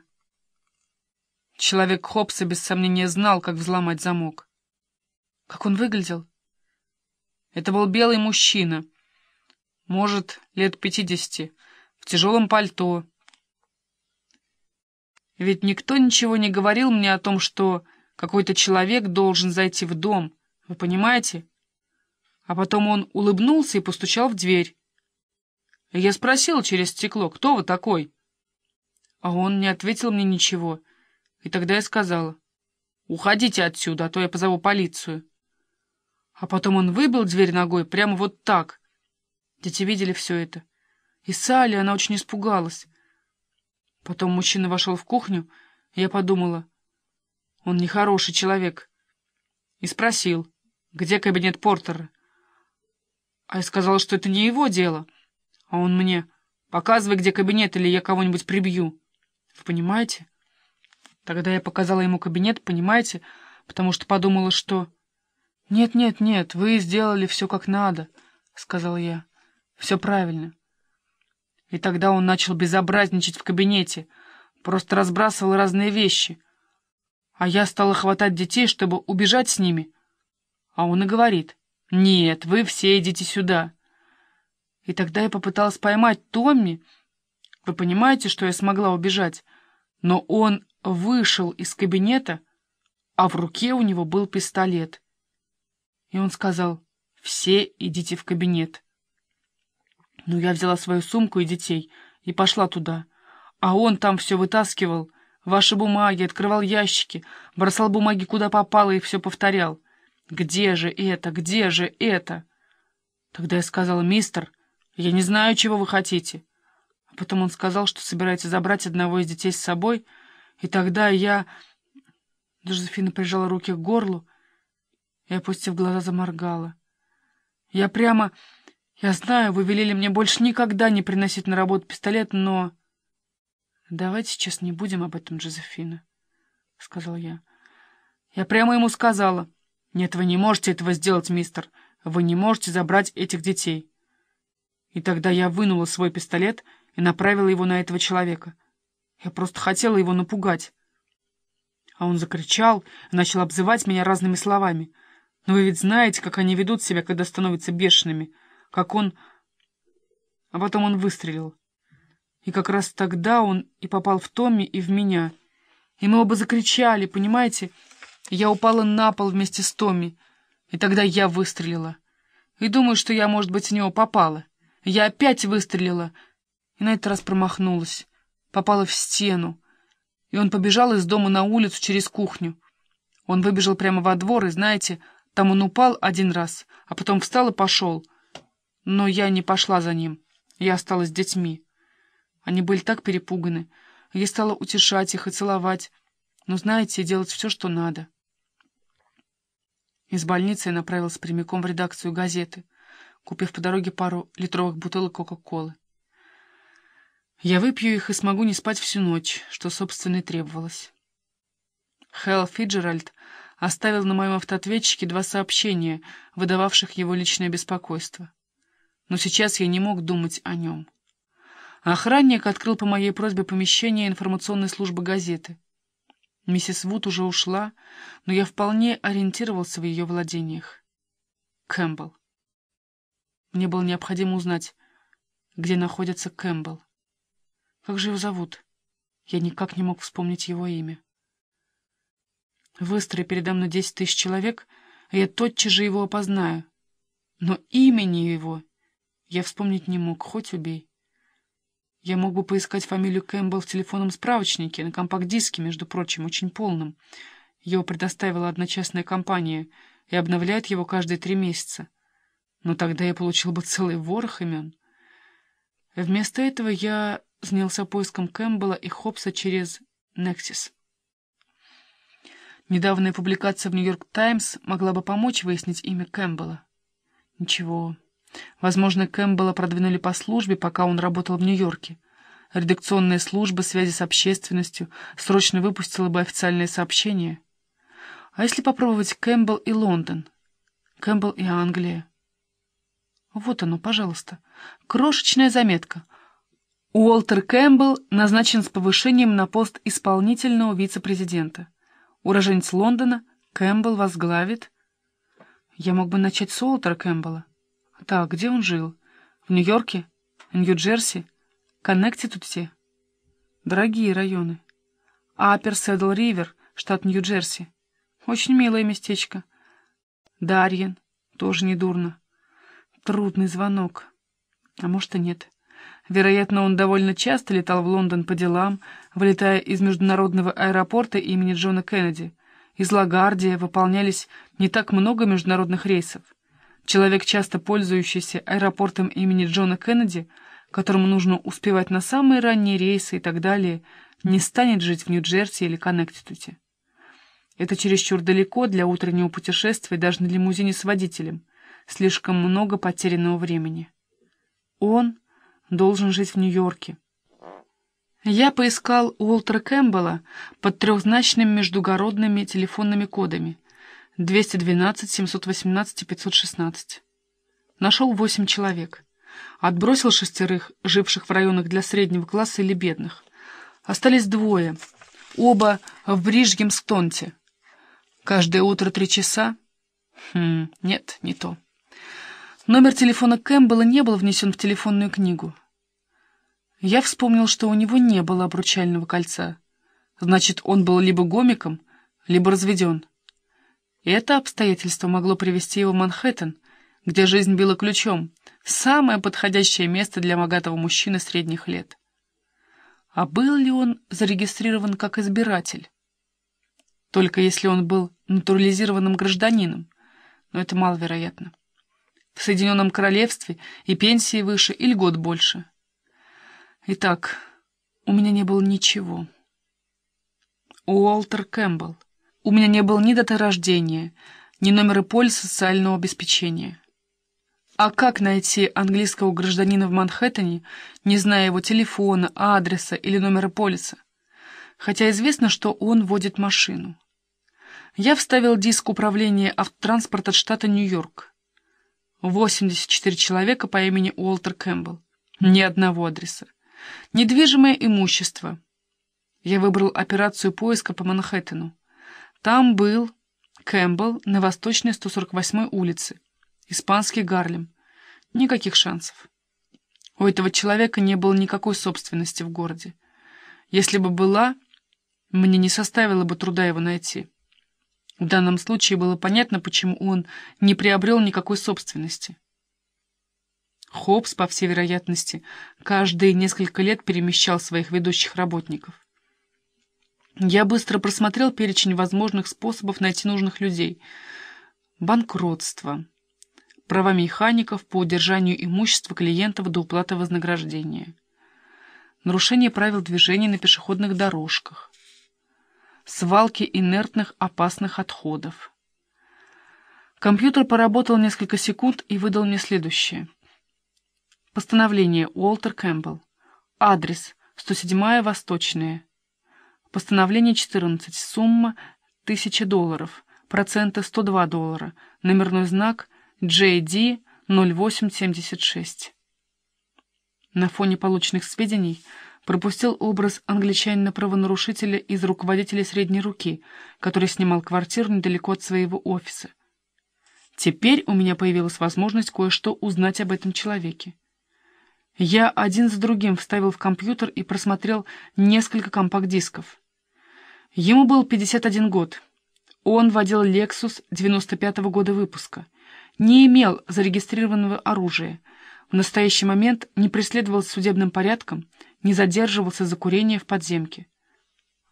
Человек Хопса без сомнения знал, как взломать замок. Как он выглядел? Это был белый мужчина, может, лет пятидесяти, в тяжелом пальто. Ведь никто ничего не говорил мне о том, что какой-то человек должен зайти в дом, вы понимаете? А потом он улыбнулся и постучал в дверь. я спросил через стекло, кто вы такой? А он не ответил мне ничего, и тогда я сказала, «Уходите отсюда, а то я позову полицию». А потом он выбил дверь ногой прямо вот так. Дети видели все это. И Салли, она очень испугалась. Потом мужчина вошел в кухню, и я подумала, он нехороший человек. И спросил, где кабинет Портера. А я сказала, что это не его дело. А он мне, показывай, где кабинет, или я кого-нибудь прибью. Вы понимаете? Тогда я показала ему кабинет, понимаете, потому что подумала, что... «Нет-нет-нет, вы сделали все как надо», — сказал я. «Все правильно». И тогда он начал безобразничать в кабинете, просто разбрасывал разные вещи. А я стала хватать детей, чтобы убежать с ними. А он и говорит, «Нет, вы все идите сюда». И тогда я попыталась поймать Томми. Вы понимаете, что я смогла убежать? Но он вышел из кабинета, а в руке у него был пистолет. И он сказал, «Все идите в кабинет». Ну, я взяла свою сумку и детей и пошла туда. А он там все вытаскивал, ваши бумаги, открывал ящики, бросал бумаги куда попало и все повторял. «Где же это? Где же это?» Тогда я сказала, «Мистер, я не знаю, чего вы хотите». А потом он сказал, что собирается забрать одного из детей с собой, и тогда я... Жозефина прижала руки к горлу, и, опустив глаза, заморгала. Я прямо... Я знаю, вы велели мне больше никогда не приносить на работу пистолет, но... Давайте сейчас не будем об этом, Джозефина, — сказал я. Я прямо ему сказала. Нет, вы не можете этого сделать, мистер. Вы не можете забрать этих детей. И тогда я вынула свой пистолет и направила его на этого человека. Я просто хотела его напугать. А он закричал и начал обзывать меня разными словами — но Вы ведь знаете, как они ведут себя, когда становятся бешеными. Как он... А потом он выстрелил. И как раз тогда он и попал в Томми, и в меня. И мы оба закричали, понимаете? я упала на пол вместе с Томми. И тогда я выстрелила. И думаю, что я, может быть, в него попала. я опять выстрелила. И на этот раз промахнулась. Попала в стену. И он побежал из дома на улицу через кухню. Он выбежал прямо во двор, и, знаете... Там он упал один раз, а потом встал и пошел. Но я не пошла за ним. Я осталась с детьми. Они были так перепуганы. Я стала утешать их и целовать. Но, знаете, делать все, что надо. Из больницы я направилась прямиком в редакцию газеты, купив по дороге пару литровых бутылок Кока-Колы. Я выпью их и смогу не спать всю ночь, что, собственно, и требовалось. Хелл Фиджеральд оставил на моем автоответчике два сообщения, выдававших его личное беспокойство. Но сейчас я не мог думать о нем. Охранник открыл по моей просьбе помещение информационной службы газеты. Миссис Вуд уже ушла, но я вполне ориентировался в ее владениях. Кэмпбелл. Мне было необходимо узнать, где находится Кэмпбелл. Как же его зовут? Я никак не мог вспомнить его имя. Выстрой передо мной десять тысяч человек, а я тотчас же его опознаю. Но имени его я вспомнить не мог, хоть убей. Я мог бы поискать фамилию Кэмпбелл в телефонном справочнике, на компакт-диске, между прочим, очень полном. Его предоставила одна частная компания и обновляет его каждые три месяца. Но тогда я получил бы целый ворох имен. Вместо этого я занялся поиском Кэмпбелла и Хопса через Нексис. Недавняя публикация в «Нью-Йорк Таймс» могла бы помочь выяснить имя Кэмпбелла. Ничего. Возможно, Кэмпбелла продвинули по службе, пока он работал в Нью-Йорке. Редакционная служба связи с общественностью срочно выпустила бы официальное сообщение. А если попробовать Кэмпбелл и Лондон? Кэмпбелл и Англия. Вот оно, пожалуйста. Крошечная заметка. Уолтер Кэмпбелл назначен с повышением на пост исполнительного вице-президента. Уроженец Лондона, Кэмпбелл возглавит... Я мог бы начать с Уолтера Кэмпбелла. Так, где он жил? В Нью-Йорке? Нью-Джерси? Коннектикуте? Дорогие районы. Апер Седл Ривер, штат Нью-Джерси. Очень милое местечко. Дарьин. Тоже недурно. Трудный звонок. А может и нет. Вероятно, он довольно часто летал в Лондон по делам, вылетая из международного аэропорта имени Джона Кеннеди. Из Лагардия выполнялись не так много международных рейсов. Человек, часто пользующийся аэропортом имени Джона Кеннеди, которому нужно успевать на самые ранние рейсы и так далее, не станет жить в Нью-Джерси или Коннектикуте. Это чересчур далеко для утреннего путешествия даже на лимузине с водителем. Слишком много потерянного времени. Он должен жить в Нью-Йорке. Я поискал Уолтера Кэмпбелла под трехзначными междугородными телефонными кодами 212, 718 и 516. Нашел восемь человек. Отбросил шестерых, живших в районах для среднего класса или бедных. Остались двое, оба в Брижгемстонте. Каждое утро три часа? Хм, нет, не то. Номер телефона Кэмпбелла не был внесен в телефонную книгу. Я вспомнил, что у него не было обручального кольца. Значит, он был либо гомиком, либо разведен. это обстоятельство могло привести его в Манхэттен, где жизнь била ключом, самое подходящее место для богатого мужчины средних лет. А был ли он зарегистрирован как избиратель? Только если он был натурализированным гражданином, но это маловероятно. В Соединенном Королевстве и пенсии выше, и льгот больше — Итак, у меня не было ничего. Уолтер Кэмпбелл. У меня не было ни даты рождения, ни номера полиса социального обеспечения. А как найти английского гражданина в Манхэттене, не зная его телефона, адреса или номера полиса? Хотя известно, что он водит машину. Я вставил диск управления автотранспорта штата Нью-Йорк. 84 человека по имени Уолтер Кэмпбелл. Ни одного адреса. Недвижимое имущество. Я выбрал операцию поиска по Манхэттену. Там был Кэмпбелл на восточной 148-й улице. Испанский Гарлем. Никаких шансов. У этого человека не было никакой собственности в городе. Если бы была, мне не составило бы труда его найти. В данном случае было понятно, почему он не приобрел никакой собственности. Хоббс, по всей вероятности, каждые несколько лет перемещал своих ведущих работников. Я быстро просмотрел перечень возможных способов найти нужных людей. Банкротство. Права механиков по удержанию имущества клиентов до уплаты вознаграждения. Нарушение правил движения на пешеходных дорожках. Свалки инертных опасных отходов. Компьютер поработал несколько секунд и выдал мне следующее — Постановление Уолтер Кэмпбелл. Адрес 107-я Восточная. Постановление 14. Сумма 1000 долларов. Проценты 102 доллара. Номерной знак JD 0876. На фоне полученных сведений пропустил образ англичанина-правонарушителя из руководителя средней руки, который снимал квартиру недалеко от своего офиса. Теперь у меня появилась возможность кое-что узнать об этом человеке. Я один за другим вставил в компьютер и просмотрел несколько компакт-дисков. Ему был 51 год. Он водил Lexus 95-го года выпуска. Не имел зарегистрированного оружия. В настоящий момент не преследовался судебным порядком, не задерживался за курение в подземке.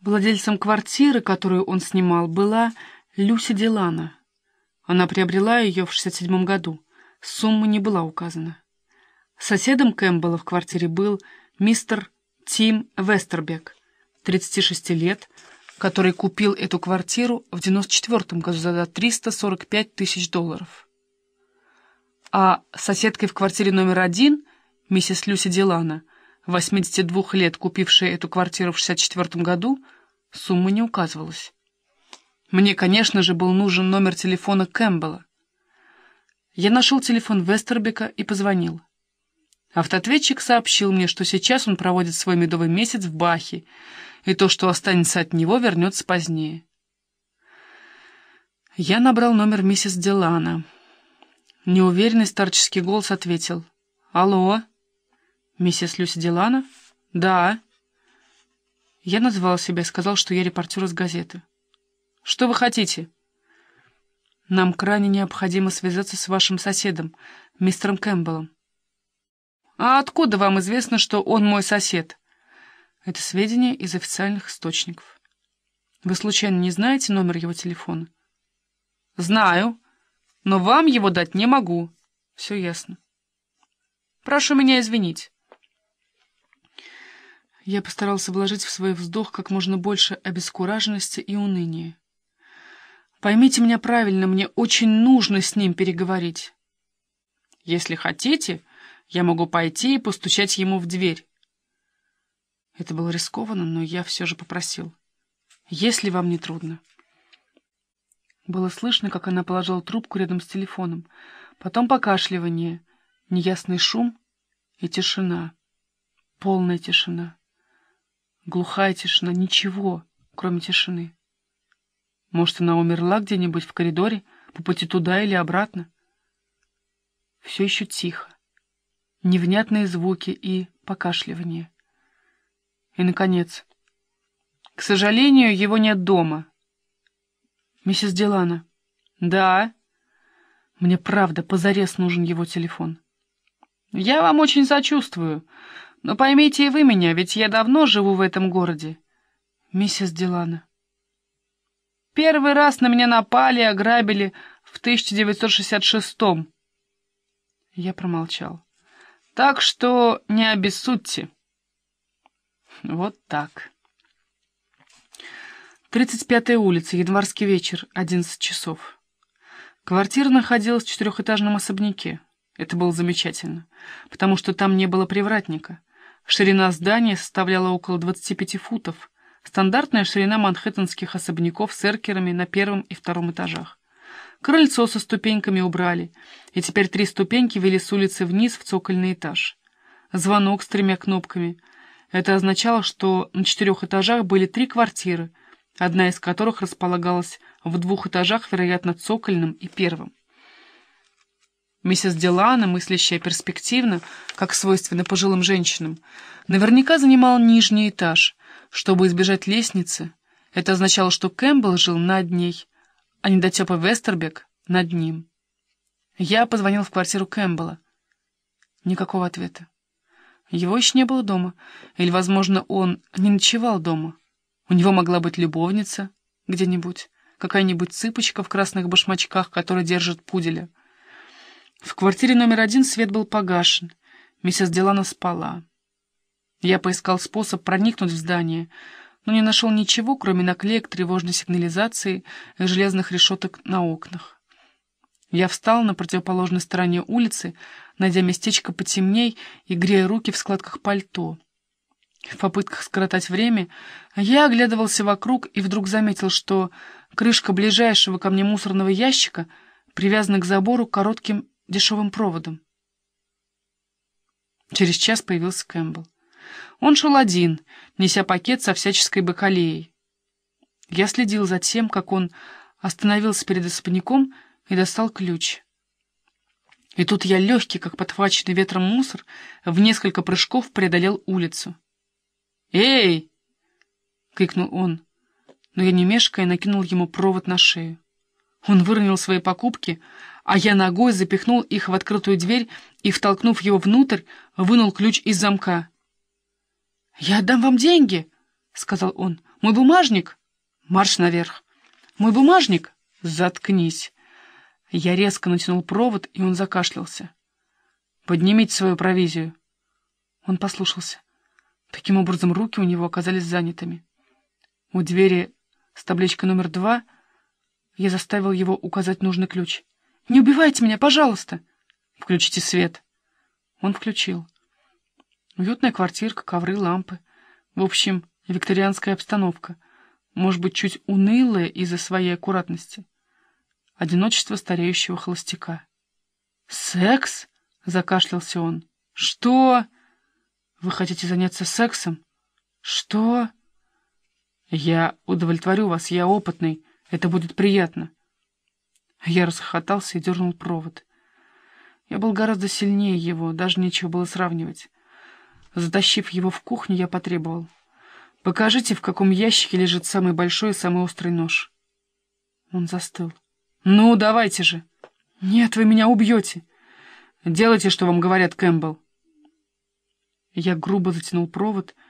Владельцем квартиры, которую он снимал, была Люси Дилана. Она приобрела ее в 67 году. Сумма не была указана. Соседом Кэмпбелла в квартире был мистер Тим Вестербек, 36 лет, который купил эту квартиру в 94 году за 345 тысяч долларов. А соседкой в квартире номер один, миссис Люси Дилана, 82 лет, купившая эту квартиру в 64 году, сумма не указывалась. Мне, конечно же, был нужен номер телефона Кэмпбелла. Я нашел телефон Вестербека и позвонил. Автоответчик сообщил мне, что сейчас он проводит свой медовый месяц в Бахе, и то, что останется от него, вернется позднее. Я набрал номер миссис Делана. Неуверенный старческий голос ответил. «Алло?» «Миссис Люси Делана?» «Да». Я назвал себя и сказал, что я репортер из газеты. «Что вы хотите?» «Нам крайне необходимо связаться с вашим соседом, мистером Кэмпбеллом. «А откуда вам известно, что он мой сосед?» Это сведения из официальных источников. «Вы случайно не знаете номер его телефона?» «Знаю, но вам его дать не могу. Все ясно. Прошу меня извинить». Я постарался вложить в свой вздох как можно больше обескураженности и уныния. «Поймите меня правильно, мне очень нужно с ним переговорить». «Если хотите, я могу пойти и постучать ему в дверь. Это было рискованно, но я все же попросил. Если вам не трудно. Было слышно, как она положила трубку рядом с телефоном. Потом покашливание, неясный шум и тишина. Полная тишина. Глухая тишина, ничего, кроме тишины. Может, она умерла где-нибудь в коридоре, по пути туда или обратно? Все еще тихо невнятные звуки и покашливание. И, наконец, к сожалению, его нет дома. Миссис Делана. Да. Мне правда позарез нужен его телефон. Я вам очень сочувствую, но поймите и вы меня, ведь я давно живу в этом городе. Миссис Делана. Первый раз на меня напали и ограбили в 1966-м. Я промолчал. Так что не обессудьте. Вот так. 35-я улица, январский вечер, 11 часов. Квартира находилась в четырехэтажном особняке. Это было замечательно, потому что там не было привратника. Ширина здания составляла около 25 футов. Стандартная ширина манхэттенских особняков с эркерами на первом и втором этажах. Крыльцо со ступеньками убрали, и теперь три ступеньки вели с улицы вниз в цокольный этаж. Звонок с тремя кнопками. Это означало, что на четырех этажах были три квартиры, одна из которых располагалась в двух этажах, вероятно, цокольным и первым. Миссис Делана, мыслящая перспективно, как свойственно пожилым женщинам, наверняка занимала нижний этаж, чтобы избежать лестницы. Это означало, что Кэмпбелл жил над ней, а недотепа Вестербек над ним. Я позвонил в квартиру Кэмпбелла. Никакого ответа. Его еще не было дома, или, возможно, он не ночевал дома. У него могла быть любовница где-нибудь, какая-нибудь цыпочка в красных башмачках, которая держит пуделя. В квартире номер один свет был погашен. Миссис Делана спала. Я поискал способ проникнуть в здание — но не нашел ничего, кроме наклеек тревожной сигнализации и железных решеток на окнах. Я встал на противоположной стороне улицы, найдя местечко потемней и грея руки в складках пальто. В попытках скоротать время я оглядывался вокруг и вдруг заметил, что крышка ближайшего ко мне мусорного ящика привязана к забору коротким дешевым проводом. Через час появился Кэмпбелл. Он шел один, неся пакет со всяческой бакалеей. Я следил за тем, как он остановился перед особняком и достал ключ. И тут я, легкий, как подхваченный ветром мусор, в несколько прыжков преодолел улицу. «Эй!» — крикнул он, но я не мешкая накинул ему провод на шею. Он выронил свои покупки, а я ногой запихнул их в открытую дверь и, втолкнув его внутрь, вынул ключ из замка. «Я отдам вам деньги!» — сказал он. «Мой бумажник?» «Марш наверх!» «Мой бумажник?» «Заткнись!» Я резко натянул провод, и он закашлялся. «Поднимите свою провизию!» Он послушался. Таким образом, руки у него оказались занятыми. У двери с табличкой номер два я заставил его указать нужный ключ. «Не убивайте меня, пожалуйста!» «Включите свет!» Он включил. Уютная квартирка, ковры, лампы. В общем, викторианская обстановка. Может быть, чуть унылая из-за своей аккуратности. Одиночество стареющего холостяка. «Секс?» — закашлялся он. «Что? Вы хотите заняться сексом? Что?» «Я удовлетворю вас, я опытный. Это будет приятно». Я расхохотался и дернул провод. Я был гораздо сильнее его, даже нечего было сравнивать. Затащив его в кухню, я потребовал. «Покажите, в каком ящике лежит самый большой и самый острый нож». Он застыл. «Ну, давайте же!» «Нет, вы меня убьете!» «Делайте, что вам говорят, Кэмпбелл!» Я грубо затянул провод, —